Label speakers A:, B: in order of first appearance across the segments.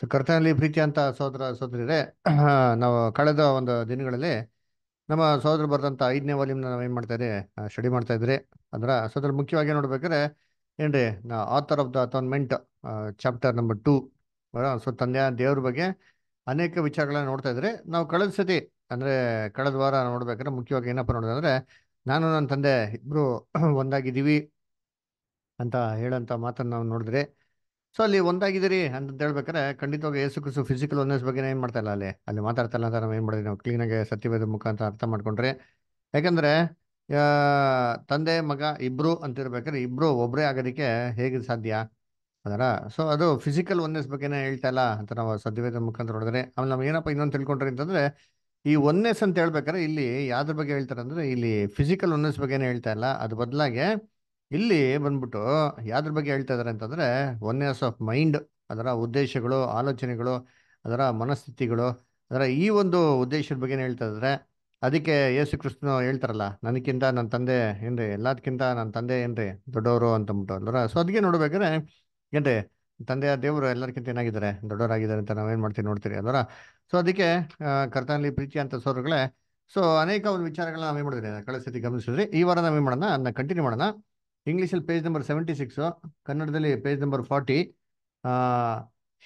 A: So ಕರ್ತನಲ್ಲಿ ಅಂತ ಸೋದರ ಸೋದರಿರೇ ನಾವು ಕಳೆದ ಒಂದು ದಿನಗಳಲ್ಲಿ ನಮ್ಮ ಸಹೋದರ ಬರೆದಂಥ ಐದನೇ ವಾಲ್ಯೂಮ್ನ ನಾವು ಏನು ಮಾಡ್ತಾ ಸ್ಟಡಿ ಮಾಡ್ತಾ ಇದ್ರಿ ಅಂದ್ರೆ ಸಹೋದರ ಮುಖ್ಯವಾಗಿ ನೋಡ್ಬೇಕಾದ್ರೆ ಏನ್ರಿ author of the atonement chapter number two so ತಂದೆಯ ದೇವ್ರ ಬಗ್ಗೆ ಅನೇಕ ವಿಚಾರಗಳನ್ನ ನೋಡ್ತಾ ಇದ್ರಿ ನಾವು ಕಳೆದ ಸತಿ ಅಂದರೆ ಕಳೆದ ವಾರ ನೋಡ್ಬೇಕಾದ್ರೆ ಮುಖ್ಯವಾಗಿ ಏನಪ್ಪ ನೋಡಿದೆ ನಾನು ನನ್ನ ತಂದೆ ಇಬ್ಬರು ಒಂದಾಗಿದ್ದೀವಿ ಅಂತ ಹೇಳೋಂಥ ಮಾತನ್ನು ನಾವು ನೋಡಿದ್ರಿ ಸೊ ಅಲ್ಲಿ ಒಂದಾಗಿದ್ದೀರಿ ಅಂತ ಹೇಳ್ಬೇಕಾದ್ರೆ ಖಂಡಿತವಾಗಿ ಏಸು ಕುಸು ಫಿಸಿಕಲ್ ಒನ್ನೆಸ್ ಬಗ್ಗೆ ಏನು ಮಾಡ್ತಾ ಇಲ್ಲ ಅಲ್ಲಿ ಅಲ್ಲಿ ಮಾತಾಡ್ತಾ ಇಲ್ಲ ಅಂತ ನಾವು ಏನು ಮಾಡಿದ್ವಿ ನಾವು ಕ್ಲೀನಾಗಿ ಸತ್ಯವೇದ ಮುಖಾಂತರ ಅರ್ಥ ಮಾಡ್ಕೊಂಡ್ರೆ ಯಾಕಂದರೆ ತಂದೆ ಮಗ ಇಬ್ಬರು ಅಂತಿರ್ಬೇಕಾದ್ರೆ ಇಬ್ಬರು ಒಬ್ಬರೇ ಆಗೋದಕ್ಕೆ ಹೇಗೆ ಸಾಧ್ಯ ಅದರ ಸೊ ಅದು ಫಿಸಿಕಲ್ ಒನ್ನೆಸ್ ಬಗ್ಗೆನೇ ಹೇಳ್ತಾ ಇಲ್ಲ ಅಂತ ನಾವು ಸತ್ಯವೇದ ಮುಖಾಂತರ ನೋಡಿದ್ರೆ ಆಮೇಲೆ ನಾವು ಏನಪ್ಪ ಇನ್ನೊಂದು ತಿಳ್ಕೊಂಡ್ರಿ ಅಂತಂದರೆ ಈ ಒನ್ನೆಸ್ ಅಂತ ಹೇಳ್ಬೇಕಾದ್ರೆ ಇಲ್ಲಿ ಯಾವ್ದ್ರ ಬಗ್ಗೆ ಹೇಳ್ತಾರೆ ಅಂದರೆ ಇಲ್ಲಿ ಫಿಸಿಕಲ್ ಒನ್ನೆಸ್ ಬಗ್ಗೆನೇ ಹೇಳ್ತಾ ಇಲ್ಲ ಅದು ಬದಲಾಗೆ ಇಲ್ಲಿ ಬಂದ್ಬಿಟ್ಟು ಯಾವ್ದ್ರ ಬಗ್ಗೆ ಹೇಳ್ತಾ ಇದ್ದಾರೆ ಅಂತಂದ್ರೆ ಒನ್ನೆಸ್ ಆಫ್ ಮೈಂಡ್ ಅದರ ಉದ್ದೇಶಗಳು ಆಲೋಚನೆಗಳು ಅದರ ಮನಸ್ಥಿತಿಗಳು ಅದರ ಈ ಒಂದು ಉದ್ದೇಶದ ಬಗ್ಗೆ ಹೇಳ್ತಾ ಇದ್ದಾರೆ ಅದಕ್ಕೆ ಯೇಸು ಕೃಷ್ಣ ಹೇಳ್ತಾರಲ್ಲ ನನಗಿಂತ ನನ್ನ ತಂದೆ ಏನ್ರಿ ಎಲ್ಲದಕ್ಕಿಂತ ನನ್ನ ತಂದೆ ಏನ್ರಿ ದೊಡ್ಡವರು ಅಂತ ಅಲ್ಲರ ಸೊ ಅದಕ್ಕೆ ನೋಡ್ಬೇಕಾದ್ರೆ ಏನ್ರಿ ತಂದೆ ದೇವರು ಎಲ್ಲರಿಗಿಂತ ಏನಾಗಿದ್ದಾರೆ ದೊಡ್ಡವರಾಗಿದ್ದಾರೆ ಅಂತ ನಾವೇನು ಮಾಡ್ತೀವಿ ನೋಡ್ತೀರಿ ಅಲ್ಲರ ಸೊ ಅದಕ್ಕೆ ಕರ್ತನಲ್ಲಿ ಪ್ರೀತಿ ಅಂತ ಸೋರುಗಳೇ ಸೊ ಅನೇಕ ಒಂದು ವಿಚಾರಗಳನ್ನ ನಾವೇನು ಮಾಡಿದ್ರಿ ಕಳಿಸ್ತಿ ಗಮನಿಸಿದ್ರಿ ಈ ವಾರ ನಾವೇನು ಮಾಡೋಣ ಅದನ್ನ ಕಂಟಿನ್ಯೂ ಮಾಡೋಣ ಇಂಗ್ಲೀಷಲ್ಲಿ ಪೇಜ್ ನಂಬರ್ ಸೆವೆಂಟಿ ಸಿಕ್ಸು ಕನ್ನಡದಲ್ಲಿ page number forty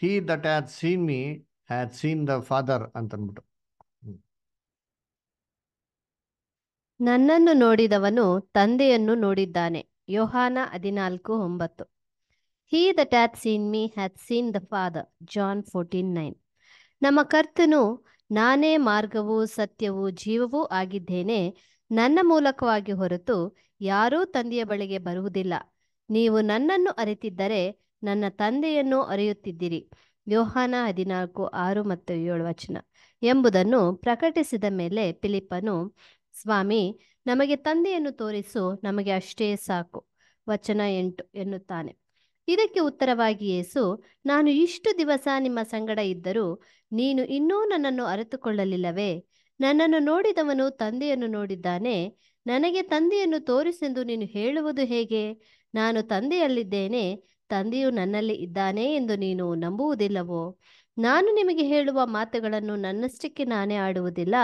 A: he that hath seen me hath seen the father ಅಂತ ಅಂದ್ಬಿಟ್ಟು
B: ನನ್ನನ್ನು ನೋಡಿದವನು ತಂದೆಯನ್ನು ನೋಡಿದ್ದಾನೆ ಯೋಹಾನ ಹದಿನಾಲ್ಕು ಒಂಬತ್ತು he that hath seen me hath seen the father John fourteen nine ನಮ್ಮ ಕರ್ತನು ನಾನೇ ಮಾರ್ಗವೂ ಸತ್ಯವೂ ಜೀವವೂ ಆಗಿದ್ದೇನೆ ನನ್ನ ಮೂಲಕವಾಗಿ ಹೊರತು ಯಾರೂ ತಂದೆಯ ಬಳಿಗೆ ಬರುವುದಿಲ್ಲ ನೀವು ನನ್ನನ್ನು ಅರಿತಿದ್ದರೆ ನನ್ನ ತಂದೆಯನ್ನು ಅರಿಯುತ್ತಿದ್ದೀರಿ ಯೋಹಾನ ಹದಿನಾಲ್ಕು ಆರು ಮತ್ತು ಏಳು ವಚನ ಎಂಬುದನ್ನು ಪ್ರಕಟಿಸಿದ ಮೇಲೆ ಫಿಲಿಪ್ಪನು ಸ್ವಾಮಿ ನಮಗೆ ತಂದೆಯನ್ನು ತೋರಿಸು ನಮಗೆ ಅಷ್ಟೇ ಸಾಕು ವಚನ ಎಂಟು ಎನ್ನುತ್ತಾನೆ ಇದಕ್ಕೆ ಉತ್ತರವಾಗಿ ಯೇಸು ನಾನು ಇಷ್ಟು ದಿವಸ ನಿಮ್ಮ ಸಂಗಡ ಇದ್ದರೂ ನೀನು ಇನ್ನೂ ನನ್ನನ್ನು ಅರಿತುಕೊಳ್ಳಲಿಲ್ಲವೇ ನನ್ನನ್ನು ನೋಡಿದವನು ತಂದೆಯನ್ನು ನೋಡಿದ್ದಾನೆ ನನಗೆ ತಂದೆಯನ್ನು ತೋರಿಸೆಂದು ನೀನು ಹೇಳುವುದು ಹೇಗೆ ನಾನು ತಂದೆಯಲ್ಲಿದ್ದೇನೆ ತಂದೆಯು ನನ್ನಲ್ಲಿ ಇದ್ದಾನೆ ಎಂದು ನೀನು ನಂಬುವುದಿಲ್ಲವೋ ನಾನು ನಿಮಗೆ ಹೇಳುವ ಮಾತುಗಳನ್ನು ನನ್ನಷ್ಟಕ್ಕೆ ನಾನೇ ಆಡುವುದಿಲ್ಲ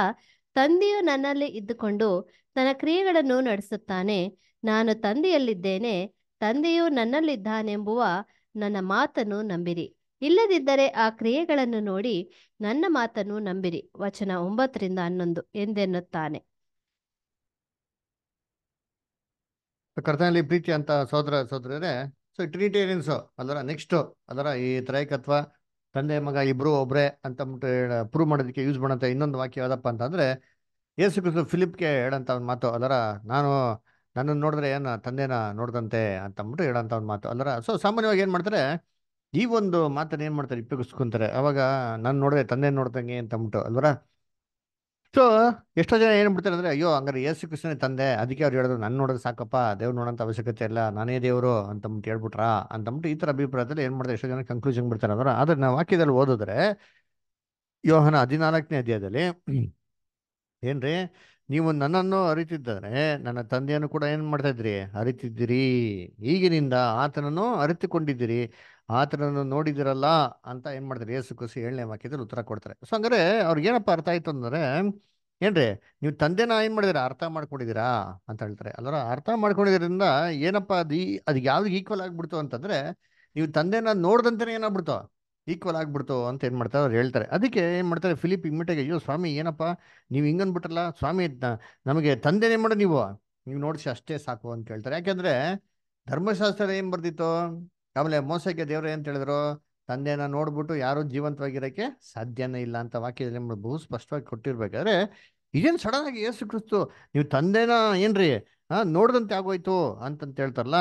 B: ತಂದೆಯು ನನ್ನಲ್ಲಿ ಇದ್ದುಕೊಂಡು ತನ್ನ ಕ್ರಿಯೆಗಳನ್ನು ನಡೆಸುತ್ತಾನೆ ನಾನು ತಂದೆಯಲ್ಲಿದ್ದೇನೆ ತಂದೆಯು ನನ್ನಲ್ಲಿದ್ದಾನೆಂಬುವ ನನ್ನ ಮಾತನ್ನು ನಂಬಿರಿ ಇಲ್ಲದಿದ್ದರೆ ಆ ಕ್ರಿಯೆಗಳನ್ನು ನೋಡಿ ನನ್ನ ಮಾತನ್ನು ನಂಬಿರಿ ವಚನ ಒಂಬತ್ತರಿಂದ ಹನ್ನೊಂದು ಎಂದೆನ್ನುತ್ತಾನೆ
A: ಕರ್ತನಲ್ಲಿ ಪ್ರೀತಿ ಅಂತ ಸೋದರ ಸೋದರರೇ ಸೊ ಟ್ರಿನಿಟೇರಿಯನ್ಸು ಅದರ ನೆಕ್ಸ್ಟು ಅದರ ಈ ತ್ರೈಕತ್ವ ತಂದೆ ಮಗ ಇಬ್ಬರು ಒಬ್ಬರೇ ಅಂತ ಪ್ರೂವ್ ಮಾಡೋದಕ್ಕೆ ಯೂಸ್ ಮಾಡೋಂಥ ಇನ್ನೊಂದು ವಾಕ್ಯ ಯಾವುದಪ್ಪ ಅಂತಂದ್ರೆ ಯೇಸು ಕ್ರಿಸ್ತು ಫಿಲಿಪ್ಗೆ ಹೇಳೋಂಥ ಒಂದು ಮಾತು ಅದರ ನಾನು ನನ್ನನ್ನು ನೋಡಿದ್ರೆ ಏನು ತಂದೆನ ನೋಡ್ದಂತೆ ಅಂತಂದ್ಬಿಟ್ಟು ಹೇಳೋಂಥ ಒಂದು ಮಾತು ಅದರ ಸೊ ಸಾಮಾನ್ಯವಾಗಿ ಏನು ಮಾಡ್ತಾರೆ ಈ ಒಂದು ಮಾತನ್ನು ಏನು ಮಾಡ್ತಾರೆ ಉಪಯೋಗಿಸ್ಕೊಂತಾರೆ ಅವಾಗ ನಾನು ನೋಡಿದ್ರೆ ತಂದೆ ನೋಡ್ದಂಗೆ ಅಂದ್ಬಿಟ್ಟು ಅಲ್ವರ ಸೊ ಎಷ್ಟೋ ಜನ ಏನು ಬಿಡ್ತಾರೆ ಅಂದರೆ ಅಯ್ಯೋ ಹಂಗಾರೆ ಯೇಸು ಕೃಷ್ಣನ ತಂದೆ ಅದಕ್ಕೆ ಅವ್ರು ಹೇಳಿದ್ರು ನಾನು ನೋಡೋದು ಸಾಕಪ್ಪ ದೇವ್ರು ನೋಡೋಂಥ ಅವಶ್ಯಕತೆ ಇಲ್ಲ ನಾನೇ ದೇವರು ಅಂತಂದ್ಬಿಟ್ಟು ಹೇಳ್ಬಿಟ್ರಾ ಅಂತಂದ್ಬಿಟ್ಟು ಈ ಥರ ಅಭಿಪ್ರಾಯದಲ್ಲಿ ಏನು ಮಾಡ್ತಾರೆ ಎಷ್ಟೋ ಜನ ಕನ್ಕ್ಲೂಷನ್ ಬಿಡ್ತಾರೆ ಅಂದ್ರೆ ಆದರೆ ನಾವು ವಾಕ್ಯದಲ್ಲಿ ಓದಿದ್ರೆ ಯೋಹನ ಹದಿನಾಲ್ಕನೇ ಅಧ್ಯಾಯದಲ್ಲಿ ಏನ್ರಿ ನೀವು ನನ್ನನ್ನು ಅರಿತಿದ್ದರೆ ನನ್ನ ತಂದೆಯನ್ನು ಕೂಡ ಏನು ಮಾಡ್ತಾ ಇದ್ರಿ ಅರಿತಿದ್ದೀರಿ ಈಗಿನಿಂದ ಆತನನ್ನು ಅರಿತುಕೊಂಡಿದ್ದೀರಿ ಆತನನ್ನು ನೋಡಿದಿರಲ್ಲ ಅಂತ ಏನು ಮಾಡ್ತಾರೆ ಏಸು ಕುಸಿ ಏಳನೇ ವಾಕ್ಯದಲ್ಲಿ ಉತ್ತರ ಕೊಡ್ತಾರೆ ಸೊ ಹಾಗಂದ್ರೆ ಅವ್ರಿಗೆ ಏನಪ್ಪ ಅರ್ಥ ಆಯ್ತು ಅಂದರೆ ಏನ್ರಿ ನೀವು ತಂದೆನ ಏನು ಮಾಡಿದಿರಾ ಅರ್ಥ ಮಾಡ್ಕೊಂಡಿದ್ದೀರಾ ಅಂತ ಹೇಳ್ತಾರೆ ಅಲ್ಲರ ಅರ್ಥ ಮಾಡ್ಕೊಂಡಿದ್ರಿಂದ ಏನಪ್ಪ ಅದು ಈ ಅದು ಯಾವ್ದು ಈಕ್ವಲ್ ಆಗ್ಬಿಡ್ತು ಅಂತಂದ್ರೆ ನೀವು ತಂದೆನ ನೋಡ್ದಂತೆನೇ ಏನಾಗ್ಬಿಡ್ತು ಈಕ್ವಲ್ ಆಗ್ಬಿಡ್ತು ಅಂತ ಏನು ಮಾಡ್ತಾರೆ ಅವ್ರು ಹೇಳ್ತಾರೆ ಅದಕ್ಕೆ ಏನು ಮಾಡ್ತಾರೆ ಫಿಲಿಪ್ ಇಮ್ಮಿಟಾಗಿ ಅಯ್ಯೋ ಸ್ವಾಮಿ ಏನಪ್ಪ ನೀವು ಹಿಂಗನ್ಬಿಟ್ರಲ್ಲ ಸ್ವಾಮಿ ನಮಗೆ ತಂದೆನೇ ಮಾಡೋ ನೀವು ನೀವು ನೋಡಿಸಿ ಅಷ್ಟೇ ಸಾಕು ಅಂತ ಹೇಳ್ತಾರೆ ಯಾಕೆಂದ್ರೆ ಧರ್ಮಶಾಸ್ತ್ರ ಏನು ಬರ್ದಿತ್ತು ಆಮೇಲೆ ಮೋಸಕ್ಕೆ ದೇವ್ರು ಏನ್ ಹೇಳಿದ್ರು ತಂದೆನ ನೋಡ್ಬಿಟ್ಟು ಯಾರು ಜೀವಂತವಾಗಿರಕ್ಕೆ ಸಾಧ್ಯನೇ ಇಲ್ಲ ಅಂತ ವಾಕ್ಯದಲ್ಲಿ ಬಹು ಸ್ಪಷ್ಟವಾಗಿ ಕೊಟ್ಟಿರ್ಬೇಕಾದ್ರೆ ಇದೇನು ಸಡನ್ ಆಗಿ ಯೇಸು ಕ್ರಿಸ್ತು ನೀವು ತಂದೆನ ಏನ್ರಿ ಹಾ ನೋಡ್ದಂತೆ ಆಗೋಯ್ತು ಅಂತಂತ ಹೇಳ್ತಾರಲ್ಲ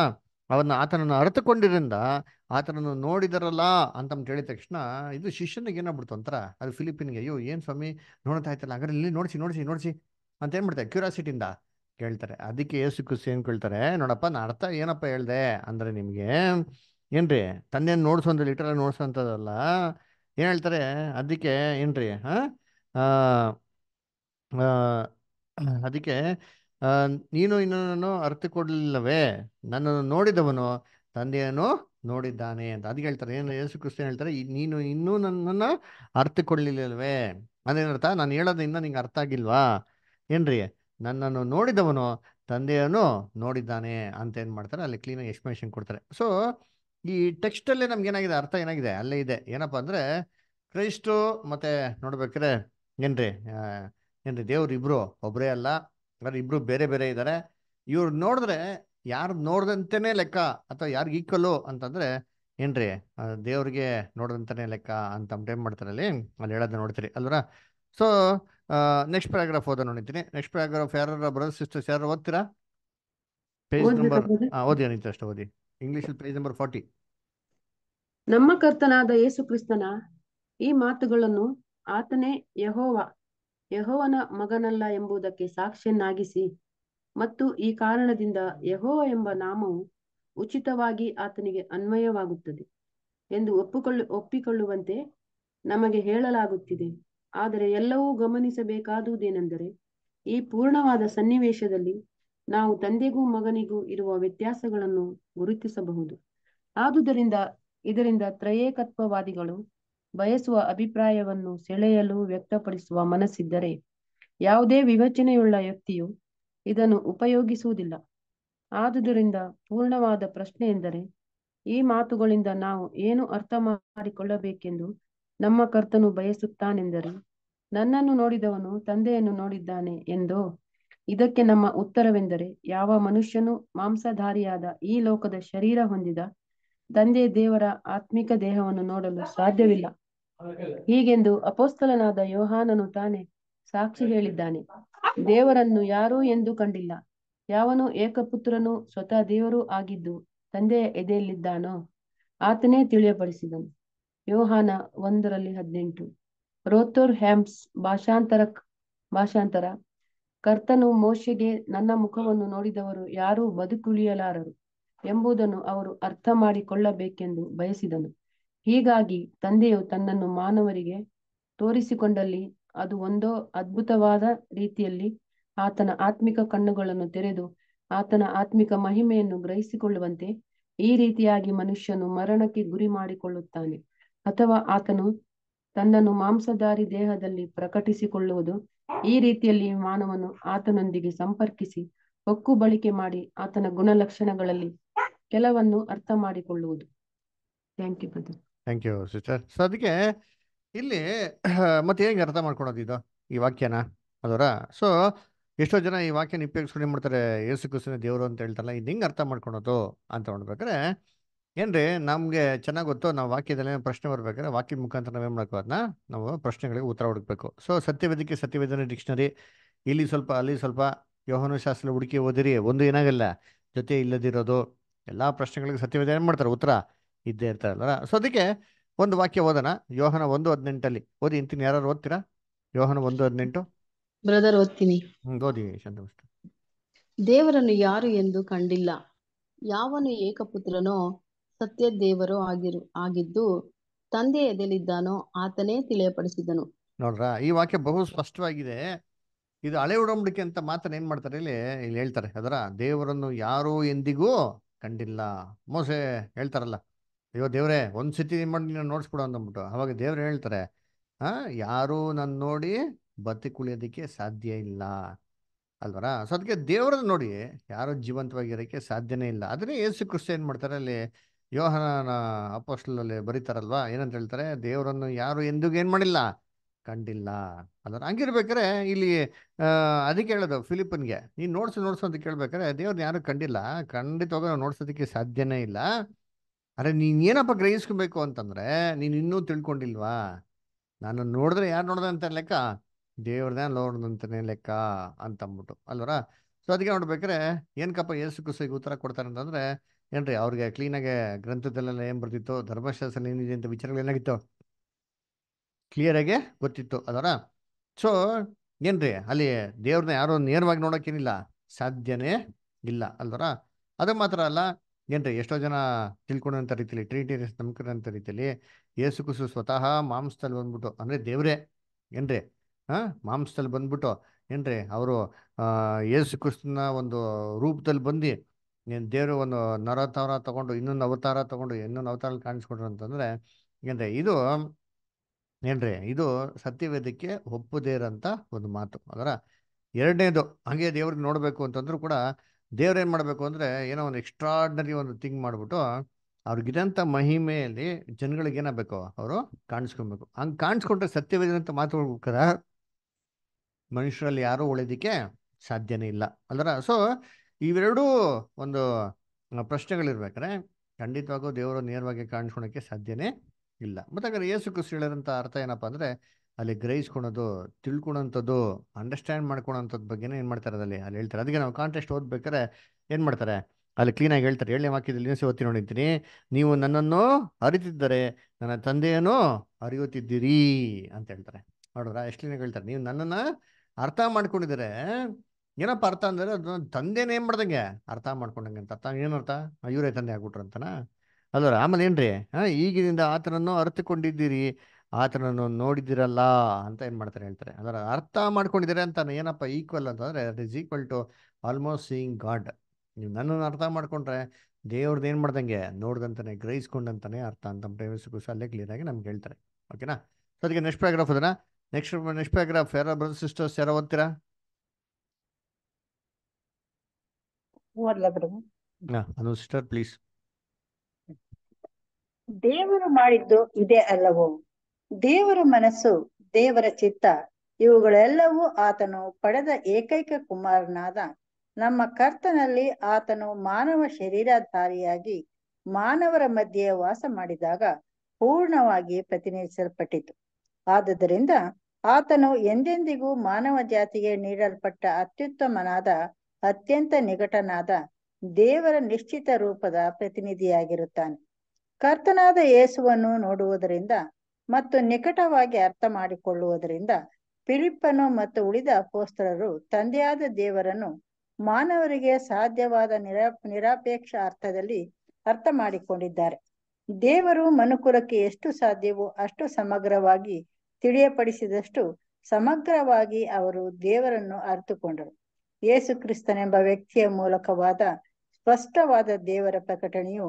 A: ಅವನ್ನ ಆತನನ್ನು ಅರ್ಥಕೊಂಡಿರಿಂದ ಆತನನ್ನು ನೋಡಿದರಲ್ಲ ಅಂತ ಹೇಳಿದ ತಕ್ಷಣ ಇದು ಶಿಷ್ಯನಿಗೆ ಏನಾಗ್ಬಿಡ್ತು ಅಂತರ ಅದು ಫಿಲಿಪಿನ್ಗೆ ಅಯ್ಯೋ ಏನು ಸ್ವಾಮಿ ನೋಡ್ತಾ ಆಯ್ತಲ್ಲ ಹಾಗಾದ್ರೆ ಇಲ್ಲಿ ನೋಡಿಸಿ ನೋಡಿಸಿ ನೋಡಿಸಿ ಅಂತ ಏನ್ಬಿಡ್ತಾರೆ ಕ್ಯೂರಾಸಿಟಿಯಿಂದ ಕೇಳ್ತಾರೆ ಅದಕ್ಕೆ ಯೇಸು ಕ್ರಿಸ್ತು ಏನು ಕೇಳ್ತಾರೆ ನೋಡಪ್ಪ ನಾ ಅರ್ಥ ಏನಪ್ಪ ಹೇಳ್ದೆ ಅಂದರೆ ನಿಮಗೆ ಏನ್ರಿ ತನ್ನೇನು ನೋಡ್ಸೋಂದ್ರೆ ಲಿಟ್ರಲ್ಲಿ ನೋಡ್ಸೋಂಥದ್ದಲ್ಲ ಏನು ಹೇಳ್ತಾರೆ ಅದಕ್ಕೆ ಏನ್ರಿ ಅದಕ್ಕೆ ನೀನು ಇನ್ನೂ ಅರ್ಥ ಕೊಡಲಿಲ್ಲವೇ ನನ್ನನ್ನು ನೋಡಿದವನು ತಂದೆಯನ್ನು ನೋಡಿದ್ದಾನೆ ಅಂತ ಅದಕ್ಕೆ ಹೇಳ್ತಾರೆ ಏನು ಯೇಸು ಕ್ರಿಸ್ತನ್ ಹೇಳ್ತಾರೆ ನೀನು ಇನ್ನೂ ನನ್ನನ್ನು ಅರ್ಥ ಕೊಡಲಿಲ್ಲವೇ ಅದೇನರ್ಥ ನಾನು ಹೇಳೋದ್ರಿಂದ ನಿಂಗೆ ಅರ್ಥ ಆಗಿಲ್ವಾ ಏನ್ರಿ ನನ್ನನ್ನು ನೋಡಿದವನು ತಂದೆಯನ್ನು ನೋಡಿದ್ದಾನೆ ಅಂತ ಏನು ಮಾಡ್ತಾರೆ ಅಲ್ಲಿ ಕ್ಲೀನಾಗಿ ಎಕ್ಸ್ಪ್ಲನೇಷನ್ ಕೊಡ್ತಾರೆ ಸೊ ಈ ಟೆಕ್ಸ್ಟ್ ಅಲ್ಲಿ ನಮ್ಗೆ ಏನಾಗಿದೆ ಅರ್ಥ ಏನಾಗಿದೆ ಅಲ್ಲೇ ಇದೆ ಏನಪ್ಪ ಅಂದ್ರೆ ಕ್ರೈಸ್ಟು ಮತ್ತೆ ನೋಡ್ಬೇಕ್ರೆ ಏನ್ರಿ ಏನ್ರಿ ದೇವ್ರ ಇಬ್ರು ಒಬ್ರೇ ಅಲ್ಲ ಅವ್ರು ಇಬ್ರು ಬೇರೆ ಬೇರೆ ಇದಾರೆ ಇವ್ರು ನೋಡಿದ್ರೆ ಯಾರು ನೋಡ್ದಂತೆನೇ ಲೆಕ್ಕ ಅಥವಾ ಯಾರಿಗೆ ಈಕ್ವಲು ಅಂತಂದ್ರೆ ಏನ್ರಿ ದೇವ್ರಿಗೆ ನೋಡದಂತನೇ ಲೆಕ್ಕ ಅಂತ ಟೈಮ್ ಮಾಡ್ತಾರೆ ಅಲ್ಲಿ ಅಲ್ಲಿ ಹೇಳೋದನ್ನ ನೋಡ್ತೀರಿ ಅಲ್ವರ ಸೊ ನೆಕ್ಸ್ಟ್ ಪ್ಯಾರಾಗ್ರಾಫ್ ಓದ ನೋಡಿತೀನಿ ನೆಕ್ಸ್ಟ್ ಪ್ಯಾರಾಗ್ರಾಫ್ ಯಾರ ಬ್ರದರ್ ಸಿಸ್ಟರ್ಸ್ ಯಾರು ಓದ್ತೀರಾ ಪೇಜ್ ನಂಬರ್ ಓದಿ ಅನಿತ ಅಷ್ಟೇ ಓದಿ ಇಂಗ್ಲಿಷ್ ಪೇಜ್ ನಂಬರ್ ಫಾರ್ಟಿ
C: ನಮ್ಮ ಕರ್ತನಾದ ಯೇಸು ಕ್ರಿಸ್ತನ ಈ ಮಾತುಗಳನ್ನು ಆತನೇ ಯಹೋವ ಯಹೋವನ ಮಗನಲ್ಲ ಎಂಬುದಕ್ಕೆ ಸಾಕ್ಷಿಯನ್ನಾಗಿಸಿ ಮತ್ತು ಈ ಕಾರಣದಿಂದ ಯಹೋವ ಎಂಬ ನಾಮವು ಉಚಿತವಾಗಿ ಆತನಿಗೆ ಅನ್ವಯವಾಗುತ್ತದೆ ಎಂದು ಒಪ್ಪಿಕೊಳ್ಳ ಒಪ್ಪಿಕೊಳ್ಳುವಂತೆ ನಮಗೆ ಹೇಳಲಾಗುತ್ತಿದೆ ಆದರೆ ಎಲ್ಲವೂ ಗಮನಿಸಬೇಕಾದುದೇನೆಂದರೆ ಈ ಪೂರ್ಣವಾದ ಸನ್ನಿವೇಶದಲ್ಲಿ ನಾವು ತಂದೆಗೂ ಮಗನಿಗೂ ಇರುವ ವ್ಯತ್ಯಾಸಗಳನ್ನು ಗುರುತಿಸಬಹುದು ಆದುದರಿಂದ ಇದರಿಂದ ತ್ರಯೇಕತ್ವವಾದಿಗಳು ಬಯಸುವ ಅಭಿಪ್ರಾಯವನ್ನು ಸೆಳೆಯಲು ವ್ಯಕ್ತಪಡಿಸುವ ಮನಸ್ಸಿದ್ದರೆ ಯಾವುದೇ ವಿವಚನೆಯುಳ್ಳ ವ್ಯಕ್ತಿಯು ಇದನ್ನು ಉಪಯೋಗಿಸುವುದಿಲ್ಲ ಆದುದರಿಂದ ಪೂರ್ಣವಾದ ಪ್ರಶ್ನೆ ಎಂದರೆ ಈ ಮಾತುಗಳಿಂದ ನಾವು ಏನು ಅರ್ಥ ಮಾಡಿಕೊಳ್ಳಬೇಕೆಂದು ನಮ್ಮ ಕರ್ತನು ಬಯಸುತ್ತಾನೆಂದರೆ ನನ್ನನ್ನು ನೋಡಿದವನು ತಂದೆಯನ್ನು ನೋಡಿದ್ದಾನೆ ಎಂದೋ ಇದಕ್ಕೆ ನಮ್ಮ ಉತ್ತರವೆಂದರೆ ಯಾವ ಮನುಷ್ಯನು ಮಾಂಸಧಾರಿಯಾದ ಈ ಲೋಕದ ಶರೀರ ಹೊಂದಿದ ತಂದೆ ದೇವರ ಆತ್ಮಿಕ ದೇಹವನ್ನು ನೋಡಲು ಸಾಧ್ಯವಿಲ್ಲ ಹೀಗೆಂದು ಅಪೋಸ್ತಲನಾದ ಯೋಹಾನನು ತಾನೆ ಸಾಕ್ಷಿ ಹೇಳಿದ್ದಾನೆ ದೇವರನ್ನು ಯಾರೂ ಎಂದು ಕಂಡಿಲ್ಲ ಯಾವನು ಏಕಪುತ್ರನು ಸ್ವತಃ ದೇವರೂ ಆಗಿದ್ದು ತಂದೆಯ ಎದೆಯಲ್ಲಿದ್ದಾನೋ ಆತನೇ ತಿಳಿಯಪಡಿಸಿದನು ಯೋಹಾನ ಒಂದರಲ್ಲಿ ಹದಿನೆಂಟು ರೋಥೋರ್ ಹ್ಯಾಮ್ಸ್ ಭಾಷಾಂತರ ಭಾಷಾಂತರ ಕರ್ತನು ಮೋಶೆಗೆ ನನ್ನ ಮುಖವನ್ನು ನೋಡಿದವರು ಯಾರೂ ಬದುಕುಳಿಯಲಾರರು ಎಂಬುದನ್ನು ಅವರು ಅರ್ಥ ಮಾಡಿಕೊಳ್ಳಬೇಕೆಂದು ಬಯಸಿದನು ಹೀಗಾಗಿ ತಂದೆಯು ತನ್ನನ್ನು ಮಾನವರಿಗೆ ತೋರಿಸಿಕೊಂಡಲ್ಲಿ ಅದು ಒಂದೋ ಅದ್ಭುತವಾದ ರೀತಿಯಲ್ಲಿ ಆತನ ಆತ್ಮಿಕ ಕಣ್ಣುಗಳನ್ನು ತೆರೆದು ಆತನ ಆತ್ಮಿಕ ಮಹಿಮೆಯನ್ನು ಗ್ರಹಿಸಿಕೊಳ್ಳುವಂತೆ ಈ ರೀತಿಯಾಗಿ ಮನುಷ್ಯನು ಮರಣಕ್ಕೆ ಗುರಿ ಮಾಡಿಕೊಳ್ಳುತ್ತಾನೆ ಅಥವಾ ಆತನು ತನ್ನನ್ನು ಮಾಂಸಧಾರಿ ದೇಹದಲ್ಲಿ ಪ್ರಕಟಿಸಿಕೊಳ್ಳುವುದು ಈ ರೀತಿಯಲ್ಲಿ ಮಾನವನು ಆತನೊಂದಿಗೆ ಸಂಪರ್ಕಿಸಿ ಹೊಕ್ಕು ಬಳಕೆ ಮಾಡಿ ಆತನ ಗುಣಲಕ್ಷಣಗಳಲ್ಲಿ ಕೆಲವನ್ನು ಅರ್ಥ ಮಾಡಿಕೊಳ್ಳುವುದು
A: ಯು ಸೊ ಅದಕ್ಕೆ ಇಲ್ಲಿ ಮತ್ತೆ ಹೇಗೆ ಅರ್ಥ ಮಾಡ್ಕೊಳೋದು ಇದು ಈ ವಾಕ್ಯನ ಅದರ ಸೊ ಎಷ್ಟೋ ಜನ ಈ ವಾಕ್ಯನ ಉಪಯೋಗಿಸ್ಕೊಂಡು ಮಾಡ್ತಾರೆ ಯೇಸು ಕ್ರಿಸ್ತನ ದೇವರು ಅಂತ ಹೇಳ್ತಾರಲ್ಲ ಇದು ಹೆಂಗ್ ಅರ್ಥ ಮಾಡ್ಕೊಳೋದು ಅಂತ ನೋಡ್ಬೇಕಾದ್ರೆ ಏನ್ರಿ ನಮ್ಗೆ ಚೆನ್ನಾಗಿ ಗೊತ್ತು ನಾವು ವಾಕ್ಯದಲ್ಲಿ ಪ್ರಶ್ನೆ ಬರ್ಬೇಕಾದ್ರೆ ವಾಕ್ಯ ಮುಖಾಂತರ ನಾವೇನ್ ಅದನ್ನ ನಾವು ಪ್ರಶ್ನೆಗಳಿಗೆ ಉತ್ತರ ಹುಡುಕ್ಬೇಕು ಸೊ ಸತ್ಯವೇದಿಕೆ ಸತ್ಯವೇದನೆ ಡಿಕ್ಷನರಿ ಇಲ್ಲಿ ಸ್ವಲ್ಪ ಅಲ್ಲಿ ಸ್ವಲ್ಪ ಯೋಹನ ಶಾಸ್ತ್ರ ಹುಡುಕಿ ಓದಿರಿ ಒಂದು ಏನಾಗಲ್ಲ ಜೊತೆ ಇಲ್ಲದಿರೋದು ಎಲ್ಲಾ ಪ್ರಶ್ನೆಗಳಿಗೆ ಸತ್ಯವೇದ ಏನ್ ಮಾಡ್ತಾರೆ ಉತ್ತರ ಇದ್ದೇ ಇರ್ತಾರಲ್ಲ ಸೊ ಅದಕ್ಕೆ ಒಂದು ವಾಕ್ಯ ಓದೋಣ ಯೋಹನ ಒಂದು ಹದಿನೆಂಟಲ್ಲಿ ಓದಿ ಇಂತೀನಿ ಯಾರು ಓದ್ತೀರಾ ಯೋಹನ ಒಂದು ಹದಿನೆಂಟು ಬ್ರದರ್ ಓದ್ತೀನಿ ಓದಿ
C: ದೇವರನ್ನು ಯಾರು ಎಂದು ಕಂಡಿಲ್ಲ ಯಾವನು ಏಕಪುತ್ರನೋ ಸತ್ಯ ದೇವರು ಆಗಿರು ಆಗಿದ್ದು ತಂದೆ ಎದೆಲಿದ್ದಾನೋ ಆತನೇ ತಿಳಿಯಪಡಿಸಿದನು
A: ನೋಡ್ರ ಈ ವಾಕ್ಯ ಬಹು ಸ್ಪಷ್ಟವಾಗಿದೆ ಇದು ಹಳೆ ಉಡಂಬಡಿಕೆ ಅಂತ ಮಾತ್ರ ಏನ್ ಮಾಡ್ತಾರೆ ಇಲ್ಲಿ ಇಲ್ಲಿ ಹೇಳ್ತಾರೆ ಅದರ ದೇವರನ್ನು ಯಾರು ಎಂದಿಗೂ ಕಂಡಿಲ್ಲ ಮೋಸೆ ಹೇಳ್ತಾರಲ್ಲ ಅಯ್ಯೋ ದೇವ್ರೆ ಒಂದ್ ಸತಿ ಮಾಡಿ ನೋಡ್ಸ್ಬಿಡು ಅಂದ್ಬಿಟ್ಟು ಅವಾಗ ದೇವ್ರು ಹೇಳ್ತಾರೆ ಆ ಯಾರು ನನ್ನ ನೋಡಿ ಕುಳಿಯೋದಿಕ್ಕೆ ಸಾಧ್ಯ ಇಲ್ಲ ಅಲ್ವರ ಸೊ ಅದಕ್ಕೆ ದೇವರನ್ನ ನೋಡಿ ಯಾರು ಜೀವಂತವಾಗಿರೋಕೆ ಸಾಧ್ಯನೇ ಇಲ್ಲ ಅದನ್ನೇ ಯೇಸು ಕ್ರಿಸ್ತ ಏನ್ ಮಾಡ್ತಾರೆ ಅಲ್ಲಿ ಯೋಹನ ಅಪೋಸ್ಟಲಲ್ಲಿ ಬರೀತಾರಲ್ವಾ ಏನಂತ ಹೇಳ್ತಾರೆ ದೇವರನ್ನು ಯಾರು ಎಂದಿಗೂ ಏನು ಮಾಡಿಲ್ಲ ಕಂಡಿಲ್ಲ ಅಂದ್ರೆ ಹಂಗಿರ್ಬೇಕಾರೆ ಇಲ್ಲಿ ಅದಕ್ಕೆ ಹೇಳೋದು ಫಿಲಿಪನ್ಗೆ ನೀನು ನೋಡ್ಸು ನೋಡ್ಸು ಅಂತ ಕೇಳ್ಬೇಕಾರೆ ದೇವ್ರನ್ನ ಯಾರು ಕಂಡಿಲ್ಲ ಖಂಡಿತವಾಗ ನೋಡ್ಸೋದಕ್ಕೆ ಸಾಧ್ಯನೇ ಇಲ್ಲ ಅರೆ ನೀನು ಏನಪ್ಪ ಗ್ರಹಿಸ್ಕೋಬೇಕು ಅಂತಂದರೆ ನೀನು ಇನ್ನೂ ತಿಳ್ಕೊಂಡಿಲ್ವಾ ನಾನು ನೋಡಿದ್ರೆ ಯಾರು ಅಂತ ಲೆಕ್ಕ ದೇವ್ರದೇ ನೋಡ್ದಂತನೇ ಲೆಕ್ಕ ಅಂತಂದ್ಬಿಟ್ಟು ಅಲ್ವರ ಸೊ ಅದಕ್ಕೆ ನೋಡ್ಬೇಕಾರೆ ಏನಕ್ಕಪ್ಪ ಏಸು ಕುಸಿಗೆ ಉತ್ತರ ಕೊಡ್ತಾರೆ ಅಂತಂದರೆ ಏನ್ರಿ ಅವ್ರಿಗೆ ಕ್ಲೀನಾಗೆ ಗ್ರಂಥದಲ್ಲೆಲ್ಲ ಏನು ಬರ್ತಿತ್ತು ಧರ್ಮಶಾಸ್ತ್ರ ಏನಿದೆ ಅಂತ ವಿಚಾರಗಳು ಕ್ಲಿಯರ್ ಕ್ಲಿಯರಾಗೆ ಗೊತ್ತಿತ್ತು ಅದರ ಸೊ ಏನ್ರಿ ಅಲ್ಲಿ ದೇವ್ರನ್ನ ಯಾರು ನೇರವಾಗಿ ನೋಡೋಕ್ಕೇನಿಲ್ಲ ಸಾಧ್ಯನೇ ಇಲ್ಲ ಅಲ್ವರ ಅದು ಮಾತ್ರ ಅಲ್ಲ ಏನ್ರಿ ಎಷ್ಟೋ ಜನ ತಿಳ್ಕೊಂಡಂಥ ರೀತಿಯಲ್ಲಿ ಟ್ರಿನಿಟೇರಿಯನ್ಸ್ ನಂಬ್ಕೊಂಡಂಥ ರೀತಿಯಲ್ಲಿ ಏಸುಕುಸು ಸ್ವತಃ ಮಾಂಸದಲ್ಲಿ ಬಂದ್ಬಿಟ್ಟು ಅಂದರೆ ದೇವರೇ ಏನ್ರಿ ಹಾಂ ಮಾಂಸದಲ್ಲಿ ಬಂದ್ಬಿಟ್ಟು ಏನ್ರಿ ಅವರು ಏಸು ಕುಸ್ತನ ಒಂದು ರೂಪದಲ್ಲಿ ಬಂದು ನೀನು ದೇವರು ಒಂದು ನರತಾವರ ತಗೊಂಡು ಇನ್ನೊಂದು ಅವತಾರ ತಗೊಂಡು ಇನ್ನೊಂದು ಅವತಾರ ಕಾಣಿಸ್ಕೊಟ್ರು ಅಂತಂದರೆ ಏನ್ರಿ ಇದು ಏನ್ರಿ ಇದು ಸತ್ಯವೇದಕ್ಕೆ ಒಪ್ಪದೇ ಇರೋಂಥ ಒಂದು ಮಾತು ಅದರ ಎರಡನೇದು ಹಾಗೆ ದೇವ್ರಿಗೆ ನೋಡಬೇಕು ಅಂತಂದ್ರು ಕೂಡ ಏನು ಮಾಡಬೇಕು ಅಂದರೆ ಏನೋ ಒಂದು ಎಕ್ಸ್ಟ್ರಾಡ್ನರಿ ಒಂದು ಥಿಂಗ್ ಮಾಡಿಬಿಟ್ಟು ಅವ್ರಿಗಿದಂಥ ಮಹಿಮೆಯಲ್ಲಿ ಜನಗಳಿಗೆ ಏನಾಗಬೇಕು ಅವರು ಕಾಣಿಸ್ಕೊಬೇಕು ಹಂಗೆ ಕಾಣಿಸ್ಕೊಂಡ್ರೆ ಸತ್ಯವೇದಂತ ಮಾತುಗಳ ಮನುಷ್ಯರಲ್ಲಿ ಯಾರೂ ಉಳಿದಕ್ಕೆ ಸಾಧ್ಯನೇ ಇಲ್ಲ ಅಂದ್ರೆ ಸೊ ಇವೆರಡೂ ಒಂದು ಪ್ರಶ್ನೆಗಳಿರ್ಬೇಕಾದ್ರೆ ಖಂಡಿತವಾಗೂ ದೇವರು ನೇರವಾಗಿ ಕಾಣಿಸ್ಕೊಳಕ್ಕೆ ಸಾಧ್ಯನೇ ಇಲ್ಲ ಮತ್ತೆ ಹಾಗಾದ್ರೆ ಯೇಸು ಕ್ರಿಸ್ತು ಹೇಳಿದಂಥ ಅರ್ಥ ಏನಪ್ಪ ಅಂದರೆ ಅಲ್ಲಿ ಗ್ರಹಿಸ್ಕೊಳೋದು ತಿಳ್ಕೊಳೋಂಥದ್ದು ಅಂಡರ್ಸ್ಟ್ಯಾಂಡ್ ಮಾಡ್ಕೊಳೋಂಥದ್ದು ಬಗ್ಗೆನೇ ಏನು ಮಾಡ್ತಾರೆ ಅದರಲ್ಲಿ ಅಲ್ಲಿ ಹೇಳ್ತಾರೆ ಅದಕ್ಕೆ ನಾವು ಕಾಂಟೆಸ್ಟ್ ಓದ್ಬೇಕಾರೆ ಏನು ಮಾಡ್ತಾರೆ ಅಲ್ಲಿ ಕ್ಲೀನಾಗಿ ಹೇಳ್ತಾರೆ ಹೇಳಿ ಹಾಕಿದಲ್ಲಿ ನೀವು ಓದ್ತಿ ನೋಡಿದ್ದೀನಿ ನೀವು ನನ್ನನ್ನು ಅರಿತಿದ್ದರೆ ನನ್ನ ತಂದೆಯನ್ನು ಅರಿಯುತ್ತಿದ್ದೀರಿ ಅಂತ ಹೇಳ್ತಾರೆ ನೋಡೋರ ಎಷ್ಟು ಕ್ಲೀನಾಗಿ ಹೇಳ್ತಾರೆ ನೀವು ನನ್ನನ್ನು ಅರ್ಥ ಮಾಡ್ಕೊಂಡಿದ್ರೆ ಏನಪ್ಪ ಅರ್ಥ ಅಂದ್ರೆ ಅದನ್ನ ತಂದೆನೇ ಏನು ಮಾಡ್ದಂಗೆ ಅರ್ಥ ಮಾಡ್ಕೊಂಡಂಗೆ ಅಂತ ತಾನು ಏನರ್ಥ ಇವರೇ ತಂದೆ ಆಗ್ಬಿಟ್ರ ಅಂತನ ಅದರ ಆಮೇಲೆ ಏನ್ರಿ ಹಾಂ ಈಗಿನಿಂದ ಆತನನ್ನು ಅರ್ಥಕೊಂಡಿದ್ದೀರಿ ಆತನನ್ನು ನೋಡಿದಿರಲ್ಲ ಅಂತ ಏನು ಮಾಡ್ತಾರೆ ಹೇಳ್ತಾರೆ ಅದರ ಅರ್ಥ ಮಾಡ್ಕೊಂಡಿದ್ದಾರೆ ಅಂತಾನೆ ಏನಪ್ಪ ಈಕ್ವಲ್ ಅಂತಂದ್ರೆ that is equal to almost seeing God ನೀವು ನನ್ನನ್ನು ಅರ್ಥ ಮಾಡ್ಕೊಂಡ್ರೆ ದೇವ್ರದ್ದು ಏನು ಮಾಡ್ದಂಗೆ ನೋಡ್ದಂತಾನೆ ಗ್ರಹಿಸ್ಕೊಂಡಂತಾನೆ ಅರ್ಥ ಅಂತ ಪ್ರೇಮಿಸಕ್ಕೂ ಅಲ್ಲೇ ಆಗಿ ನಮ್ಗೆ ಹೇಳ್ತಾರೆ ಓಕೆನಾ ಸೊ ಅದಕ್ಕೆ ನೆಕ್ಸ್ಟ್ ಪ್ಯಾಗ್ರಾಫ್ ಅದನ್ನ ನೆಕ್ಸ್ಟ್ ನೆಕ್ಸ್ಟ್ ಪ್ಯಾಗ್ರಾಫ್ ಯಾರೋ ಬ್ರದರ್ ಸಿಸ್ಟರ್ಸ್ ಯಾರೋ ಓದ್ತೀರಾ
D: ದೇವರು ಮಾಡಿದ್ದು ಇದೇ ಅಲ್ಲವೋ ದೇವರ ಮನಸ್ಸು ದೇವರ ಚಿತ್ತ ಇವುಗಳೆಲ್ಲವೂ ಆತನು ಪಡೆದ ಏಕೈಕ ಕುಮಾರನಾದ ನಮ್ಮ ಕರ್ತನಲ್ಲಿ ಆತನು ಮಾನವ ಶರೀರಧಾರಿಯಾಗಿ ಮಾನವರ ಮಧ್ಯೆ ವಾಸ ಮಾಡಿದಾಗ ಪೂರ್ಣವಾಗಿ ಪ್ರತಿನಿಧಿಸಲ್ಪಟ್ಟಿತು ಆದ್ದರಿಂದ ಆತನು ಎಂದೆಂದಿಗೂ ಮಾನವ ಜಾತಿಗೆ ನೀಡಲ್ಪಟ್ಟ ಅತ್ಯುತ್ತಮನಾದ ಅತ್ಯಂತ ನಿಕಟನಾದ ದೇವರ ನಿಶ್ಚಿತ ರೂಪದ ಪ್ರತಿನಿಧಿಯಾಗಿರುತ್ತಾನೆ ಕರ್ತನಾದ ಯೇಸುವನ್ನು ನೋಡುವುದರಿಂದ ಮತ್ತು ನಿಕಟವಾಗಿ ಅರ್ಥ ಮಾಡಿಕೊಳ್ಳುವುದರಿಂದ ಫಿಲಿಪ್ಪನು ಮತ್ತು ಉಳಿದ ಅಪೋಸ್ತರರು ತಂದೆಯಾದ ದೇವರನ್ನು ಮಾನವರಿಗೆ ಸಾಧ್ಯವಾದ ನಿರಾ ನಿರಾಪೇಕ್ಷ ಅರ್ಥದಲ್ಲಿ ಅರ್ಥ ಮಾಡಿಕೊಂಡಿದ್ದಾರೆ ದೇವರು ಮನುಕುಲಕ್ಕೆ ಎಷ್ಟು ಸಾಧ್ಯವೋ ಅಷ್ಟು ಸಮಗ್ರವಾಗಿ ತಿಳಿಯಪಡಿಸಿದಷ್ಟು ಸಮಗ್ರವಾಗಿ ಅವರು ದೇವರನ್ನು ಅರ್ಥಕೊಂಡರು ಯೇಸು ಕ್ರಿಸ್ತನೆಂಬ ವ್ಯಕ್ತಿಯ ಮೂಲಕವಾದ ಸ್ಪಷ್ಟವಾದ ದೇವರ ಪ್ರಕಟಣೆಯು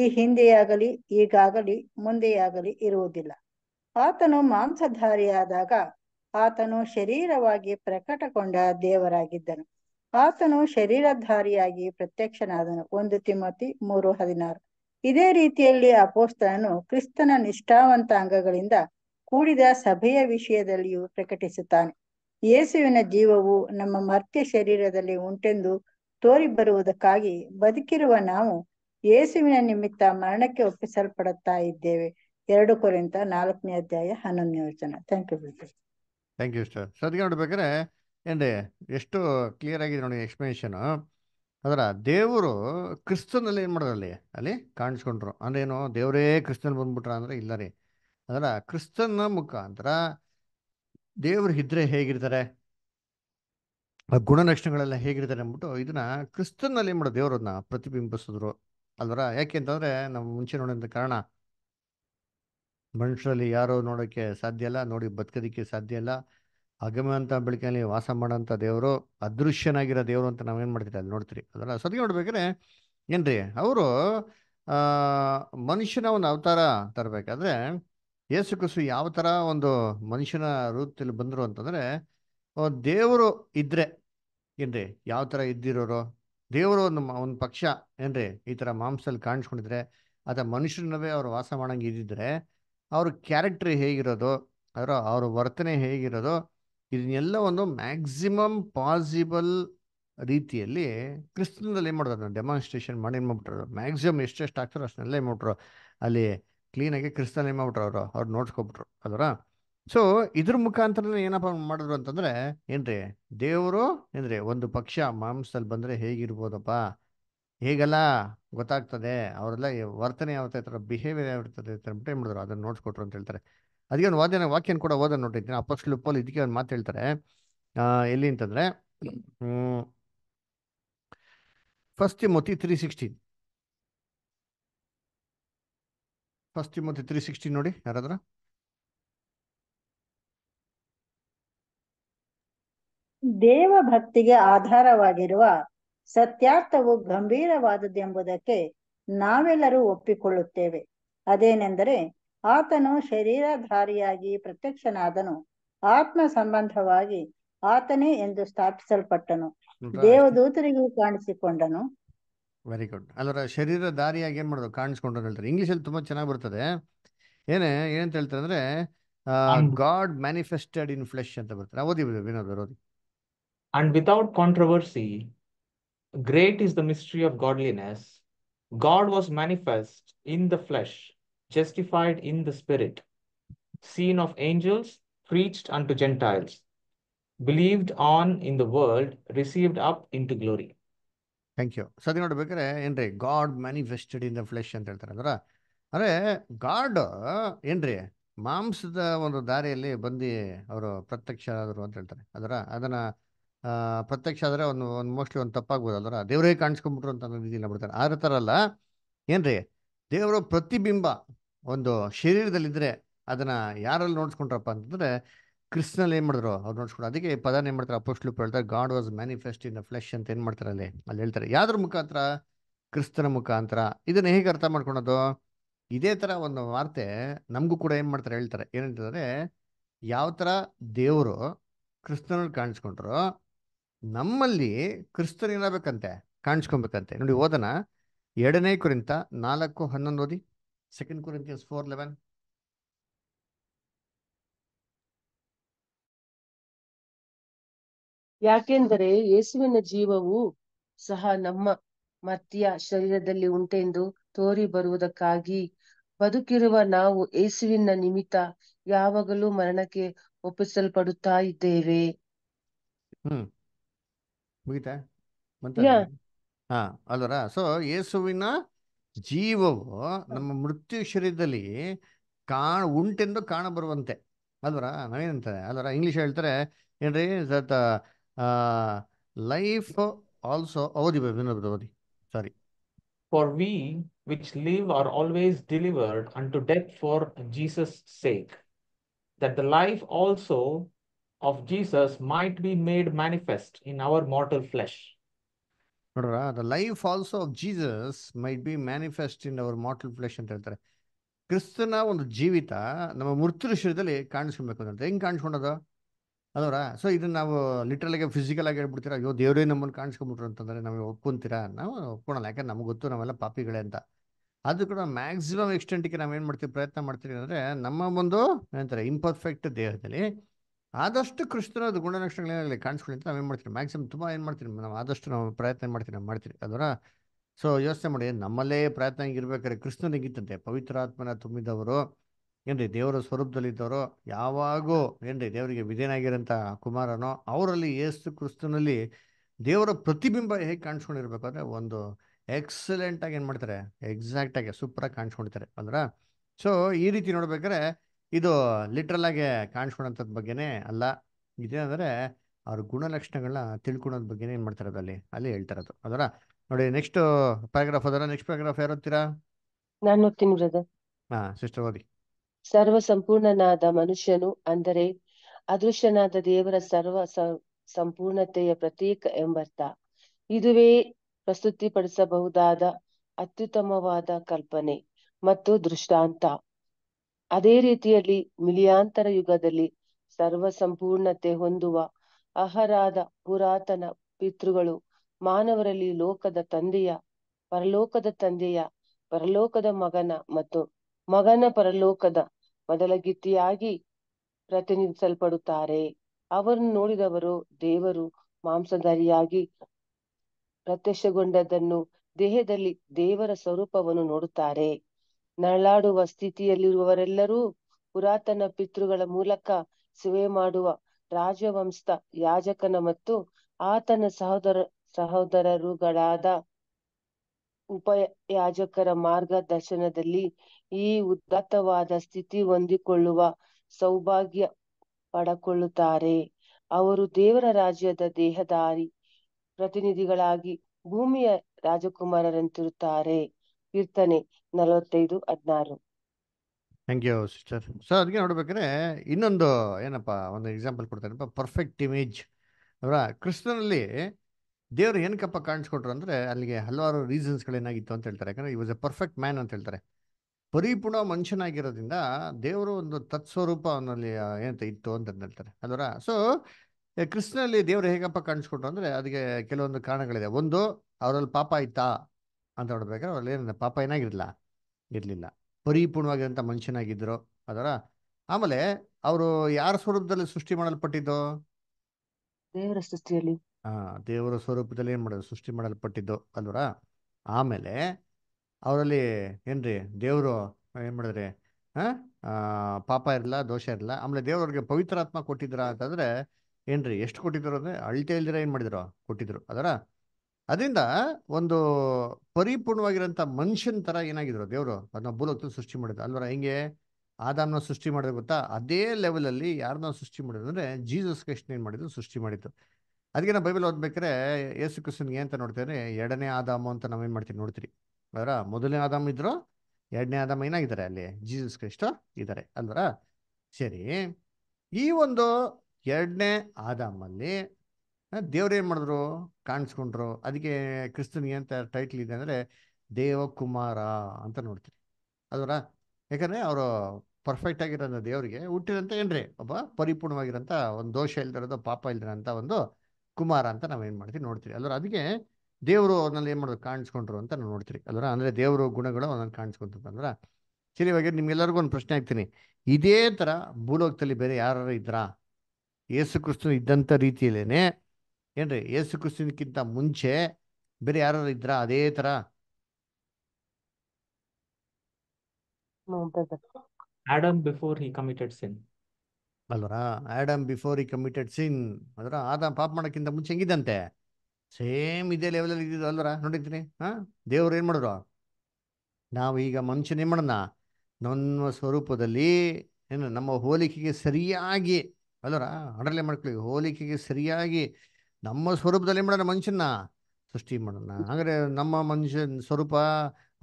D: ಈ ಹಿಂದೆಯಾಗಲಿ ಈಗಾಗಲಿ ಮುಂದೆಯಾಗಲಿ ಇರುವುದಿಲ್ಲ ಆತನು ಮಾಂಸಧಾರಿಯಾದಾಗ ಆತನು ಶರೀರವಾಗಿ ಪ್ರಕಟಗೊಂಡ ದೇವರಾಗಿದ್ದನು ಆತನು ಶರೀರಧಾರಿಯಾಗಿ ಪ್ರತ್ಯಕ್ಷನಾದನು ಒಂದು ತಿಮ್ಮತಿ ಮೂರು ಹದಿನಾರು ಇದೇ ರೀತಿಯಲ್ಲಿ ಅಪೋಸ್ತನನು ಕ್ರಿಸ್ತನ ನಿಷ್ಠಾವಂತ ಅಂಗಗಳಿಂದ ಕೂಡಿದ ಸಭೆಯ ವಿಷಯದಲ್ಲಿಯೂ ಪ್ರಕಟಿಸುತ್ತಾನೆ ಯೇಸುವಿನ ಜೀವವು ನಮ್ಮ ಮರ್ತ್ಯ ಶರೀರದಲ್ಲಿ ಉಂಟೆಂದು ತೋರಿ ಬರುವುದಕ್ಕಾಗಿ ಬದುಕಿರುವ ನಾವು ಯೇಸುವಿನ ನಿಮಿತ್ತ ಮರಣಕ್ಕೆ ಒಪ್ಪಿಸಲ್ಪಡುತ್ತಾ ಇದ್ದೇವೆ ಎರಡು ಕೊರಿಂದ ನಾಲ್ಕನೇ ಅಧ್ಯಾಯ ಹನ್ನೊಂದನೇ ವಚನ thank you
A: thank you sir ಸದ್ಯ ನೋಡ್ಬೇಕಾದ್ರೆ ಏನ್ರಿ ಎಷ್ಟು ಕ್ಲಿಯರ್ ಆಗಿದೆ ನೋಡಿ ಎಕ್ಸ್ಪ್ಲನೇಷನ್ ಅದರ ದೇವರು ಕ್ರಿಸ್ತನಲ್ಲಿ ಏನು ಮಾಡಿದ್ರು ಅಲ್ಲಿ ಅಲ್ಲಿ ಕಾಣಿಸ್ಕೊಂಡ್ರು ಏನು ದೇವರೇ ಕ್ರಿಸ್ತನ್ ಬಂದ್ಬಿಟ್ರ ಅಂದ್ರೆ ಇಲ್ಲ ರೀ ಅದರ ಕ್ರಿಸ್ತನ ಮುಖಾಂತರ ದೇವರು ಇದ್ರೆ ಹೇಗಿರ್ತಾರೆ ಆ ಗುಣಲಕ್ಷಣಗಳೆಲ್ಲ ಹೇಗಿರ್ತಾರೆ ಅಂದ್ಬಿಟ್ಟು ಇದನ್ನ ಕ್ರಿಸ್ತನಲ್ಲಿ ಮಾಡೋ ದೇವರನ್ನ ಪ್ರತಿಬಿಂಬಿಸಿದ್ರು ಅಲ್ವರ ಯಾಕೆ ಅಂತಂದ್ರೆ ನಾವು ಮುಂಚೆ ನೋಡಿದ ಕಾರಣ ಮನುಷ್ಯರಲ್ಲಿ ಯಾರು ನೋಡೋಕ್ಕೆ ಸಾಧ್ಯ ಇಲ್ಲ ನೋಡಿ ಬದುಕೋದಕ್ಕೆ ಸಾಧ್ಯ ಇಲ್ಲ ಅಗಮಂತ ಅಂತ ಬೆಳಕಿನಲ್ಲಿ ವಾಸ ಮಾಡೋಂಥ ದೇವರು ಅದೃಶ್ಯನಾಗಿರೋ ದೇವರು ಅಂತ ಏನು ಮಾಡ್ತೀರಿ ಅಲ್ಲಿ ನೋಡ್ತೀರಿ ಅದರ ಸದ್ಯ ನೋಡ್ಬೇಕಾದ್ರೆ ಏನ್ರಿ ಅವರು ಮನುಷ್ಯನ ಒಂದು ಅವತಾರ ತರಬೇಕಾದ್ರೆ ಯೇಸು ಕಸು ಯಾವ ಥರ ಒಂದು ಮನುಷ್ಯನ ರೂಪದಲ್ಲಿ ಬಂದರು ಅಂತಂದರೆ ದೇವರು ಇದ್ದರೆ ಏನ್ರಿ ಯಾವ ಥರ ಇದ್ದಿರೋರು ದೇವರು ಒಂದು ಒಂದು ಪಕ್ಷ ಏನ್ರಿ ಈ ಥರ ಮಾಂಸದಲ್ಲಿ ಕಾಣಿಸ್ಕೊಂಡಿದ್ರೆ ಅಥವಾ ಮನುಷ್ಯನವೇ ಅವರು ವಾಸ ಮಾಡಂಗೆ ಇದ್ದಿದ್ರೆ ಅವ್ರ ಕ್ಯಾರೆಕ್ಟ್ರ್ ಹೇಗಿರೋದು ಅದರ ಅವ್ರ ವರ್ತನೆ ಹೇಗಿರೋದು ಇದನ್ನೆಲ್ಲ ಒಂದು ಮ್ಯಾಕ್ಸಿಮಮ್ ಪಾಸಿಬಲ್ ರೀತಿಯಲ್ಲಿ ಕ್ರಿಸ್ತನದಲ್ಲಿ ಏನು ಮಾಡೋದು ಡೆಮಾನ್ಸ್ಟ್ರೇಷನ್ ಮಾಡಿ ಏನು ಮಾಡ್ಬಿಟ್ರು ಮ್ಯಾಕ್ಸಿಮಮ್ ಎಷ್ಟೆಷ್ಟು ಆಗ್ತಾರೋ ಅಷ್ಟನ್ನೆಲ್ಲ ಏನು ಮಾಡ್ಬಿಟ್ರು ಅಲ್ಲಿ ಕ್ಲೀನಾಗಿ ನೇಮ್ ನೇಮ್ಬಿಟ್ರು ಅವರು ಅವ್ರು ನೋಡ್ಸ್ಕೊಬಿಟ್ರು ಅದರ ಸೊ ಇದ್ರ ಮುಖಾಂತರನೇ ಏನಪ್ಪ ಮಾಡಿದ್ರು ಅಂತಂದ್ರೆ ಏನ್ರಿ ದೇವರು ಏನ್ರಿ ಒಂದು ಪಕ್ಷ ಮಾಂಸದಲ್ಲಿ ಬಂದ್ರೆ ಹೇಗಿರ್ಬೋದಪ್ಪ ಹೇಗೆಲ್ಲ ಗೊತ್ತಾಗ್ತದೆ ಅವರೆಲ್ಲ ವರ್ತನೆ ಯಾವ ಥರ ಬಿಹೇವಿಯರ್ ಯಾವ ಇರ್ತದೆ ಏನು ಮಾಡಿದ್ರು ಅದನ್ನ ನೋಡ್ಸ್ಕೊಟ್ರು ಅಂತ ಹೇಳ್ತಾರೆ ಅದಕ್ಕೆ ಒಂದು ವಾದ್ಯನ ವಾಕ್ಯನ ಕೂಡ ಓದ ಆ ಪಕ್ಷ ಪೋಲ್ ಇದಕ್ಕೆ ಒಂದು ಮಾತು ಹೇಳ್ತಾರೆ ಎಲ್ಲಿ ಅಂತಂದ್ರೆ first Timothy three sixteen first ಮತ್ತೆ ತ್ರೀ ಸಿಕ್ಸ್ಟಿ ನೋಡಿ ಯಾರಾದ್ರ
D: ದೇವ ಭಕ್ತಿಗೆ ಆಧಾರವಾಗಿರುವ ಸತ್ಯಾರ್ಥವು ಗಂಭೀರವಾದದ್ದೆಂಬುದಕ್ಕೆ ನಾವೆಲ್ಲರೂ ಒಪ್ಪಿಕೊಳ್ಳುತ್ತೇವೆ ಅದೇನೆಂದರೆ ಆತನು ಶರೀರಧಾರಿಯಾಗಿ ಪ್ರತ್ಯಕ್ಷನಾದನು ಆತ್ಮ ಸಂಬಂಧವಾಗಿ ಆತನೇ ಎಂದು ಸ್ಥಾಪಿಸಲ್ಪಟ್ಟನು ದೇವದೂತರಿಗೂ ಕಾಣಿಸಿಕೊಂಡನು
A: ವೆರಿ ಗುಡ್ ಅಲ್ಲರ ಶರೀರ ದಾರಿಯಾಗಿ ಏನು ಮಾಡೋದು ಕಾಣಿಸ್ಕೊಂಡು ಅಂತ ಹೇಳ್ತಾರೆ ಇಂಗ್ಲೀಷಲ್ಲಿ ತುಂಬ ಚೆನ್ನಾಗಿ ಬರ್ತದೆ ಏನೇ ಏನಂತ ಹೇಳ್ತಾರೆ ಅಂದರೆ ಗಾಡ್ ಮ್ಯಾನಿಫೆಸ್ಟೆಡ್ ಇನ್ ಫ್ಲೆಶ್ ಅಂತ ಬರ್ತಾರೆ ಓದಿ ವಿನೋದ್ ಓದಿ and without controversy great is the mystery of godliness God was manifest in the flesh justified in the spirit seen of angels preached and to Gentiles believed on in the world received up into glory thank you ಸರಿ ನೋಡ್ಬೇಕಾರೆ ಏನ್ರಿ God manifested in the flesh ಅಂತ ಹೇಳ್ತಾರೆ ಅಂದ್ರೆ ಅಂದ್ರೆ god ಏನ್ರಿ ಮಾಂಸದ ಒಂದು ದಾರಿಯಲ್ಲಿ ಬಂದು ಅವರು ಪ್ರತ್ಯಕ್ಷ ಆದರು ಅಂತ ಹೇಳ್ತಾರೆ ಅದರ ಅದನ್ನ ಪ್ರತ್ಯಕ್ಷ ಆದರೆ ಒಂದು ಒಂದು ಮೋಸ್ಟ್ಲಿ ಒಂದು ತಪ್ಪಾಗ್ಬೋದು ಅದರ ದೇವರೇ ಕಾಣಿಸ್ಕೊಂಬಿಟ್ರು ಅಂತ ರೀತಿಯಲ್ಲಿ ಬಿಡ್ತಾರೆ ಆ ಥರ ಅಲ್ಲ ಏನ್ರಿ ದೇವರ ಪ್ರತಿಬಿಂಬ ಒಂದು ಶರೀರದಲ್ಲಿದ್ದರೆ ಅದನ್ನು ಯಾರಲ್ಲಿ ನೋಡಿಸ್ಕೊಂಡ್ರಪ್ಪ ಅಂತಂದರೆ ಕ್ರಿಸ್ತನಲ್ಲಿ ಏನು ಮಾಡಿದ್ರು ಅವ್ರು ನೋಡ್ಸ್ಕೊಂಡು ಅದಕ್ಕೆ ಪದ ಏನು ಮಾಡ್ತಾರೆ ಅಪೋಸ್ಟ್ಲು ಹೇಳ್ತಾರೆ God was manifest in the flesh ಅಂತ ಏನು ಮಾಡ್ತಾರೆ ಅಲ್ಲಿ ಅಲ್ಲಿ ಹೇಳ್ತಾರೆ ಯಾವ್ದ್ರ ಮುಖಾಂತರ ಕ್ರಿಸ್ತನ ಮುಖಾಂತರ ಇದನ್ನ ಹೇಗೆ ಅರ್ಥ ಮಾಡ್ಕೊಳೋದು ಇದೇ ತರ ಒಂದು ವಾರ್ತೆ ನಮಗೂ ಕೂಡ ಏನು ಮಾಡ್ತಾರೆ ಹೇಳ್ತಾರೆ ಏನಂತಂದ್ರೆ ಯಾವ ಥರ ದೇವರು ಕ್ರಿಸ್ತನಲ್ಲಿ ಕಾಣಿಸ್ಕೊಂಡ್ರು ನಮ್ಮಲ್ಲಿ ಏನಾಗಬೇಕಂತೆ ಕಾಣಿಸ್ಕೊಬೇಕಂತೆ ನೋಡಿ ಓದನ ಎರಡನೇ ಕುರಿತ ನಾಲ್ಕು ಹನ್ನೊಂದು ಓದಿ ಸೆಕೆಂಡ್ ಕುರಿತ ಫೋರ್ ಲೆವೆನ್
E: ಯಾಕೆಂದರೆ ಯೇಸುವಿನ ಜೀವವು ಸಹ ನಮ್ಮ ಮತ್ತಿಯ ಶರೀರದಲ್ಲಿ ಉಂಟೆಂದು ತೋರಿ ಬರುವುದಕ್ಕಾಗಿ ಬದುಕಿರುವ ನಾವು ಯೇಸುವಿನ ನಿಮಿತ್ತ ಯಾವಾಗಲೂ ಮರಣಕ್ಕೆ ಒಪ್ಪಿಸಲ್ಪಡುತ್ತಾ ಇದ್ದೇವೆ
A: ಹ್ಮ್ ಮುಗಿತಾ ಹಾ ಸೊ ಯೇಸುವಿನ ಜೀವವು ನಮ್ಮ ಮೃತ್ಯು ಶರೀರದಲ್ಲಿ ಕಾಣ ಉಂಟೆಂದು ಕಾಣಬರುವಂತೆ ಬರುವಂತೆ ಅಲ್ವರ ನಾವೇನಂತಾರೆ ಅಲ್ವರ ಇಂಗ್ಲಿಷ್ ಹೇಳ್ತಾರೆ ಏನ್ರಿ life also Audi Vinod Audi. Sorry. For we which live are always delivered unto death for Jesus' sake, that the life also of Jesus might be made manifest in our mortal flesh. The life also of Jesus might be manifest in our mortal flesh ಅಂತ ಹೇಳ್ತಾರೆ ಕ್ರಿಸ್ತನ ಒಂದು ಜೀವಿತ ನಮ್ಮ ಮೃತ್ಯು ಶರೀರದಲ್ಲಿ ಕಾಣಿಸ್ಕೊಬೇಕು ಅಂತ ಹೆಂಗ್ ಕಾಣಿಸ್ಕೊಂಡದ ಅದರ ಸೊ ಇದನ್ನ ನಾವು ಲಿಟ್ರಲ್ ಆಗಿ ಫಿಸಿಕಲ್ ಆಗಿ ಹೇಳ್ಬಿಡ್ತೀರಾ ಅಯ್ಯೋ ದೇವರೇ ನಮ್ಮನ್ನು ಕಾಣಿಸ್ಕೊಂಡ್ಬಿಟ್ರು ಅಂತಂದ್ರೆ ನಾವು ಒಪ್ಕೊಂತೀರಾ ನಾವು ಒಪ್ಕೊಳಲ್ಲ ಯಾಕಂದ್ರೆ ನಮ್ಗೆ ಗೊತ್ತು ನಾವೆಲ್ಲ ಪಾಪಿಗಳೇ ಅಂತ ಅದು ಕೂಡ ಮ್ಯಾಕ್ಸಿಮಮ್ ಎಕ್ಸ್ಟೆಂಟ್ಗೆ ನಾವು ಏನು ಮಾಡ್ತೀವಿ ಪ್ರಯತ್ನ ಮಾಡ್ತೀವಿ ಅಂದರೆ ನಮ್ಮ ಒಂದು ಏನಂತಾರೆ ಇಂಪರ್ಫೆಕ್ಟ್ ದೇಹದಲ್ಲಿ ಆದಷ್ಟು ಅದು ಗುಣಲಕ್ಷಣಗಳೇನಾಗಲಿ ಕಾಣಿಸ್ಕೊಳ್ಳಿ ಅಂತ ನಾವೇನು ಮಾಡ್ತೀವಿ ಮ್ಯಾಕ್ಸಿಮಮ್ ತುಂಬ ಏನು ಮಾಡ್ತೀವಿ ನಾವು ಆದಷ್ಟು ನಾವು ಪ್ರಯತ್ನ ಮಾಡ್ತೀವಿ ನಾವು ಮಾಡ್ತೀವಿ ಅದರ ಸೊ ಯೋಚನೆ ಮಾಡಿ ನಮ್ಮಲ್ಲೇ ಪ್ರಯತ್ನ ಇರ್ಬೇಕಾದ್ರೆ ಕೃಷ್ಣನಿಗಿತ್ತಂತೆ ಪವಿತ್ರಾತ್ಮನ ತುಂಬಿದವರು ಏನ್ರಿ ದೇವರ ಸ್ವರೂಪದಲ್ಲಿದ್ದವರೋ ಯಾವಾಗೂ ಏನ್ರಿ ದೇವರಿಗೆ ವಿಧೇನಾಗಿರಂತ ಕುಮಾರನೋ ಅವರಲ್ಲಿ ಏಸು ಕ್ರಿಸ್ತನಲ್ಲಿ ದೇವರ ಪ್ರತಿಬಿಂಬ ಹೇಗೆ ಕಾಣಿಸ್ಕೊಂಡಿರ್ಬೇಕು ಒಂದು ಎಕ್ಸಲೆಂಟ್ ಆಗಿ ಏನ್ ಮಾಡ್ತಾರೆ ಸೂಪರ್ ಆಗಿ ಕಾಣಿಸ್ಕೊಂಡಿರ್ತಾರೆ ಅಂದ್ರೆ ಸೊ ಈ ರೀತಿ ನೋಡ್ಬೇಕಾದ್ರೆ ಇದು ಲಿಟ್ರಲ್ ಆಗಿ ಕಾಣಿಸ್ಕೊಂಡಂಥದ್ ಬಗ್ಗೆನೇ ಅಲ್ಲ ಇದೇನಂದ್ರೆ ಅವ್ರ ಗುಣಲಕ್ಷಣಗಳನ್ನ ತಿಳ್ಕೊಳೋದ್ ಬಗ್ಗೆನೇ ಏನು ಮಾಡ್ತಾರೆ ಅಲ್ಲಿ ಅಲ್ಲಿ ಹೇಳ್ತಾರೆ ಅದು ಅದರ ನೋಡಿ ನೆಕ್ಸ್ಟ್ ಪ್ಯಾರಾಗ್ರಾಫ್ ಅದರ ನೆಕ್ಸ್ಟ್ ಪ್ಯಾರಾಗ್ರಾಫ್ ಯಾರು ನಾನು ಹಾ ಸಿಸ್ಟರ್ ಓದಿ
E: ಸರ್ವ ಸಂಪೂರ್ಣನಾದ ಮನುಷ್ಯನು ಅಂದರೆ ಅದೃಶ್ಯನಾದ ದೇವರ ಸರ್ವ ಸಂಪೂರ್ಣತೆಯ ಪ್ರತೀಕ ಎಂಬರ್ಥ ಇದುವೇ ಪ್ರಸ್ತುತಿಪಡಿಸಬಹುದಾದ ಅತ್ಯುತ್ತಮವಾದ ಕಲ್ಪನೆ ಮತ್ತು ದೃಷ್ಟಾಂತ ಅದೇ ರೀತಿಯಲ್ಲಿ ಮಿಲಿಯಾಂತರ ಯುಗದಲ್ಲಿ ಸರ್ವ ಸಂಪೂರ್ಣತೆ ಹೊಂದುವ ಅಹರಾದ ಪುರಾತನ ಪಿತೃಗಳು ಮಾನವರಲ್ಲಿ ಲೋಕದ ತಂದೆಯ ಪರಲೋಕದ ತಂದೆಯ ಪರಲೋಕದ ಮಗನ ಮತ್ತು ಮಗನ ಪರಲೋಕದ ಮೊದಲ ಗೀತಿಯಾಗಿ ಪ್ರತಿನಿಧಿಸಲ್ಪಡುತ್ತಾರೆ ಅವರನ್ನು ನೋಡಿದವರು ದೇವರು ಮಾಂಸಧಾರಿಯಾಗಿ ಪ್ರತ್ಯಕ್ಷಗೊಂಡದನ್ನು ದೇಹದಲ್ಲಿ ದೇವರ ಸ್ವರೂಪವನ್ನು ನೋಡುತ್ತಾರೆ ನರಳಾಡುವ ಸ್ಥಿತಿಯಲ್ಲಿರುವವರೆಲ್ಲರೂ ಪುರಾತನ ಪಿತೃಗಳ ಮೂಲಕ ಸೇವೆ ಮಾಡುವ ರಾಜವಂಶ ಯಾಜಕನ ಮತ್ತು ಆತನ ಸಹೋದರ ಸಹೋದರರುಗಳಾದ ಉಪಯಾಜಕರ ಮಾರ್ಗದರ್ಶನದಲ್ಲಿ ಈ ಉದ್ದತ್ತವಾದ ಸ್ಥಿತಿ ಹೊಂದಿಕೊಳ್ಳುವ ಸೌಭಾಗ್ಯ ಪಡಕೊಳ್ಳುತ್ತಾರೆ ಅವರು ದೇವರ ರಾಜ್ಯದ ದೇಹದಾರಿ ಪ್ರತಿನಿಧಿಗಳಾಗಿ ಭೂಮಿಯ ರಾಜಕುಮಾರರಂತಿರುತ್ತಾರೆ ಕೀರ್ತನೆ ನಲವತ್ತೈದು ಹದಿನಾರು
A: ಥ್ಯಾಂಕ್ ಯು ಸಿಸ್ಟರ್ ಸೊ ಅದಕ್ಕೆ ನೋಡ್ಬೇಕಾದ್ರೆ ಇನ್ನೊಂದು ಏನಪ್ಪ ಒಂದು ಎಕ್ಸಾಂಪಲ್ ಕೊಡ್ತಾರೆ ಪರ್ಫೆಕ್ಟ್ ಇಮೇಜ್ ಅವರ ಕ್ರಿಸ್ತನಲ್ಲಿ ದೇವರು ಏನಕ್ಕಪ್ಪ ಕಾಣಿಸ್ಕೊಟ್ರು ಅಂದರೆ ಅಲ್ಲಿಗೆ ಹಲವಾರು ಏನಾಗಿತ್ತು ಅಂತ ಹೇಳ್ತಾರೆ ಯಾಕಂದ್ರೆ ಈ ವಾಸ್ ಎ ಪರ್ಫೆಕ್ಟ್ ಮ್ಯಾನ್ ಅಂತ ಹೇಳ್ತಾರೆ ಪರಿಪೂರ್ಣ ಮನುಷ್ಯನಾಗಿರೋದ್ರಿಂದ ದೇವರು ಒಂದು ತತ್ಸ್ವರೂಪ ಅವನಲ್ಲಿ ಏನಂತ ಇತ್ತು ಅಂತ ಹೇಳ್ತಾರೆ ಅದರ ಸೊ ಕೃಷ್ಣನಲ್ಲಿ ದೇವರು ಹೇಗಪ್ಪ ಕಾಣಿಸ್ಕೊಟ್ರು ಅಂದರೆ ಅದಕ್ಕೆ ಕೆಲವೊಂದು ಕಾರಣಗಳಿದೆ ಒಂದು ಅವರಲ್ಲಿ ಪಾಪ ಇತ್ತಾ ಅಂತ ನೋಡ್ಬೇಕಾದ್ರೆ ಅವ್ರಲ್ಲಿ ಏನಂದ್ರೆ ಪಾಪ ಏನಾಗಿರಲಿಲ್ಲ ಇರಲಿಲ್ಲ ಪರಿಪೂರ್ಣವಾಗಿರೋಂಥ ಮನುಷ್ಯನಾಗಿದ್ದರು ಅದರ ಆಮೇಲೆ ಅವರು ಯಾರ ಸ್ವರೂಪದಲ್ಲಿ ಸೃಷ್ಟಿ ಮಾಡಲ್ಪಟ್ಟಿದ್ದು ದೇವರ ಸೃಷ್ಟಿಯಲ್ಲಿ ದೇವರ ಸ್ವರೂಪದಲ್ಲಿ ಏನು ಮಾಡೋದು ಸೃಷ್ಟಿ ಮಾಡಲ್ಪಟ್ಟಿದ್ದು ಅಲ್ವರ ಆಮೇಲೆ ಅವರಲ್ಲಿ ಏನ್ರಿ ದೇವರು ಏನು ಮಾಡಿದ್ರಿ ಪಾಪ ಇರಲ್ಲ ದೋಷ ಇರಲ್ಲ ಆಮೇಲೆ ಪವಿತ್ರ ಪವಿತ್ರಾತ್ಮ ಕೊಟ್ಟಿದ್ರ ಅಂತಂದ್ರೆ ಏನ್ರಿ ಎಷ್ಟು ಕೊಟ್ಟಿದ್ರು ಅಂದ್ರೆ ಅಳ್ತೆ ಇಲ್ದಿರ ಏನು ಮಾಡಿದ್ರು ಕೊಟ್ಟಿದ್ರು ಅದರ ಅದರಿಂದ ಒಂದು ಪರಿಪೂರ್ಣವಾಗಿರೋಂಥ ಮನುಷ್ಯನ ಥರ ಏನಾಗಿದ್ರು ದೇವರು ಅದನ್ನ ಭೂಲೋಕ್ತ ಸೃಷ್ಟಿ ಮಾಡಿದ್ರು ಅಲ್ವರ ಹಿಂಗೆ ಆದಾಮ್ನ ಸೃಷ್ಟಿ ಮಾಡಿದ್ರು ಗೊತ್ತಾ ಅದೇ ಲೆವೆಲಲ್ಲಿ ಯಾರನ್ನ ಸೃಷ್ಟಿ ಮಾಡಿದ್ರು ಅಂದ್ರೆ ಜೀಸಸ್ ಕೃಷ್ಣ ಏನು ಮಾಡಿದ್ರು ಸೃಷ್ಟಿ ಮಾಡಿದ್ರು ಅದಕ್ಕೆ ನಾವು ಬೈಬಲ್ ಓದ್ಬೇಕ್ರೆ ಯೇಸು ಕ್ರಿಸ್ತನ್ಗೆ ಅಂತ ನೋಡ್ತೇನೆ ಎರಡನೇ ಆದಾಮು ಅಂತ ನಾವೇನು ಮಾಡ್ತೀವಿ ನೋಡ್ತೀರಿ ಅದರ ಮೊದಲನೇ ಆದಾಮ ಇದ್ರು ಎರಡನೇ ಆದಾಮ ಏನಾಗಿದ್ದಾರೆ ಅಲ್ಲಿ ಜೀಸಸ್ ಕ್ರಿಸ್ಟ ಇದ್ದಾರೆ ಅಲ್ವರ ಸರಿ ಈ ಒಂದು ಎರಡನೇ ಆದಾಮಲ್ಲಿ ಏನು ಮಾಡಿದ್ರು ಕಾಣಿಸ್ಕೊಂಡ್ರು ಅದಕ್ಕೆ ಕ್ರಿಸ್ತನಿಗೆ ಅಂತ ಟೈಟ್ಲ್ ಇದೆ ಅಂದರೆ ದೇವಕುಮಾರ ಅಂತ ನೋಡ್ತೀರಿ ಅದರ ಯಾಕಂದರೆ ಅವರು ಪರ್ಫೆಕ್ಟ್ ಆಗಿರೋಂಥ ದೇವರಿಗೆ ಹುಟ್ಟಿದಂಥ ಏನ್ರಿ ಒಬ್ಬ ಪರಿಪೂರ್ಣವಾಗಿರೋಂಥ ಒಂದು ದೋಷ ಇಲ್ದಿರೋದು ಪಾಪ ಇಲ್ದಿರೋಂಥ ಒಂದು ಕುಮಾರ ಅಂತ ನಾವೇನು ಮಾಡ್ತೀವಿ ನೋಡ್ತೀವಿ ಅಲ್ವಾ ಅದಕ್ಕೆ ದೇವರು ಅವ್ರನ್ನ ಏನು ಮಾಡೋದು ಕಾಣಿಸ್ಕೊಂಡ್ರು ಅಂತ ನಾವು ನೋಡ್ತೀವಿ ಅಲ್ವಾ ಅಂದರೆ ದೇವರು ಗುಣಗಳು ಅವನನ್ನು ಕಾಣಿಸ್ಕೊಂತಂದ್ರ ಅಂದ್ರೆ ಸರಿ ನಿಮ್ಗೆಲ್ಲರಿಗೂ ಒಂದು ಪ್ರಶ್ನೆ ಆಗ್ತೀನಿ ಇದೇ ಥರ ಭೂಲೋಕದಲ್ಲಿ ಬೇರೆ ಯಾರು ಇದ್ರಾ ಯೇಸು ಕ್ರಿಸ್ತು ಇದ್ದಂಥ ರೀತಿಯಲ್ಲೇನೆ ಏನ್ರಿ ಯೇಸು ಕ್ರಿಸ್ತನಕ್ಕಿಂತ ಮುಂಚೆ ಬೇರೆ ಯಾರು ಇದ್ರ ಅದೇ ಥರ Adam before he committed sin ಅಲ್ವರಾ Adam before he committed sin ಅದರ ಆದ ಪಾಪ ಮಾಡೋಕ್ಕಿಂತ ಮುಂಚೆ ಹೆಂಗಿದ್ದಂತೆ ಸೇಮ್ ಇದೇ ಲೆವೆಲಲ್ಲಿ ಇದ್ದಿದ್ದು ಅಲ್ವರ ನೋಡಿದ್ದೀನಿ ಹಾಂ ದೇವ್ರು ಏನು ಮಾಡಿದ್ರು ನಾವು ಈಗ ಮನುಷ್ಯನೇ ಮಾಡೋಣ ನಮ್ಮ ಸ್ವರೂಪದಲ್ಲಿ ಏನು ನಮ್ಮ ಹೋಲಿಕೆಗೆ ಸರಿಯಾಗಿ ಅಲ್ವರ ಅಡರ್ಲೆ ಮಾಡ್ಕೊಳ್ಳಿ ಹೋಲಿಕೆಗೆ ಸರಿಯಾಗಿ ನಮ್ಮ ಸ್ವರೂಪದಲ್ಲಿ ಮಾಡೋಣ ಮನುಷ್ಯನ ಸೃಷ್ಟಿ ಮಾಡೋಣ ಅಂದರೆ ನಮ್ಮ ಮನುಷ್ಯನ ಸ್ವರೂಪ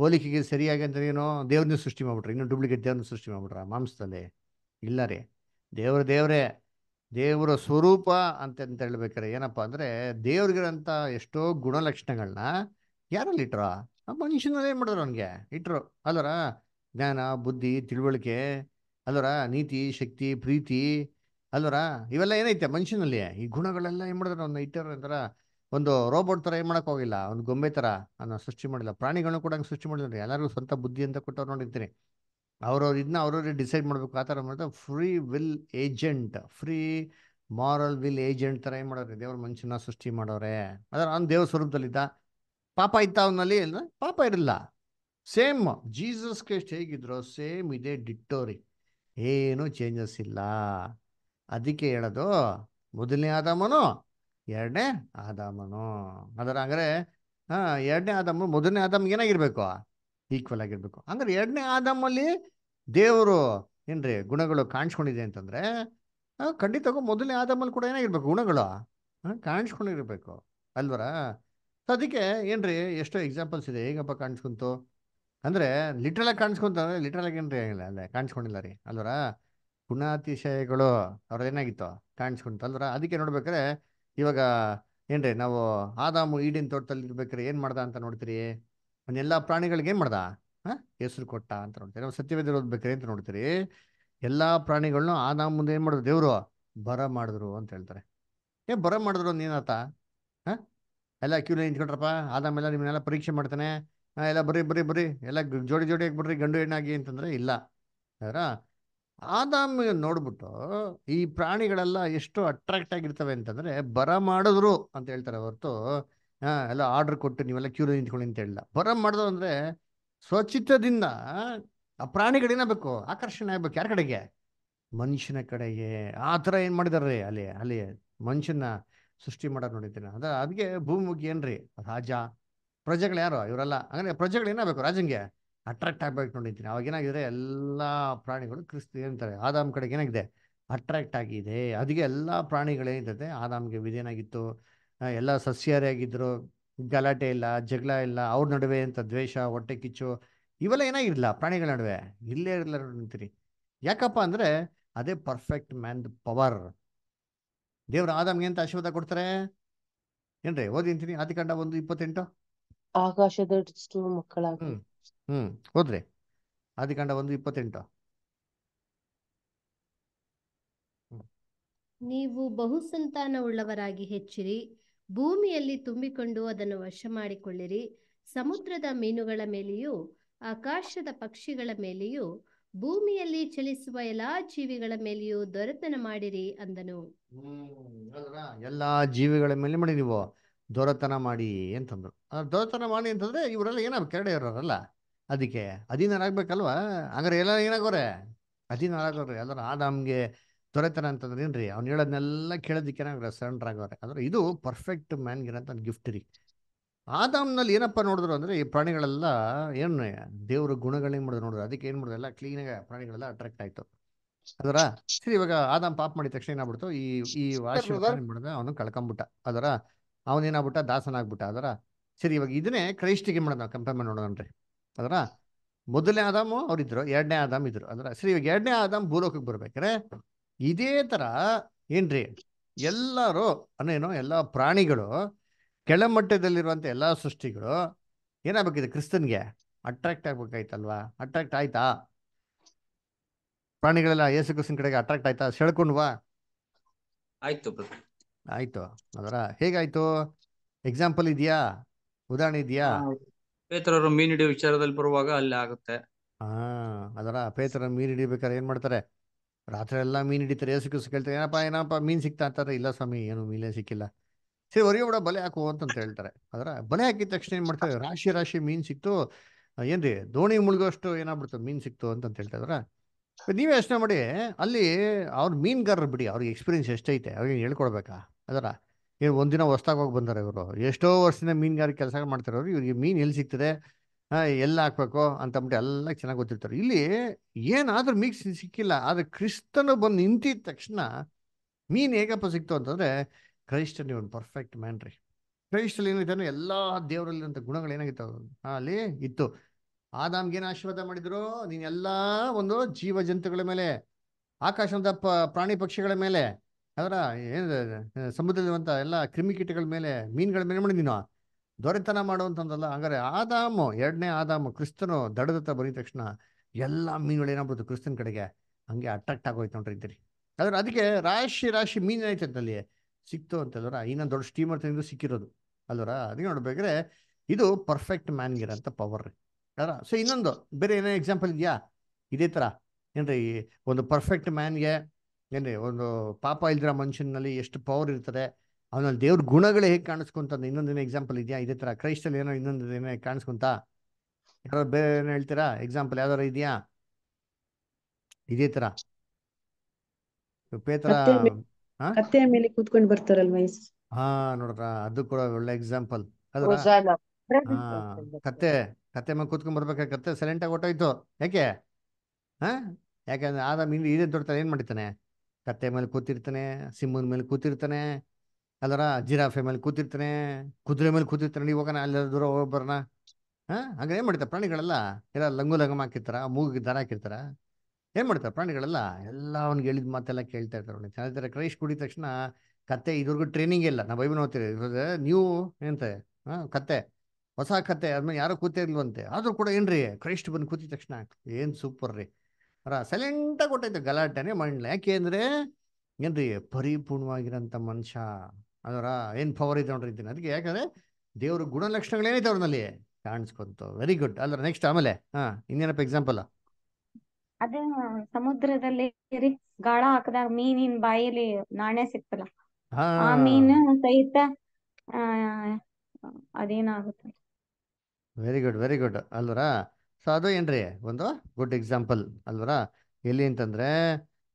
A: ಹೋಲಿಕೆಗೆ ಸರಿಯಾಗಿ ಅಂತ ಏನೋ ದೇವ್ರನ್ನ ಸೃಷ್ಟಿ ಮಾಡ್ಬಿಟ್ರೆ ಇನ್ನು ಡೂಪ್ಲಿಕೇಟ್ ದೇವ್ರನ್ನ ಸೃಷ್ಟಿ ಮಾಡ್ಬಿಟ್ರ ಮಾಂಸದಲ್ಲಿ ಇಲ್ಲ ರೀ ದೇವ್ರ ದೇವರೇ ದೇವರ ಸ್ವರೂಪ ಅಂತ ಅಂತ ಹೇಳ್ಬೇಕಾರೆ ಏನಪ್ಪ ಅಂದರೆ ದೇವ್ರಿಗಿರೋಂಥ ಎಷ್ಟೋ ಗುಣಲಕ್ಷಣಗಳನ್ನ ಯಾರಲ್ಲಿ ಆ ಮನುಷ್ಯನಲ್ಲಿ ಏನು ಮಾಡಿದ್ರು ಅವನಿಗೆ ಇಟ್ರು ಅಲ್ಲರ ಜ್ಞಾನ ಬುದ್ಧಿ ತಿಳುವಳಿಕೆ ಅದರ ನೀತಿ ಶಕ್ತಿ ಪ್ರೀತಿ ಅಲ್ವರ ಇವೆಲ್ಲ ಏನೈತೆ ಮನುಷ್ಯನಲ್ಲಿ ಈ ಗುಣಗಳೆಲ್ಲ ಏನು ಮಾಡಿದ್ರು ಅವ್ನ ಇಟ್ಟರು ಅಂತಾರ ಒಂದು ರೋಬೋಟ್ ಥರ ಏನು ಹೋಗಿಲ್ಲ ಒಂದು ಗೊಂಬೆ ಥರ ಅನ್ನೋ ಸೃಷ್ಟಿ ಮಾಡಿಲ್ಲ ಪ್ರಾಣಿಗಳನ್ನ ಕೂಡ ಹಂಗೆ ಸೃಷ್ಟಿ ಮಾಡಿದ್ರು ಎಲ್ಲರಿಗೂ ಸ್ವಂತ ಬುದ್ಧಿ ಅಂತ ಕೊಟ್ಟವ್ರು ನೋಡಿರ್ತೀನಿ ಅವ್ರವ್ರು ಇದನ್ನ ಅವ್ರವ್ರಿಗೆ ಡಿಸೈಡ್ ಮಾಡಬೇಕು ಆ ಥರ ಮಾಡಿದ್ರೆ free will agent free moral will agent ಥರ ಏನು ಮಾಡೋರೆ ದೇವ್ರ ಮನುಷ್ಯನ ಸೃಷ್ಟಿ ಮಾಡೋರೆ ಅದರ ಅವ್ನು ದೇವ್ರ ಸ್ವರೂಪದಲ್ಲಿದ್ದ ಪಾಪ ಇತ್ತ ಅವನಲ್ಲಿ ಇಲ್ಲ ಪಾಪ ಇರಲಿಲ್ಲ ಸೇಮ್ ಜೀಸಸ್ ಕ್ರೈಸ್ಟ್ ಹೇಗಿದ್ರು ಸೇಮ್ ಇದೇ ಡಿಟ್ಟೋರಿ ಏನು ಚೇಂಜಸ್ ಇಲ್ಲ ಅದಕ್ಕೆ ಹೇಳೋದು ಮೊದಲನೇ ಆದಾಮನು ಎರಡನೇ ಆದಾಮನು ಅದರ ಅಂದರೆ ಹಾಂ ಎರಡನೇ ಆದಾಮು ಮೊದಲನೇ ಆದಾಮ್ಗೆ ಏನಾಗಿರ್ಬೇಕು ಈಕ್ವಲ್ ಆಗಿರಬೇಕು ಅಂದ್ರೆ ಎರಡನೇ ಆದಮಲ್ಲಿ ದೇವರು ಏನ್ರಿ ಗುಣಗಳು ಕಾಣಿಸ್ಕೊಂಡಿದೆ ಅಂತಂದ್ರೆ ಖಂಡಿತಕ್ಕೂ ಮೊದಲನೇ ಆದಮಲ್ಲಿ ಕೂಡ ಏನಾಗಿರ್ಬೇಕು ಗುಣಗಳು ಕಾಣಿಸ್ಕೊಂಡಿರ್ಬೇಕು ಅಲ್ವರ ಅದಕ್ಕೆ ಏನ್ರಿ ಎಷ್ಟೋ ಎಕ್ಸಾಂಪಲ್ಸ್ ಇದೆ ಹೇಗಪ್ಪ ಕಾಣಿಸ್ಕೊಂತು ಅಂದರೆ ಲಿಟ್ರಲಾಗಿ ಕಾಣಿಸ್ಕೊಂತಂದ್ರೆ ಆಗಿ ಏನ್ರಿ ಆಗಿಲ್ಲ ಅಲ್ಲೇ ಕಾಣಿಸ್ಕೊಂಡಿಲ್ಲ ರೀ ಅಲ್ವರ ಗುಣಾತಿಶಯಗಳು ಅವ್ರದ್ದು ಏನಾಗಿತ್ತು ಕಾಣಿಸ್ಕೊಂತ ಅಲ್ವರ ಅದಕ್ಕೆ ನೋಡ್ಬೇಕಾದ್ರೆ ಇವಾಗ ಏನ್ರಿ ನಾವು ಆದಾಮು ಈಡಿನ ತೋಟದಲ್ಲಿ ಇರ್ಬೇಕಾರೆ ಏನು ಮಾಡ್ದ ಅಂತ ನೋಡ್ತೀರಿ ಎಲ್ಲ ಪ್ರಾಣಿಗಳಿಗೆ ಏನು ಮಾಡ್ದ ಹೆಸರು ಕೊಟ್ಟ ಅಂತ ನೋಡ್ತೀರಿ ನಾವು ಸತ್ಯವೇದ ಓದ್ಬೇಕ್ರಿ ಅಂತ ನೋಡ್ತೀರಿ ಎಲ್ಲ ಪ್ರಾಣಿಗಳನ್ನೂ ಆ ನಾ ಮುಂದೆ ಏನು ಮಾಡಿದ್ರು ದೇವ್ರು ಬರ ಮಾಡಿದ್ರು ಅಂತ ಹೇಳ್ತಾರೆ ಏ ಬರ ಮಾಡಿದ್ರು ನೀನತ ಹಾಂ ಎಲ್ಲ ಕ್ಯೂನೇ ನಿಂತ್ಕೊಂಡ್ರಪ್ಪ ಆದಾಮೆಲ್ಲ ನಿಮ್ಮನ್ನೆಲ್ಲ ಪರೀಕ್ಷೆ ಮಾಡ್ತಾನೆ ಎಲ್ಲ ಬರೀ ಬರೀ ಬರೀ ಎಲ್ಲ ಜೋಡಿ ಜೋಡಿ ಬರ್ರಿ ಗಂಡು ಹೆಣ್ಣಾಗಿ ಅಂತಂದ್ರೆ ಇಲ್ಲ ಅದರ ಆದಾಮ ನೋಡ್ಬಿಟ್ಟು ಈ ಪ್ರಾಣಿಗಳೆಲ್ಲ ಎಷ್ಟು ಅಟ್ರಾಕ್ಟ್ ಆಗಿರ್ತವೆ ಅಂತಂದ್ರೆ ಬರ ಮಾಡಿದ್ರು ಅಂತ ಹೇಳ್ತಾರೆ ಹೊರತು ಹಾಂ ಎಲ್ಲ ಆರ್ಡರ್ ಕೊಟ್ಟು ನೀವೆಲ್ಲ ಕ್ಯೂರ್ ನಿಂತ್ಕೊಳ್ಳಿ ಅಂತ ಹೇಳಿಲ್ಲ ಬರಮ್ ಮಾಡೋದು ಅಂದರೆ ಸ್ವಚ್ಛತದಿಂದ ಆ ಪ್ರಾಣಿಗಳೇನಾಗಬೇಕು ಆಕರ್ಷಣೆ ಆಗ್ಬೇಕು ಯಾರ ಕಡೆಗೆ ಮನುಷ್ಯನ ಕಡೆಗೆ ಆ ಥರ ಏನು ಮಾಡಿದಾರ್ರಿ ಅಲ್ಲಿ ಅಲ್ಲಿ ಮನುಷ್ಯನ ಸೃಷ್ಟಿ ಮಾಡೋ ನೋಡಿದ್ದೀನಿ ಅದ ಅದಕ್ಕೆ ಭೂಮಿಗೆ ಏನ್ರಿ ರಾಜ ಪ್ರಜೆಗಳು ಯಾರು ಇವರೆಲ್ಲ ಹಂಗಂದ್ರೆ ಪ್ರಜೆಗಳು ಏನಾಗಬೇಕು ರಾಜಂಗೆ ಅಟ್ರಾಕ್ಟ್ ಆಗ್ಬೇಕು ನೋಡಿದ್ದೀನಿ ಅವಾಗ ಏನಾಗಿದೆ ಎಲ್ಲ ಪ್ರಾಣಿಗಳು ಕ್ರಿಸ್ತಿ ಅಂತಾರೆ ಆದಾಮ್ ಕಡೆಗೆ ಏನಾಗಿದೆ ಅಟ್ರಾಕ್ಟ್ ಆಗಿದೆ ಅದಕ್ಕೆ ಎಲ್ಲ ಪ್ರಾಣಿಗಳೇನಿದೆ ಆದಾಮ್ಗೆ ವಿಧೇನಾಗಿತ್ತು ಎಲ್ಲ ಸಸ್ಯಾರಿಯಾಗಿದ್ದರು ಗಲಾಟೆ ಇಲ್ಲ ಜಗಳ ಇಲ್ಲ ಅವ್ರ ನಡುವೆ ಅಂತ ದ್ವೇಷ ಹೊಟ್ಟೆ ಕಿಚ್ಚು ಇವೆಲ್ಲ ಏನಾಗಿರಲಿಲ್ಲ ಪ್ರಾಣಿಗಳ ನಡುವೆ ಇಲ್ಲೇ ಇರಲಿಲ್ಲ ಅಂತೀರಿ ಯಾಕಪ್ಪ ಅಂದರೆ ಅದೇ ಪರ್ಫೆಕ್ಟ್ ಮ್ಯಾನ್ ಪವರ್ ದೇವ್ರ ಆದಮ್ಗೆ ಅಂತ ಆಶೀರ್ವಾದ ಕೊಡ್ತಾರೆ ಏನ್ರಿ ಓದಿ ಅಂತೀನಿ ಆದಿ ಕಂಡ ಒಂದು ಇಪ್ಪತ್ತೆಂಟು ಆಕಾಶದ ಮಕ್ಕಳ ಹ್ಮ್ ಹ್ಮ್ ಓದ್ರಿ ಆದಿ ಕಂಡ ಒಂದು ಇಪ್ಪತ್ತೆಂಟು
B: ನೀವು ಬಹುಸಂತಾನ ಉಳ್ಳವರಾಗಿ ಹೆಚ್ಚಿರಿ ಭೂಮಿಯಲ್ಲಿ ತುಂಬಿಕೊಂಡು ಅದನ್ನು ವಶ ಮಾಡಿಕೊಳ್ಳಿರಿ ಸಮುದ್ರದ ಮೀನುಗಳ ಮೇಲೆಯೂ ಆಕಾಶದ ಪಕ್ಷಿಗಳ ಮೇಲೆಯೂ ಭೂಮಿಯಲ್ಲಿ ಚಲಿಸುವ ಎಲ್ಲಾ ಜೀವಿಗಳ ಮೇಲೆಯೂ ದೊರೆತನ ಮಾಡಿರಿ ಅಂದನು
A: ಎಲ್ಲಾ ಜೀವಿಗಳ ಮೇಲೆ ಮಾಡಿ ನೀವು ದೊರೆತನ ಮಾಡಿ ಅಂತಂದ್ರು ದೊರೆತನ ಮಾಡಿ ಅಂತಂದ್ರೆ ಇವರೆಲ್ಲ ಏನಾರ ಕೆರಡೆ ಇರೋರಲ್ಲ ಅದಕ್ಕೆ ಅಧೀನರಾಗ್ಬೇಕಲ್ವಾ ಹಂಗಾರೆ ಎಲ್ಲ ಏನಾಗೋರೆ ಅಧೀನರಾಗೋರೆ ಎಲ್ಲರೂ ಆದಾಮ್ಗೆ ದೊರೆತನ ಅಂತಂದ್ರೆ ಏನ್ರಿ ಅವ್ನು ಹೇಳೋದನ್ನೆಲ್ಲ ಕೇಳೋದಕ್ಕೆ ಏನಾಗ್ರೆ ಸಣ್ಣ ಅಂದ್ರೆ ಇದು ಪರ್ಫೆಕ್ಟ್ ಮ್ಯಾನ್ಗಿರೋಂಥ ಗಿಫ್ಟ್ ರೀ ಆದಾಮ್ನಲ್ಲಿ ಏನಪ್ಪಾ ನೋಡಿದ್ರು ಅಂದ್ರೆ ಈ ಪ್ರಾಣಿಗಳೆಲ್ಲ ಏನು ದೇವ್ರ ಗುಣಗಳನ್ನೇ ಮಾಡಿದ್ರು ನೋಡಿದ್ರು ಅದಕ್ಕೆ ಏನ್ ಮಾಡಿದ್ರು ಎಲ್ಲ ಆಗ ಪ್ರಾಣಿಗಳೆಲ್ಲ ಅಟ್ರಾಕ್ಟ್ ಆಯ್ತು ಅದರ ಸರಿ ಇವಾಗ ಆದಾಮ್ ಪಾಪ್ ಮಾಡಿದ ತಕ್ಷಣ ಏನಾಗ್ಬಿಡ್ತು ಈ ಈ ವಾಶಿ ಮಾಡಿದ ಅವನು ಕಳ್ಕೊಂಬಿಟ್ಟ ಅದರ ಅವನೇನಾಗ್ಬಿಟ್ಟ ದಾಸನ ಆಗ್ಬಿಟ್ಟ ಅದರ ಸರಿ ಇವಾಗ ಇದನ್ನೇ ಕ್ರೈಸ್ಟಿಗೆ ಮಾಡೋದು ಕಂಪೇರ್ ಮಾಡಿ ನೋಡೋಣ ಅದರ ಮೊದಲನೇ ಆದಾಮು ಅವ್ರಿದ್ರು ಎರಡನೇ ಆದಾಮ್ ಇದ್ರು ಅದರ ಸರಿ ಇವಾಗ ಎರಡನೇ ಆದಾಮ್ ಭೂಲೋಕಕ್ಕೆ ಬರ್ಬೇಕಾರೆ ಇದೇ ತರ ಏನ್ರಿ ಎಲ್ಲರೂ ಅನ್ನೇನು ಎಲ್ಲ ಪ್ರಾಣಿಗಳು ಕೆಳಮಟ್ಟದಲ್ಲಿರುವಂಥ ಎಲ್ಲ ಸೃಷ್ಟಿಗಳು ಏನಾಗಬೇಕಿದೆ ಕ್ರಿಸ್ತನ್ಗೆ ಅಟ್ರಾಕ್ಟ್ ಆಗ್ಬೇಕಾಯ್ತಲ್ವಾ ಅಟ್ರಾಕ್ಟ್ ಆಯ್ತಾ ಪ್ರಾಣಿಗಳೆಲ್ಲ ಯೇಸು ಕ್ರಿಸ್ತನ್ ಕಡೆಗೆ ಅಟ್ರಾಕ್ಟ್ ಆಯ್ತಾ ಸೆಳ್ಕೊಂಡ್ವಾ ಆಯ್ತು ಆಯ್ತು ಅದರ ಹೇಗಾಯ್ತು ಎಕ್ಸಾಂಪಲ್ ಇದೆಯಾ ಉದಾಹರಣೆ ಇದೆಯಾ
D: ಪೇತ್ರರು ಮೀನ್ ಹಿಡಿಯೋ ವಿಚಾರದಲ್ಲಿ ಬರುವಾಗ ಅಲ್ಲಿ ಆಗುತ್ತೆ
A: ಹಾ ಅದರ ಪೇತ್ರ ಮೀನ್ ಹಿಡಿಬೇಕಾದ್ರೆ ಏನ್ ಮಾಡ್ತಾರೆ ರಾತ್ರಿ ಎಲ್ಲ ಮೀನು ಹಿಡಿತಾರೆ ಸಿಕ್ಕು ಕೇಳ್ತಾರೆ ಏನಪ್ಪ ಏನಪ್ಪ ಮೀನು ಸಿಕ್ತಾ ಅಂತಾರೆ ಇಲ್ಲ ಸ್ವಾಮಿ ಏನು ಮೀನೇ ಸಿಕ್ಕಿಲ್ಲ ಸರಿ ಹೊರಗೆ ಬಲೆ ಹಾಕು ಅಂತ ಹೇಳ್ತಾರೆ ಅದರ ಬಲೆ ಹಾಕಿದ ತಕ್ಷಣ ಏನು ಮಾಡ್ತಾರೆ ರಾಶಿ ರಾಶಿ ಮೀನ್ ಸಿಕ್ತು ಏನ್ರಿ ದೋಣಿ ಮುಳುಗೋಷ್ಟು ಏನಾಗ್ಬಿಡ್ತು ಮೀನ್ ಸಿಕ್ತು ಅಂತ ಹೇಳ್ತಾ ಇದ್ರ ನೀವೇ ಯೋಚನೆ ಮಾಡಿ ಅಲ್ಲಿ ಅವ್ರ ಮೀನುಗಾರರು ಬಿಡಿ ಅವ್ರಿಗೆ ಎಕ್ಸ್ಪೀರಿಯನ್ಸ್ ಎಷ್ಟೈತೆ ಅವ್ರಿಗೆ ಹೇಳ್ಕೊಡ್ಬೇಕಾ ಅದರ ಏನು ಒಂದಿನ ಹೊಸ್ದಾಗ ಹೋಗಿ ಬಂದಾರೆ ಇವರು ಎಷ್ಟೋ ವರ್ಷದಿಂದ ಮೀನುಗಾರಿಕೆ ಕೆಲಸ ಮಾಡ್ತಾರೆ ಅವರು ಇವ್ರಿಗೆ ಮೀನು ಎಲ್ಲಿ ಸಿಗ್ತದೆ ಎಲ್ಲ ಹಾಕ್ಬೇಕು ಅಂದ್ಬಿಟ್ಟು ಎಲ್ಲ ಚೆನ್ನಾಗಿ ಗೊತ್ತಿರ್ತಾರೆ ಇಲ್ಲಿ ಏನಾದರೂ ಮಿಕ್ಸ್ ಸಿಕ್ಕಿಲ್ಲ ಆದ್ರೆ ಕ್ರಿಸ್ತನು ಬಂದು ನಿಂತಿದ ತಕ್ಷಣ ಮೀನು ಹೇಗಪ್ಪ ಸಿಕ್ತು ಅಂತಂದ್ರೆ ಕ್ರೈಸ್ತನೇ ಒಂದು ಪರ್ಫೆಕ್ಟ್ ಮ್ಯಾನ್ ರೀ ಕ್ರೈಸ್ತಲ್ಲಿ ಎಲ್ಲಾ ಎಲ್ಲ ದೇವರಲ್ಲಿರುವಂಥ ಗುಣಗಳು ಏನಾಗಿತ್ತು ಅಲ್ಲಿ ಇತ್ತು ಆದಾಮ್ಗೆ ಏನು ಆಶೀರ್ವಾದ ಮಾಡಿದ್ರು ನೀನೆಲ್ಲ ಒಂದು ಜೀವ ಜಂತುಗಳ ಮೇಲೆ ಆಕಾಶದ ಪ ಪ್ರಾಣಿ ಪಕ್ಷಿಗಳ ಮೇಲೆ ಅದರ ಏನು ಸಮುದ್ರದಲ್ಲಿರುವಂಥ ಎಲ್ಲ ಕ್ರಿಮಿಕೀಟಗಳ ಮೇಲೆ ಮೀನುಗಳ ಮೇಲೆ ಮಾಡಿ ನೀನು ದೊರೆತನ ಮಾಡುವಂತಂದಲ್ಲ ಹಾಗಾದ್ರೆ ಆದಾಮು ಎರಡನೇ ಆದಾಮು ಕ್ರಿಸ್ತನು ದಡದತ್ತ ಬರಿದ ತಕ್ಷಣ ಎಲ್ಲ ಮೀನುಗಳು ಏನಾಗ್ಬಿಡ್ತು ಕ್ರಿಸ್ತನ ಕಡೆಗೆ ಹಂಗೆ ಅಟ್ರಾಕ್ಟ್ ಆಗೋಯ್ತು ನೋಡ್ರಿ ಇದ್ದೀರಿ ಆದ್ರೆ ಅದಕ್ಕೆ ರಾಶಿ ರಾಶಿ ಮೀನು ಅಂತಲ್ಲಿ ಸಿಕ್ತು ಅಂತ ಅಂತಲ್ವರ ಇನ್ನೊಂದು ದೊಡ್ಡ ಸ್ಟೀಮರ್ ತಂದು ಸಿಕ್ಕಿರೋದು ಅಲ್ವರ ಅದಕ್ಕೆ ನೋಡ್ಬೇಕ್ರೆ ಇದು ಪರ್ಫೆಕ್ಟ್ ಮ್ಯಾನ್ಗಿರ ಅಂತ ಪವರ್ ರೀ ಸೊ ಇನ್ನೊಂದು ಬೇರೆ ಏನೇ ಎಕ್ಸಾಂಪಲ್ ಇದೆಯಾ ಇದೇ ಥರ ಏನ್ರಿ ಒಂದು ಪರ್ಫೆಕ್ಟ್ ಮ್ಯಾನ್ಗೆ ಏನ್ರಿ ಒಂದು ಪಾಪ ಇಲ್ದಿರ ಮನುಷ್ಯನಲ್ಲಿ ಎಷ್ಟು ಪವರ್ ಇರ್ತದೆ ಅವನ ದೇವ್ರ ಗುಣಗಳು ಹೇಗೆ ಕಾಣಿಸ್ಕೊಂತ ಇನ್ನೊಂದೇನೋ ಎಕ್ಸಾಂಪಲ್ ಇದೆಯಾ ಇದೇ ತರ ಕ್ರೈಸ್ಟಲ್ ಏನೋ ಇನ್ನೊಂದು ಏನೋ ಕಾಣಿಸ್ಕೊಂತ ಯಾರು ಬೇರೆ ಏನು ಹೇಳ್ತೀರಾ ಎಕ್ಸಾಂಪಲ್ ಯಾವ್ದಾರ ಇದೆಯಾ ಇದೇ ತರ ಪೇತರ
C: ಕೂತ್ಕೊಂಡು ಬರ್ತಾರಲ್ವಾ
A: ಹಾ ನೋಡ್ರ ಅದು ಕೂಡ ಒಳ್ಳೆ ಎಕ್ಸಾಂಪಲ್ ಕತ್ತೆ ಕತ್ತೆ ಮೇಲೆ ಕೂತ್ಕೊಂಡ್ ಬರ್ಬೇಕಾದ್ರೆ ಕತ್ತೆ ಸೈಲೆಂಟ್ ಆಗಿ ಹೊಟ್ಟೋಯ್ತು ಯಾಕೆ ಹಾ ಯಾಕಂದ್ರೆ ಆದ ಇದೇ ದೊಡ್ಡ ಏನ್ ಮಾಡ್ತಾನೆ ಕತ್ತೆ ಮೇಲೆ ಕೂತಿರ್ತಾನೆ ಸಿಂಹದ ಮೇಲೆ ಕೂತಿರ್ತಾನೆ ಅಲ್ಲರ ಜಿರಾಫೆ ಮೇಲೆ ಕೂತಿರ್ತಾನೆ ಕುದುರೆ ಮೇಲೆ ಕೂತಿರ್ತಾನೆ ನೀವು ಹೋಗೋಣ ಅಲ್ಲಿ ದೂರ ಹೋಗಿ ಬರೋಣ ಹಾ ಹಾಗೆ ಏನು ಮಾಡ್ತಾರೆ ಪ್ರಾಣಿಗಳೆಲ್ಲ ಎಲ್ಲ ಲಂಗು ಲಂಗಮ್ ಹಾಕಿರ್ತಾರ ಮೂಗಿಗೆ ದರ ಹಾಕಿರ್ತಾರ ಏನು ಮಾಡ್ತಾರೆ ಪ್ರಾಣಿಗಳೆಲ್ಲ ಎಲ್ಲ ಅವ್ನಿಗೆ ಹೇಳಿದ ಮಾತೆಲ್ಲ ಕೇಳ್ತಾ ಇರ್ತಾರೆ ಅವ್ನಿಗೆ ಚೆನ್ನಾಗಿರ್ತಾರೆ ಕ್ರೈಸ್ಟ್ ಕುಡಿದ ತಕ್ಷಣ ಕತ್ತೆ ಇದ್ರಿಗೂ ಟ್ರೈನಿಂಗ್ ಇಲ್ಲ ನಾವು ಬೈಬಲ್ ಓದ್ತೀರಿ ನೀವು ಏನಂತೆ ಹಾಂ ಕತ್ತೆ ಹೊಸ ಕತೆ ಆದ್ಮೇಲೆ ಯಾರೋ ಕೂತೇ ಇಲ್ವಂತೆ ಆದರೂ ಕೂಡ ಏನ್ರಿ ಕ್ರೈಸ್ಟ್ ಬಂದು ಕೂತಿದ ತಕ್ಷಣ ಏನು ಸೂಪರ್ ರೀ ಅರ ಸೈಲೆಂಟಾಗಿ ಕೊಟ್ಟೈತೆ ಗಲಾಟೆನೇ ಮಾಡಲಿಲ್ಲ ಯಾಕೆ ಅಂದರೆ ಏನ್ರಿ ಪರಿಪೂರ್ಣವಾಗಿರೋಂಥ ಮನುಷ್ಯ ಅದರ ಏನು ಪವರ್ ಇದೆ ನೋಡ್ರಿ ಇದ್ದೀನಿ ಅದಕ್ಕೆ ಯಾಕಂದರೆ ದೇವ್ರ ಗುಣಲಕ್ಷಣಗಳೇನೈತೆ ಅವ್ರನಲ್ಲಿ ಕಾಣಿಸ್ಕೊಂತು ವೆರಿ ಗುಡ್ ಅಲ್ಲ ನೆಕ್ಸ್ಟ್ ಆಮೇಲೆ ಹಾ ಇನ್ನೇನಪ್ಪ ಎಕ್ಸಾಂಪಲ್
F: ಅದೇ ಸಮುದ್ರದಲ್ಲಿ ಗಾಳ ಹಾಕಿದಾಗ ಮೀನಿನ ಬಾಯಲ್ಲಿ ನಾಣ್ಯ ಸಿಕ್ತಲ್ಲ
A: ಆ ಮೀನು
F: ಸಹಿತ ಅದೇನಾಗುತ್ತೆ
A: ವೆರಿ ಗುಡ್ ವೆರಿ ಗುಡ್ ಅಲ್ವರಾ ಸೊ ಅದು ಏನ್ರಿ ಒಂದು ಗುಡ್ ಎಕ್ಸಾಂಪಲ್ ಅಲ್ವರಾ ಎಲ್ಲಿ ಅಂತಂದ್ರೆ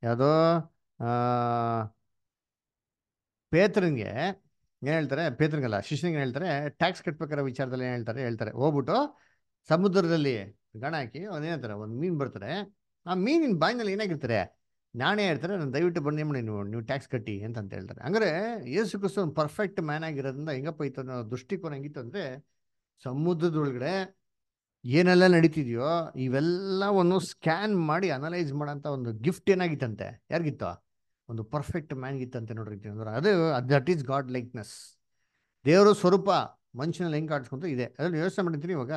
A: ಯಾವುದೋ ಪೇತ್ರನ್ಗೆ ಏನು ಹೇಳ್ತಾರೆ ಪೇತ್ರನ್ಗಲ್ಲ ಶಿಷ್ಯನಿಗೆ ಹೇಳ್ತಾರೆ ಟ್ಯಾಕ್ಸ್ ಕಟ್ಬೇಕಾರೆ ವಿಚಾರದಲ್ಲಿ ಏನು ಹೇಳ್ತಾರೆ ಹೇಳ್ತಾರೆ ಹೋಗ್ಬಿಟ್ಟು ಸಮುದ್ರದಲ್ಲಿ ಗಣ ಹಾಕಿ ಅವ್ನು ಏನಂತಾರೆ ಒಂದು ಮೀನು ಬರ್ತಾರೆ ಆ ಮೀನಿನ ಬಾಯಿನಲ್ಲಿ ಏನಾಗಿರ್ತಾರೆ ನಾನೇ ಹೇಳ್ತಾರೆ ನಾನು ದಯವಿಟ್ಟು ಬನ್ನಿ ಮಾಡಿ ನೀವು ನೀವು ಟ್ಯಾಕ್ಸ್ ಕಟ್ಟಿ ಅಂತ ಅಂತ ಹೇಳ್ತಾರೆ ಅಂದ್ರೆ ಯೇಸು ಒಂದು ಪರ್ಫೆಕ್ಟ್ ಮ್ಯಾನ್ ಆಗಿರೋದ್ರಿಂದ ಹೆಂಗಪ್ಪ ಇತ್ತು ಅನ್ನೋ ದೃಷ್ಟಿಕೋನ ಹೆಂಗಿತ್ತು ಅಂದರೆ ಸಮುದ್ರದೊಳಗಡೆ ಏನೆಲ್ಲ ನಡೀತಿದೆಯೋ ಇವೆಲ್ಲವನ್ನು ಸ್ಕ್ಯಾನ್ ಮಾಡಿ ಅನಲೈಸ್ ಮಾಡೋಂಥ ಒಂದು ಗಿಫ್ಟ್ ಏನಾಗಿತ್ತಂತೆ ಯಾರಿಗಿತ್ತು ಒಂದು ಪರ್ಫೆಕ್ಟ್ ಮ್ಯಾನ್ ಗಿತ್ತಂತೆ ನೋಡ್ರಿ ಅಂದ್ರೆ ಅದು ದಟ್ ಈಸ್ ಗಾಡ್ ಲೈಕ್ನೆಸ್ ದೇವರ ಸ್ವರೂಪ ಮನುಷ್ಯನಲ್ಲಿ ಲಿಂಕ್ ಆಡ್ಸ್ಕೊಂತ ಇದೆ ಅದನ್ನು ಯೋಚನೆ ಮಾಡಿದ್ದೀನಿ ಇವಾಗ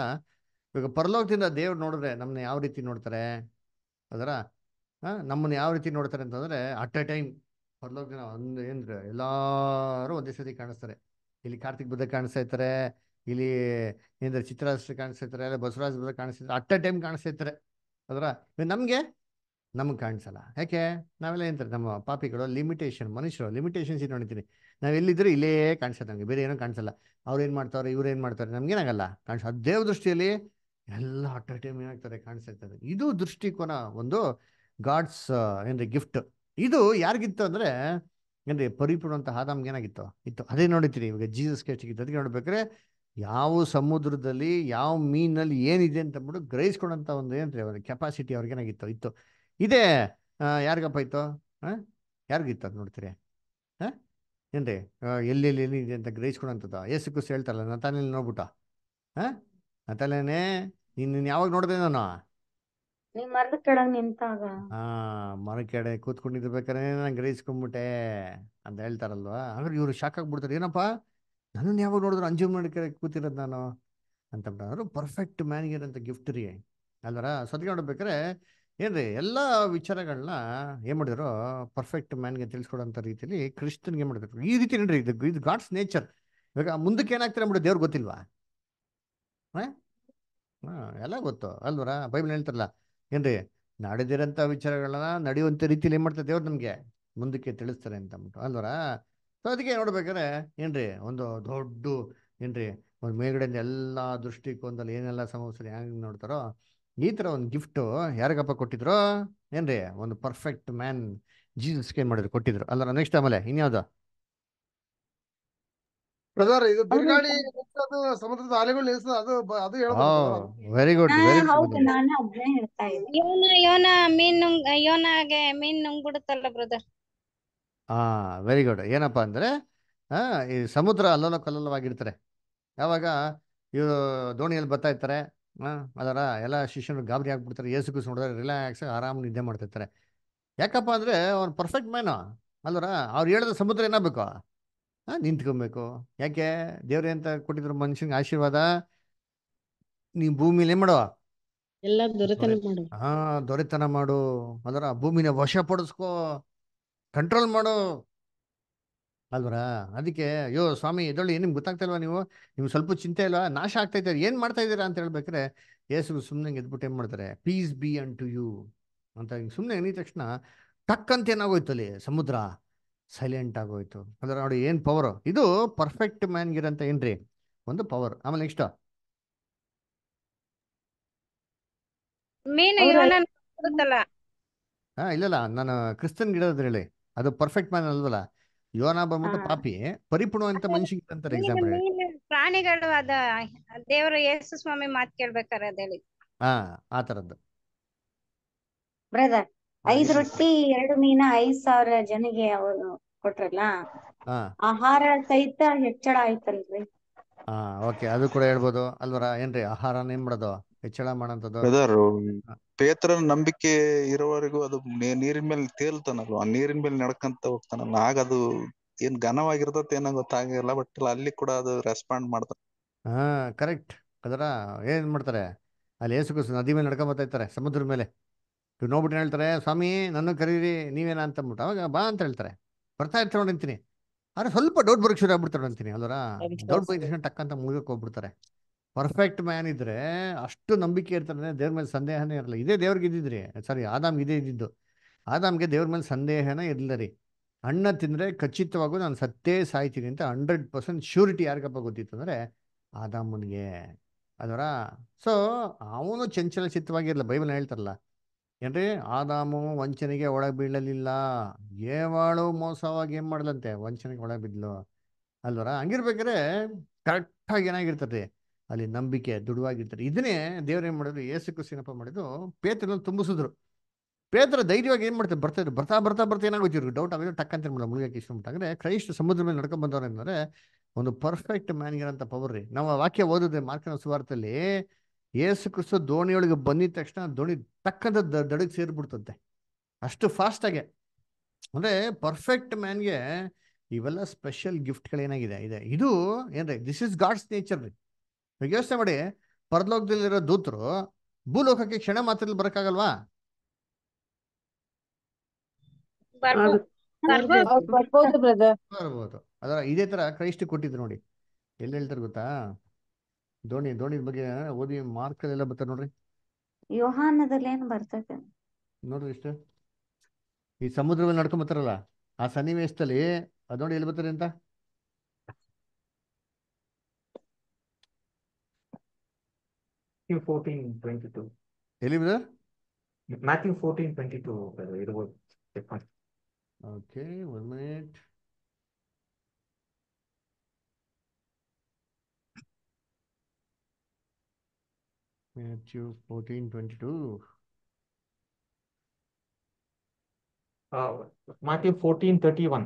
A: ಇವಾಗ ಪರಲೋಕದಿಂದ ದೇವ್ರು ನೋಡಿದ್ರೆ ನಮ್ಮನ್ನ ಯಾವ ರೀತಿ ನೋಡ್ತಾರೆ ಅದರ ನಮ್ಮನ್ನು ಯಾವ ರೀತಿ ನೋಡ್ತಾರೆ ಅಂತಂದರೆ ಅಟ್ ಎ ಟೈಮ್ ಪರಲೋಕದಿಂದ ಒಂದು ಏನು ಎಲ್ಲರೂ ಒಂದೇ ಸತಿ ಕಾಣಿಸ್ತಾರೆ ಇಲ್ಲಿ ಕಾರ್ತಿಕ್ ಬುದ್ಧ ಕಾಣಿಸ್ತಾ ಇರ್ತಾರೆ ಇಲ್ಲಿ ಏನಂದ್ರೆ ಚಿತ್ರಶ್ರೀ ಕಾಣಿಸ್ತಾ ಇರ್ತಾರೆ ಬಸವರಾಜ್ ಬುದ್ಧ ಕಾಣಿಸ್ತಾ ಇರ್ತಾರೆ ಅಟ್ ಎ ಟೈಮ್ ಕಾಣಿಸ್ತಾ ಇರ್ತಾರೆ ಅದರ ನಮಗೆ ನಮಗೆ ಕಾಣಿಸಲ್ಲ ಯಾಕೆ ನಾವೆಲ್ಲ ಏನಂತಾರೆ ನಮ್ಮ ಪಾಪಿಗಳು ಲಿಮಿಟೇಷನ್ ಮನುಷ್ಯರು ಲಿಮಿಟೇಷನ್ಸ್ ಏನು ನೋಡ್ತೀನಿ ನಾವು ಎಲ್ಲಿದ್ದರೂ ಇಲ್ಲೇ ಕಾಣಿಸುತ್ತೆ ನಮಗೆ ಬೇರೆ ಏನೂ ಕಾಣಿಸಲ್ಲ ಅವ್ರು ಏನು ಮಾಡ್ತಾರೆ ಇವ್ರು ಏನು ಮಾಡ್ತಾರೆ ನಮಗೇನಾಗಲ್ಲ ಕಾಣಿಸ ದೇವ ದೃಷ್ಟಿಯಲ್ಲಿ ಎಲ್ಲ ಅಟ್ ಏನಾಗ್ತಾರೆ ಕಾಣಿಸ್ತಾರೆ ಇದು ದೃಷ್ಟಿಕೋನ ಒಂದು ಗಾಡ್ಸ್ ಏನ್ರಿ ಗಿಫ್ಟ್ ಇದು ಯಾರಿಗಿತ್ತು ಅಂದರೆ ಏನ್ರಿ ಪರಿಪೂರ್ಣಂತ ಆದಾಮ್ಗೆ ಏನಾಗಿತ್ತು ಇತ್ತು ಅದೇ ನೋಡಿತೀನಿ ಇವಾಗ ಜೀಸಸ್ ಕ್ರೈಸ್ಟಿಗಿತ್ತು ಅದಕ್ಕೆ ನೋಡ್ಬೇಕಾದ್ರೆ ಯಾವ ಸಮುದ್ರದಲ್ಲಿ ಯಾವ ಮೀನಲ್ಲಿ ಏನಿದೆ ಅಂತ ಅಂದ್ಬಿಟ್ಟು ಗ್ರಹಿಸ್ಕೊಂಡಂಥ ಒಂದು ಏನ್ರಿ ಅವ್ರ ಕೆಪಾಸಿಟಿ ಏನಾಗಿತ್ತು ಇತ್ತು ಇದೇ ಯಾರಿಗಪ್ಪ ಇತ್ತು ಹಾಂ ಯಾರಿಗಿತ್ತು ಅದು ನೋಡ್ತೀರಿ ಹಾಂ ಏನ್ರಿ ಎಲ್ಲಿ ಎಲ್ಲೆಲ್ಲಿ ಎಲ್ಲಿದೆ ಅಂತ ಗ್ರಹಿಸ್ಕೊಳಂಥದ್ದು ಏಸು ಕುಸ್ ಹೇಳ್ತಾರಲ್ಲ ನತಾನೇಲಿ ನೋಡ್ಬಿಟ್ಟ ಹಾಂ ನತಾನೇನೆ ನಿನ್ನ ಯಾವಾಗ ನೋಡಿದೆ ನಾನು ಮರ ಕೆಡೆ ನಾನು ಗ್ರಹಿಸ್ಕೊಂಡ್ಬಿಟ್ಟೆ ಅಂತ ಹೇಳ್ತಾರಲ್ವಾ ಅಂದ್ರೆ ಇವರು ಶಾಕ್ ಆಗ್ಬಿಡ್ತಾರೆ ಏನಪ್ಪ ನಾನು ಯಾವಾಗ ನೋಡಿದ್ರು ಅಂಜು ಮಾಡ್ಕೆ ಕೂತಿರೋದು ನಾನು ಅಂತ ಬಿಟ್ಟು ಪರ್ಫೆಕ್ಟ್ ಮ್ಯಾನಿಯರ್ ಅಂತ ಗಿಫ್ಟ್ ರೀ ಅಲ್ವರ ಸದ್ಗೆ ನೋಡ್ಬೇಕಾರೆ ಏನ್ರಿ ಎಲ್ಲ ವಿಚಾರಗಳನ್ನ ಏನ್ ಮಾಡಿದ್ರು ಪರ್ಫೆಕ್ಟ್ ಮ್ಯಾನ್ಗೆ ತಿಳಿಸ್ಕೊಡೋಂಥ ರೀತಿಯಲ್ಲಿ ಕ್ರಿಶ್ಚನ್ಗೆ ಏನ್ ಮಾಡಿದ್ರು ಈ ರೀತಿ ನೋಡ್ರಿ ಇದು ಇದು ಗಾಡ್ಸ್ ನೇಚರ್ ಇವಾಗ ಮುಂದಕ್ಕೆ ಏನಾಗ್ತಾರೆ ಅಂದ್ಬಿಟ್ಟು ದೇವ್ರಿಗೆ ಗೊತ್ತಿಲ್ವಾ ಎಲ್ಲ ಗೊತ್ತು ಅಲ್ವರ ಬೈಬಲ್ ಹೇಳ್ತಾರಲ್ಲ ಏನ್ರಿ ನಡೆದಿರೋಂಥ ವಿಚಾರಗಳನ್ನ ನಡೆಯುವಂಥ ರೀತಿಯಲ್ಲಿ ಏನು ಮಾಡ್ತಾರೆ ದೇವ್ರು ನಮಗೆ ಮುಂದಕ್ಕೆ ತಿಳಿಸ್ತಾರೆ ಅಂತ ಅಂದ್ಬಿಟ್ಟು ಅಲ್ವರ ಸೊ ಅದಕ್ಕೆ ನೋಡ್ಬೇಕಾದ್ರೆ ಏನ್ರಿ ಒಂದು ದೊಡ್ಡ ಏನ್ರಿ ಒಂದು ಮೇಲ್ಗಡೆಯಿಂದ ಎಲ್ಲ ದೃಷ್ಟಿಕೋನದಲ್ಲಿ ಏನೆಲ್ಲ ಸಮಸ್ಯೆ ಹೆಂಗೆ ನೋಡ್ತಾರೋ ಈ ಥರ ಒಂದು ಗಿಫ್ಟು ಯಾರಿಗಪ್ಪ ಕೊಟ್ಟಿದ್ರೋ ಏನ್ರಿ ಒಂದು ಪರ್ಫೆಕ್ಟ್ ಮ್ಯಾನ್ ಜೀನ್ಸ್ ಏನು ಮಾಡಿದ್ರು ಕೊಟ್ಟಿದ್ರು ಅಲ್ಲ ನೆಕ್ಸ್ಟ್ ಆಮೇಲೆ ಇನ್ಯಾವ್ದು ಬ್ರದರ್ ಇದು ಬಿರುಗಾಳಿ ಅದು ಸಮುದ್ರದ ಅಲೆಗಳು ನಿಲ್ಸದ ಅದು ಅದು ಹೇಳ್ಬೋದು ವೆರಿ ಗುಡ್ ವೆರಿ ಹೌದು
F: ನಾನು ಅದನ್ನೇ ಹೇಳ್ತಾ ಇದ್ದೆ ಯೋನ ಯೋನ ಮೀನ್ ನುಂಗ್ ಯೋನಾಗೆ ಮೀನ್ ನುಂಗ್ಬಿಡುತ್ತಲ್ಲ
D: ಬ್ರದರ್
A: ಹಾ ವೆರಿ ಗುಡ್ ಏನಪ್ಪಾ ಅಂದ್ರೆ ಆ ಈ ಸಮುದ್ರ ಅಲ್ಲೋಲ ಕಲ್ಲೋಲವಾಗಿರ್ತಾರೆ ಯಾವಾಗ ಇವರು ದೋಣಿಯಲ್ಲಿ ಬರ್ತಾ ಇರ್ತಾರೆ ಹಾಂ ಅದರ ಎಲ್ಲ ಶಿಷ್ಯರು ಗಾಬರಿ ಆಗ್ಬಿಡ್ತಾರೆ ಏಸು ನೋಡಿದ್ರೆ ರಿಲ್ಯಾಕ್ಸ್ ಆರಾಮ್ ನಿದ್ದೆ ಮಾಡ್ತಿರ್ತಾರೆ ಯಾಕಪ್ಪ ಅಂದ್ರೆ ಅವ್ನು ಪರ್ಫೆಕ್ಟ್ ಮ್ಯಾನು ಅಲ್ಲರ ಅವ್ರು ಹೇಳಿದ ಸಮುದ್ರ ಏನಾಗಬೇಕು ಹಾಂ ನಿಂತ್ಕೊಬೇಕು ಯಾಕೆ ದೇವ್ರೆ ಅಂತ ಕೊಟ್ಟಿದ್ರು ಮನುಷ್ಯನ ಆಶೀರ್ವಾದ ನೀ ಭೂಮಿಲಿ ಏನ್ ಎಲ್ಲ ದೊರೆತನ ಹಾ ದೊರೆತನ ಮಾಡು ಅದರ ಭೂಮಿನ ವಶ ವಶಪಡಿಸ್ಕೋ ಕಂಟ್ರೋಲ್ ಮಾಡು ಅಲ್ವರಾ ಅದಕ್ಕೆ ಅಯ್ಯೋ ಸ್ವಾಮಿ ಇದೊಳ್ಳಿ ನಿಮ್ಗೆ ಇಲ್ವಾ ನೀವು ನಿಮ್ಗೆ ಸ್ವಲ್ಪ ಚಿಂತೆ ಇಲ್ವಾ ನಾಶ ಆಗ್ತೈತೆ ಏನು ಮಾಡ್ತಾ ಇದ್ದೀರಾ ಅಂತ ಹೇಳ್ಬೇಕ್ರೆ ಯೇಸು ಸುಮ್ಮನೆ ಎದ್ಬಿಟ್ಟು ಏನು ಮಾಡ್ತಾರೆ peace be unto you ಅಂತ ಹಿಂಗೆ ಸುಮ್ಮನೆ ಅಂದಿದ ತಕ್ಷಣ ಟಕ್ ಅಂತ ಏನಾಗೋಯ್ತು ಅಲ್ಲಿ ಸಮುದ್ರ ಸೈಲೆಂಟ್ ಆಗೋಯ್ತು ಅಂದ್ರೆ ನೋಡಿ ಏನು ಪವರು ಇದು ಪರ್ಫೆಕ್ಟ್ ಮ್ಯಾನ್ ಅಂತ ಏನ್ರಿ ಒಂದು ಪವರ್ ಆಮೇಲೆ ನೆಕ್ಸ್ಟ್ ಹಾ ಇಲ್ಲಲ್ಲ ನಾನು ಕ್ರಿಸ್ತನ್ ಗಿಡ ಹೇಳಿ ಅದು ಪರ್ಫೆಕ್ಟ್ ಮ್ಯಾನ್ ಅಲ್ವಲ್ಲ ಯೋನಾ ಬಂದ್ಬಿಟ್ಟು ಪಾಪಿ ಪರಿಪೂರ್ಣ ಅಂತ ಮನುಷ್ಯಗೆ ಎಕ್ಸಾಂಪಲ್
F: ಪ್ರಾಣಿಗಳು ಅದ ದೇವರು ಯೇಸು ಸ್ವಾಮಿ ಮಾತು ಕೇಳ್ಬೇಕಾರೆ ಅದ ಹೇಳಿ
A: ಹಾ ಆ ತರದ್ದು
F: ಬ್ರದರ್ ಐದು ರೊಟ್ಟಿ ಎರಡು ಮೀನ ಐದ್ ಸಾವಿರ ಜನಗೆ ಅವರು ಕೊಟ್ರಲ್ಲ ಆಹಾರ ಸಹಿತ ಹೆಚ್ಚಳ
A: ಆಯ್ತಲ್ರಿ ಹಾ ಓಕೆ ಅದು ಕೂಡ ಹೇಳ್ಬೋದು ಅಲ್ವರ ಏನ್ರಿ ಆಹಾರ ಏನ್ ಮಾಡೋದು ಹೆಚ್ಚಳ ಮಾಡೋಂಥದ್ದು ಬ್ರದರ್ ಪೇತ್ರನ ನಂಬಿಕೆ ಇರೋವರೆಗೂ ಅದು ನೀರಿನ ಮೇಲೆ ತೇಲ್ತಾನಲ್ವ ಆ ನೀರಿನ ಮೇಲೆ ನಡ್ಕಂತ ಹೋಗ್ತಾನಲ್ಲ ಆಗ ಅದು ಏನ್ ಘನವಾಗಿರ್ತದೆ ಏನೋ ಗೊತ್ತಾಗಿಲ್ಲ ಬಟ್ ಅಲ್ಲಿ ಕೂಡ ಅದು ರೆಸ್ಪಾಂಡ್ ಮಾಡ್ತಾನೆ ಹಾ ಕರೆಕ್ಟ್ ಅದರ ಏನ್ ಮಾಡ್ತಾರೆ ಅಲ್ಲಿ ಏಸು ಕ್ರಿಸ್ತ ನದಿ ಮೇಲೆ ನಡ್ಕೊಂಡ್ ಬರ್ತಾ ಇರ್ತಾರೆ ಸಮುದ್ರದ ಮೇಲೆ ನೋಡ್ಬಿಟ್ಟು ಹೇಳ್ತಾರೆ ಸ್ವಾಮಿ ನನ್ನ ಕರೀರಿ ನೀವೇನಾ ಅಂತ ಅಂದ್ಬಿಟ್ಟು ಅವಾಗ ಬಾ ಅಂತ ಹೇಳ್ತಾರೆ ಬರ್ತಾ ಇರ್ತಾರೆ ನಿಂತೀನಿ ಆದ್ರೆ ಸ್ವಲ್ಪ ಡೌಟ್ ಬರೋಕ್ ಶುರು ಆಗ್ಬಿಡ್ತಾರೆ ಅಂತೀನಿ ಅಲ್ವರ ಡೌಟ್ ಬೈ ಟಕ್ ಅಂತ ಮುಗಿಯೋಕೆ ಹೋಗ್ಬಿಡ್ತಾರೆ ಪರ್ಫೆಕ್ಟ್ ಮ್ಯಾನ್ ಇದ್ರೆ ಅಷ್ಟು ನಂಬಿಕೆ ಇರ್ತಾರೆ ದೇವ್ರ ಮೇಲೆ ಸಂದೇಹನೇ ಇರಲ್ಲ ಇದೇ ದೇವ್ರಿಗೆ ಇದ್ದಿದ್ರಿ ಸಾರಿ ಆದಾಮ್ ಇದೇ ಇದ್ದಿದ್ದು ಆದಾಮ್ಗೆ ದೇವ್ರ ಮೇಲೆ ಸಂದೇಹನೇ ಇರಲಿಲ್ಲ ರೀ ಅಣ್ಣ ತಿಂದ್ರೆ ಖಚಿತವಾಗೂ ನಾನು ಸತ್ತೇ ಸಾಯ್ತೀನಿ ಅಂತ ಹಂಡ್ರೆಡ್ ಪರ್ಸೆಂಟ್ ಶ್ಯೂರಿಟಿ ಯಾರಿಗಪ್ಪ ಗೊತ್ತಿತ್ತು ಅಂದ್ರೆ ಆದಾಮನಿಗೆ ಅದರ ಸೊ ಅವನು ಚಂಚಲ ಚಿತ್ತವಾಗಿರಲ್ಲ ಬೈಬಲ್ ಹೇಳ್ತಾರಲ್ಲ ಏನ್ರಿ ಆದಾಮು ವಂಚನೆಗೆ ಒಳಗೆ ಬೀಳಲಿಲ್ಲ ಏವಾಳು ಮೋಸವಾಗಿ ಏನ್ ಮಾಡ್ಲಂತೆ ವಂಚನೆಗೆ ಒಳಗೆ ಬಿದ್ಲು ಅಲ್ವರ ಕರೆಕ್ಟ್ ಆಗಿ ಏನಾಗಿರ್ತದೆ ಅಲ್ಲಿ ನಂಬಿಕೆ ದುಡುವಾಗಿರ್ತಾರೆ ಇದನ್ನೇ ದೇವ್ರ ಏನ್ ಮಾಡಿದ್ರು ಏಸು ಕೃಷಿನಪ್ಪ ಮಾಡಿದ್ರು ಪೇತ್ರ ತುಂಬಿಸಿದ್ರು ಪೇತ್ರ ಧೈರ್ಯವಾಗಿ ಏನ್ ಮಾಡ್ತಾರೆ ಬರ್ತಾರೆ ಬರ್ತಾ ಬರ್ತಾ ಬರ್ತಾ ಏನಾಗುತ್ತೆ ಡೌಟ್ ಆಗಿದ್ರೆ ಟಕ್ ಅಂತ ಮುಳುಗಿ ಹಾಕಿ ಕ್ರೈಸ್ಟ್ ಸಮುದ್ರ ಮೇಲೆ ನಡ್ಕೊಂಡ್ ಬಂದವ್ರು ಏನಂದ್ರೆ ಒಂದು ಪರ್ಫೆಕ್ಟ್ ಮ್ಯಾನ್ಗರ್ ಅಂತ ಪವರ್ ರೀ ನಾವು ವಾಕ್ಯ ಓದಿದ್ರೆ ಮಾರ್ಕನ ಸುವಾರ್ತಲ್ಲಿ ಯೇಸು ಕ್ರಿಸ್ತು ದೋಣಿಯೊಳಗೆ ಬಂದಿದ ತಕ್ಷಣ ದೋಣಿ ತಕ್ಕದ ದಡಗೆ ಸೇರಿಬಿಡ್ತಂತೆ ಅಷ್ಟು ಫಾಸ್ಟ್ ಆಗಿ ಅಂದ್ರೆ ಪರ್ಫೆಕ್ಟ್ ಮ್ಯಾನ್ಗೆ ಇವೆಲ್ಲ ಸ್ಪೆಷಲ್ ಏನಾಗಿದೆ ಇದೆ ಇದು ಏನ್ರಿ ದಿಸ್ ಇಸ್ ಗಾಡ್ಸ್ ನೇಚರ್ ರೀ ಯೋಚನೆ ಮಾಡಿ ಪರಲೋಕದಲ್ಲಿರೋ ದೂತರು ಭೂಲೋಕಕ್ಕೆ ಕ್ಷಣ ಮಾತ್ರದಲ್ಲಿ ಬರಕ್ಕಾಗಲ್ವಾ
E: ಬರ್ಬೋದು
A: ಅದರ ಇದೇ ತರ ಕ್ರೈಸ್ಟ್ ಕೊಟ್ಟಿದ್ರು ನೋಡಿ ಎಲ್ಲಿ ಹೇಳ್ತಾರೆ ಗೊತ್ತಾ ದೋಣಿ ದೋಣಿ ಬಗ್ಗೆ ಓದಿ ಮಾರ್ಕ್ ಎಲ್ಲ ಬರ್ತಾರೆ ನೋಡ್ರಿ
F: ಯೋಹಾನದಲ್ಲಿ ಏನ್ ಬರ್ತದೆ
A: ನೋಡ್ರಿ ಇಷ್ಟ ಈ ಸಮುದ್ರದಲ್ಲಿ ನಡ್ಕೊಂಡ್ ಬರ್ತಾರಲ್ಲ ಆ ಸನ್ನಿವೇಶದಲ್ಲಿ ಅದ್ ನೋಡಿ ಎಲ್ಲಿ ಬರ್ತಾರೆ ಅಂತ Matthew 14, 22. ಎಲ್ಲಿ brother Matthew fourteen twenty brother, it okay one minute Matthew 14 22. Uh, Matthew 14 31.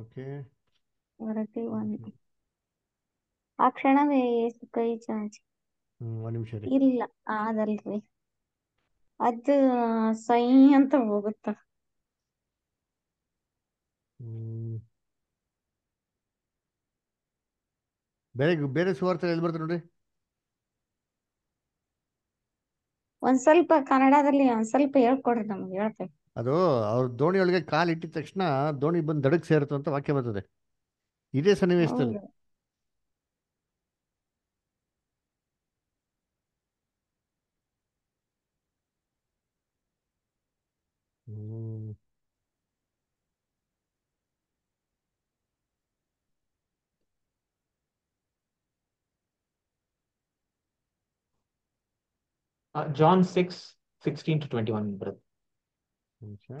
A: Okay.
F: 31. ಆ ಕ್ಷಣವೇ ಯೇಸು ಕೈ ಚಾಚಿ
A: ಒಂದ್ ನಿಮಿಷ ಇಲ್ಲ
F: ಅದಲ್ರಿ ಅದು ಸೈ ಅಂತ ಹೋಗುತ್ತಾ
A: ಬೇರೆ ಬೇರೆ ಸುವಾರ್ತೆ ಎಲ್ಲಿ ಬರ್ತದೆ ನೋಡ್ರಿ
F: ಒಂದ್ ಸ್ವಲ್ಪ ಕನ್ನಡದಲ್ಲಿ ಒಂದ್ ಸ್ವಲ್ಪ ಹೇಳ್ಕೊಡ್ರಿ ನಮ್ಗೆ ಹೇಳ್ತೇವೆ
A: ಅದು ಅವ್ರ ದೋಣಿಯೊಳಗೆ ಕಾಲು ಇಟ್ಟಿದ ತಕ್ಷಣ ದೋಣಿ ಬಂದು ದಡಕ್ ಸೇರುತ್ತೆ ಅಂತ ವಾಕ್ಯ ಬರ್ತದೆ ಇದೇ ಸನ್ನಿವೇಶದಲ್ಲಿ John six sixteen to twenty one brother.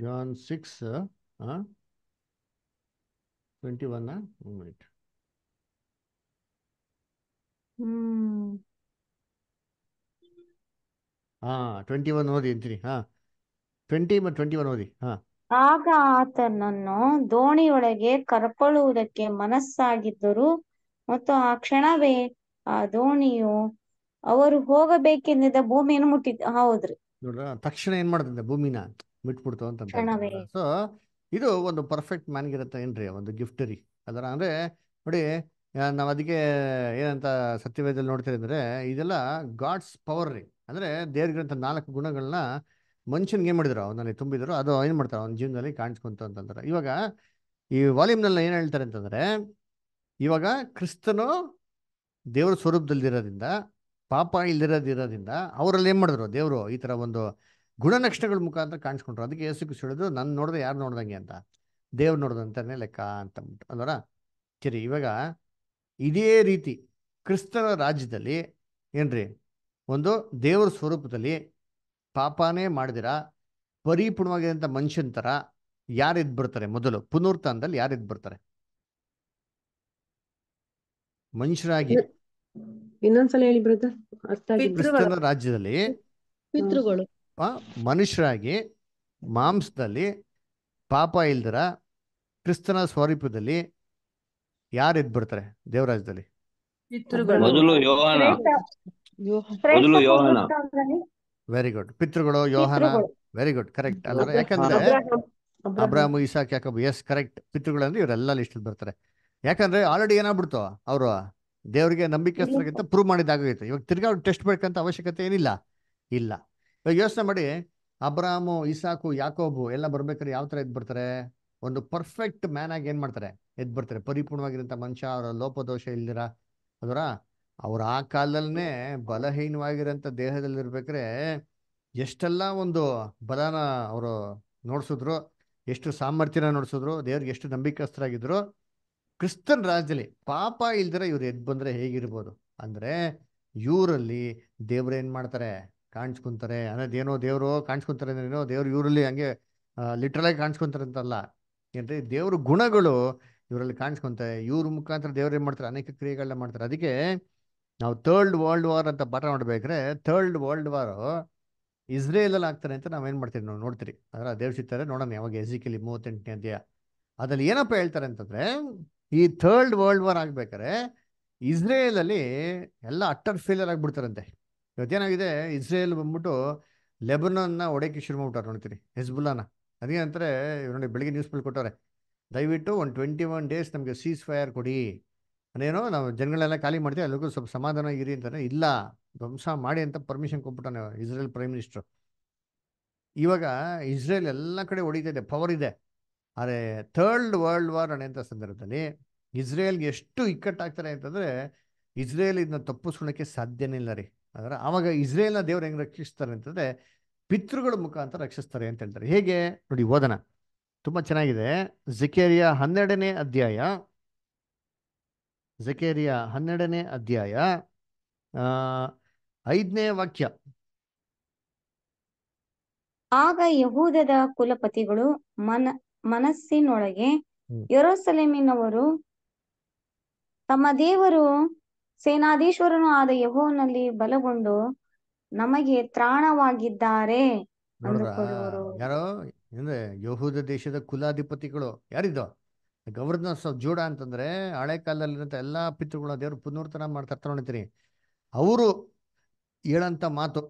A: John six uh, uh, 21, uh, ಹಾ ಟ್ವೆಂಟಿ ಒನ್ ಓದಿ ಅಂತೀನಿ ಹಾ ಟ್ವೆಂಟಿ ಮತ್ತು ಟ್ವೆಂಟಿ ಒನ್ ಓದಿ ಹಾ
F: ಆಗ ಆತನನ್ನು ದೋಣಿಯೊಳಗೆ ಕರ್ಕೊಳ್ಳುವುದಕ್ಕೆ ಮನಸ್ಸಾಗಿದ್ದರು ಮತ್ತು ಆ ಕ್ಷಣವೇ ಆ ದೋಣಿಯು ಅವರು ಹೋಗಬೇಕೆಂದಿದ್ದ ಭೂಮಿಯನ್ನು
A: ಹೌದ್ರಿ ತಕ್ಷಣ ಏನ್ ಮಾಡಿದ್ರೆ ಭೂಮಿನ ಬಿಟ್ಬಿಡ್ತು ಅಂತ ಸೊ ಇದು ಒಂದು ಪರ್ಫೆಕ್ಟ್ ಮ್ಯಾನ್ ಇರುತ್ತೆ ಏನ್ರಿ ಒಂದು ಗಿಫ್ಟ್ ರೀ ಅದರ ಅಂದ್ರೆ ನೋಡಿ ನಾವ್ ಅದಕ್ಕೆ ಏನಂತ ಸತ್ಯವೇದಲ್ಲಿ ನೋಡ್ತೀವಿ ಅಂದ್ರೆ ಇದೆಲ್ಲ ಗಾಡ್ಸ್ ಪವರ್ ರೀ ಅಂದ್ರೆ ದೇವ್ರಿಗಿರಂತ ನಾಲ್ಕು ಗುಣಗಳನ್ನ ಮನುಷ್ಯನ್ಗೆ ಏನ್ ಮಾಡಿದ್ರು ಅವನಲ್ಲಿ ತುಂಬಿದ್ರು ಅದು ಏನ್ ಮಾಡ್ತಾರೆ ಅವನ ಜೀವನದಲ್ಲಿ ಕಾಣಿಸ್ಕೊಂತ ಅಂತಂದ್ರೆ ಇವಾಗ ಈ ನಲ್ಲ ಏನ್ ಹೇಳ್ತಾರೆ ಅಂತಂದ್ರೆ ಇವಾಗ ಕ್ರಿಸ್ತನು ದೇವರ ಸ್ವರೂಪದಲ್ಲಿರೋದ್ರಿಂದ ಪಾಪ ಇಲ್ದಿರೋದಿರೋದ್ರಿಂದ ಅವರಲ್ಲಿ ಏನು ಮಾಡಿದ್ರು ದೇವರು ಈ ಥರ ಒಂದು ಗುಣಲಕ್ಷಣಗಳ ಮುಖಾಂತರ ಕಾಣಿಸ್ಕೊಂಡ್ರು ಅದಕ್ಕೆ ಯೇಸು ಕೃಷಿ ಹೇಳಿದ್ರು ನನ್ನ ನೋಡಿದ್ರೆ ಯಾರು ನೋಡ್ದಂಗೆ ಅಂತ ದೇವ್ರು ಅಂತಲೇ ಲೆಕ್ಕ ಅಂತ ಅಂದ್ರ ಸರಿ ಇವಾಗ ಇದೇ ರೀತಿ ಕ್ರಿಸ್ತನ ರಾಜ್ಯದಲ್ಲಿ ಏನ್ರಿ ಒಂದು ದೇವರ ಸ್ವರೂಪದಲ್ಲಿ ಪಾಪನೇ ಮಾಡಿದಿರ ಪರಿಪೂರ್ಣವಾಗಿದ್ದಂಥ ಮನುಷ್ಯನ ಥರ ಯಾರಿದ್ ಬರ್ತಾರೆ ಮೊದಲು ಪುನರುತ್ಥಾನದಲ್ಲಿ ಇದ್ ಬರ್ತಾರೆ ಮನುಷ್ಯರಾಗಿ
C: ಇನ್ನೊಂದ್ಸಲ ಹೇಳಿ ಬ್ರದರ್ ಅರ್ಥ ಕ್ರಿಸ್ತನ
A: ರಾಜ್ಯದಲ್ಲಿ ಪಿತೃಗಳು ಮನುಷ್ಯರಾಗಿ ಮಾಂಸದಲ್ಲಿ ಪಾಪ ಇಲ್ದರ ಕ್ರಿಸ್ತನ ಸ್ವರೂಪದಲ್ಲಿ ಯಾರು ಎದ್ ಬರ್ತಾರೆ ದೇವರಾಜದಲ್ಲಿ ವೆರಿ ಗುಡ್ ಪಿತೃಗಳು ಯೋಹನ ವೆರಿ ಗುಡ್ ಕರೆಕ್ಟ್ ಅಲ್ಲ ಯಾಕಂದ್ರೆ ಅಬ್ರಾಹ್ಮ ಇಸಾಕ್ ಯಾಕಬ್ ಎಸ್ ಕರೆಕ್ಟ್ ಪಿತೃಗಳು ಅಂದ್ರೆ ಇವರೆಲ್ಲ ಲಿಸ್ಟ್ ಬರ್ತಾರೆ ಯಾಕಂದ್ರೆ ಆಲ್ರೆಡಿ ಏನಾಗ್ಬಿಡ್ತು ಅವರು ದೇವರಿಗೆ ನಂಬಿಕೆಸ್ತ ಪ್ರೂವ್ ಮಾಡಿದಾಗೈತೆ ಇವಾಗ ತಿರ್ಗಾ ಅವ್ರು ಟೆಸ್ಟ್ ಬೇಕಂತ ಅವಶ್ಯಕತೆ ಏನಿಲ್ಲ ಇಲ್ಲ ಇವಾಗ ಯೋಚನೆ ಮಾಡಿ ಅಬ್ರಾಮು ಇಸಾಕು ಯಾಕೋಬು ಎಲ್ಲ ಬರ್ಬೇಕಾದ್ರೆ ಯಾವ ತರ ಎದ್ ಬರ್ತಾರೆ ಒಂದು ಪರ್ಫೆಕ್ಟ್ ಮ್ಯಾನ್ ಆಗಿ ಏನ್ ಮಾಡ್ತಾರೆ ಎದ್ ಬರ್ತಾರೆ ಪರಿಪೂರ್ಣವಾಗಿರಂತ ಮನುಷ್ಯ ಅವರ ಲೋಪದೋಷ ಇಲ್ದಿರ ಅದರ ಅವ್ರ ಆ ಕಾಲದಲ್ಲೇ ಬಲಹೀನವಾಗಿರಂತ ದೇಹದಲ್ಲಿರ್ಬೇಕ್ರೆ ಎಷ್ಟೆಲ್ಲ ಒಂದು ಬಲನ ಅವರು ನೋಡ್ಸಿದ್ರು ಎಷ್ಟು ಸಾಮರ್ಥ್ಯನ ನೋಡ್ಸಿದ್ರು ದೇವ್ರಿಗೆ ಎಷ್ಟು ಆಗಿದ್ರು ಕ್ರಿಸ್ತನ್ ರಾಜ್ಯದಲ್ಲಿ ಪಾಪ ಇಲ್ದಿರ ಇವ್ರು ಎದ್ ಬಂದ್ರೆ ಹೇಗಿರ್ಬೋದು ಅಂದ್ರೆ ಇವರಲ್ಲಿ ದೇವ್ರು ಏನ್ ಮಾಡ್ತಾರೆ ಕಾಣಿಸ್ಕೊಂತಾರೆ ಅಂದ್ರೆ ಏನೋ ದೇವ್ರು ಕಾಣಿಸ್ಕೊಂತಾರೆ ಅಂದ್ರೆ ಏನೋ ದೇವ್ರು ಇವರಲ್ಲಿ ಹಂಗೆ ಲಿಟ್ರಲ್ ಆಗಿ ಕಾಣಿಸ್ಕೊಂತಾರೆ ಅಂತಲ್ಲ ಏನ್ರಿ ದೇವ್ರ ಗುಣಗಳು ಇವರಲ್ಲಿ ಕಾಣಿಸ್ಕೊಂತಾರೆ ಇವ್ರ ಮುಖಾಂತರ ದೇವ್ರು ಏನ್ ಮಾಡ್ತಾರೆ ಅನೇಕ ಕ್ರಿಯೆಗಳನ್ನ ಮಾಡ್ತಾರೆ ಅದಕ್ಕೆ ನಾವು ಥರ್ಡ್ ವರ್ಲ್ಡ್ ವಾರ್ ಅಂತ ಪಾಠ ಮಾಡ್ಬೇಕ್ರೆ ಥರ್ಡ್ ವರ್ಲ್ಡ್ ವಾರ್ ಇಸ್ರೇಲ್ ಅಲ್ಲಿ ಆಗ್ತಾರೆ ಅಂತ ನಾವೇನ್ ಮಾಡ್ತೀವಿ ನಾವು ನೋಡ್ತೀರಿ ಅದರ ದೇವ್ ಸಿಗ್ತಾರೆ ನೋಡೋಣ ಯಾವಾಗ ಎಸಿಕಲಿ ಮೂವತ್ತೆಂಟನೇ ಅಧ್ಯಾಯ ಅದ್ರಲ್ಲಿ ಏನಪ್ಪ ಹೇಳ್ತಾರೆ ಅಂತಂದ್ರೆ ಈ ಥರ್ಡ್ ವರ್ಲ್ಡ್ ವಾರ್ ಆಗ್ಬೇಕಾರೆ ಇಸ್ರೇಲಲ್ಲಿ ಎಲ್ಲ ಅಟ್ಟರ್ ಫೇಲಿಯರ್ ಆಗಿಬಿಡ್ತಾರಂತೆ ಇವತ್ತೇನಾಗಿದೆ ಇಸ್ರೇಲ್ ಬಂದ್ಬಿಟ್ಟು ಲೆಬನನ್ನ ಒಡೆಯಕ್ಕೆ ಶುರು ಮಾಡ್ಬಿಟ್ಟಾರೆ ನೋಡ್ತೀನಿ ಹೆಸ್ಬುಲ್ಲಾನ ಅದೇ ಅಂತಾರೆ ನೋಡಿ ಬೆಳಿಗ್ಗೆ ನ್ಯೂಸ್ ಮೇಲೆ ಕೊಟ್ಟವ್ರೆ ದಯವಿಟ್ಟು ಒಂದು ಟ್ವೆಂಟಿ ಒನ್ ಡೇಸ್ ನಮಗೆ ಸೀಸ್ ಫೈರ್ ಕೊಡಿ ಅನ್ನೇನೋ ನಾವು ಜನಗಳೆಲ್ಲ ಖಾಲಿ ಮಾಡ್ತೀವಿ ಎಲ್ಲರಿಗೂ ಸ್ವಲ್ಪ ಸಮಾಧಾನ ಇರಿ ಅಂತಾರೆ ಇಲ್ಲ ಧ್ವಂಸ ಮಾಡಿ ಅಂತ ಪರ್ಮಿಷನ್ ಕೊಟ್ಬಿಟ್ಟಾನೆ ಇಸ್ರೇಲ್ ಪ್ರೈಮ್ ಮಿನಿಸ್ಟ್ರು ಇವಾಗ ಇಸ್ರೇಲ್ ಎಲ್ಲ ಕಡೆ ಹೊಡಿತಾ ಇದೆ ಪವರ್ ಇದೆ ಆದರೆ ಥರ್ಡ್ ವರ್ಲ್ಡ್ ವಾರ್ ನಡೆಯುವಂಥ ಸಂದರ್ಭದಲ್ಲಿ ಇಸ್ರೇಲ್ಗೆ ಎಷ್ಟು ಇಕ್ಕಟ್ಟಾಗ್ತಾರೆ ಅಂತಂದರೆ ಇಸ್ರೇಲ್ ಇದನ್ನ ತಪ್ಪಿಸ್ಕೊಳ್ಳೋಕ್ಕೆ ಸಾಧ್ಯನೇ ಇಲ್ಲ ರೀ ಅದರ ಆವಾಗ ಇಸ್ರೇಲ್ನ ದೇವ್ರು ಹೆಂಗೆ ರಕ್ಷಿಸ್ತಾರೆ ಅಂತಂದರೆ ಪಿತೃಗಳ ಮುಖಾಂತರ ರಕ್ಷಿಸ್ತಾರೆ ಅಂತ ಹೇಳ್ತಾರೆ ಹೇಗೆ ನೋಡಿ ಓದನ ತುಂಬ ಚೆನ್ನಾಗಿದೆ ಜಕೇರಿಯ ಹನ್ನೆರಡನೇ ಅಧ್ಯಾಯ ಜಕೇರಿಯ ಹನ್ನೆರಡನೇ ಅಧ್ಯಾಯ ಐದನೇ ವಾಕ್ಯ
F: ಆಗ ಯಹೂದದ ಕುಲಪತಿಗಳು ಮನ ಮನಸ್ಸಿನೊಳಗೆ ಯರೋಸಲೇಮಿನವರು ತಮ್ಮ ದೇವರು ಸೇನಾಧೀಶ್ವರನು ಆದ ಯಹೋನಲ್ಲಿ ಬಲಗೊಂಡು ನಮಗೆ ತ್ರಾಣವಾಗಿದ್ದಾರೆ
A: ಯಹೂದ ದೇಶದ ಕುಲಾಧಿಪತಿಗಳು ಯಾರಿದ್ದು ಗವರ್ನರ್ಸ್ ಆಫ್ ಜೋಡಾ ಅಂತಂದ್ರೆ ಹಳೆ ಕಾಲದಲ್ಲಿ ಎಲ್ಲಾ ಪಿತೃಗಳು ದೇವರು ಪುನರ್ತನ ಮಾಡ್ತಾ ನೋಡಿದ್ರಿ ಅವರು ಹೇಳಂತ ಮಾತು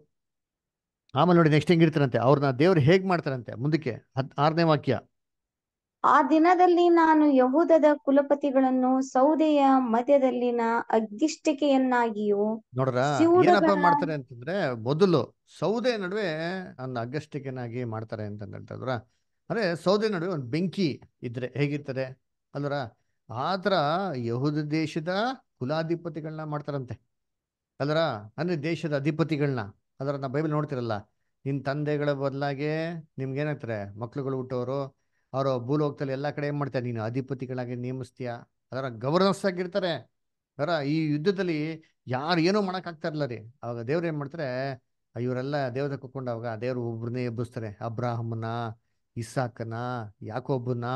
A: ಆಮೇಲೆ ನೋಡಿ ನೆಕ್ಸ್ಟ್ ಹೆಂಗಿರ್ತಾರಂತೆ ಅವ್ರನ್ನ ದೇವ್ರು ಹೇಗ್ ಮಾಡ್ತಾರಂತೆ ಮುಂದಕ್ಕೆ ಹತ್ ಆರನೇ ವಾಕ್ಯ ಆ
F: ದಿನದಲ್ಲಿ ನಾನು ಯಹೂದದ ಕುಲಪತಿಗಳನ್ನು ಸೌದೆಯ ಮಧ್ಯದಲ್ಲಿನ ಅಗ್ಗಿಷ್ಟಿಕೆಯನ್ನಾಗಿಯೂ
A: ನೋಡ್ರಾ ಮಾಡ್ತಾರೆ ಅಂತಂದ್ರೆ ಮೊದಲು ಸೌದೆ ನಡುವೆ ಒಂದು ಅಗ್ಗಿಷ್ಟಿಕೆನಾಗಿ ಮಾಡ್ತಾರೆ ಅಂತ ಹೇಳ್ತಾರ ಅಂದ್ರೆ ಸೌದೆ ನಡುವೆ ಒಂದು ಬೆಂಕಿ ಇದ್ರೆ ಹೇಗಿರ್ತದೆ ಅಲ್ವರ ಆತರ ಯಹೂದ ದೇಶದ ಕುಲಾಧಿಪತಿಗಳನ್ನ ಮಾಡ್ತಾರಂತೆ ಅಲ್ರ ಅಂದ್ರೆ ದೇಶದ ಅಧಿಪತಿಗಳನ್ನ ಅದರ ನಾ ಬೈಬಲ್ ನೋಡ್ತಿರಲ್ಲ ನಿನ್ ತಂದೆಗಳ ಬದಲಾಗೆ ನಿಮ್ಗೆ ಏನಾಗ್ತಾರೆ ಮಕ್ಳುಗಳು ಹುಟ್ಟೋರು ಅವರು ಭೂಲೋಕದಲ್ಲಿ ಎಲ್ಲ ಕಡೆ ಏನು ಮಾಡ್ತೀಯ ನೀನು ಅಧಿಪತಿಗಳಾಗಿ ನೇಮಿಸ್ತೀಯ ಅದರ ಗವರ್ನರ್ಸ್ ಆಗಿರ್ತಾರೆ ಅದರ ಈ ಯುದ್ಧದಲ್ಲಿ ಯಾರು ಏನೂ ಮಾಡೋಕ್ಕಾಗ್ತಾ ಇರಲ್ಲ ರೀ ಅವಾಗ ದೇವ್ರು ಏನು ಮಾಡ್ತಾರೆ ಇವರೆಲ್ಲ ದೇವ್ರ ಕೂತ್ಕೊಂಡು ಅವಾಗ ದೇವರು ಒಬ್ಬರನ್ನೇ ಎಬ್ಬಿಸ್ತಾರೆ ಅಬ್ರಾಹಮ್ನ ಇಸಾಕನ ಯಾಕೊಬ್ಬನ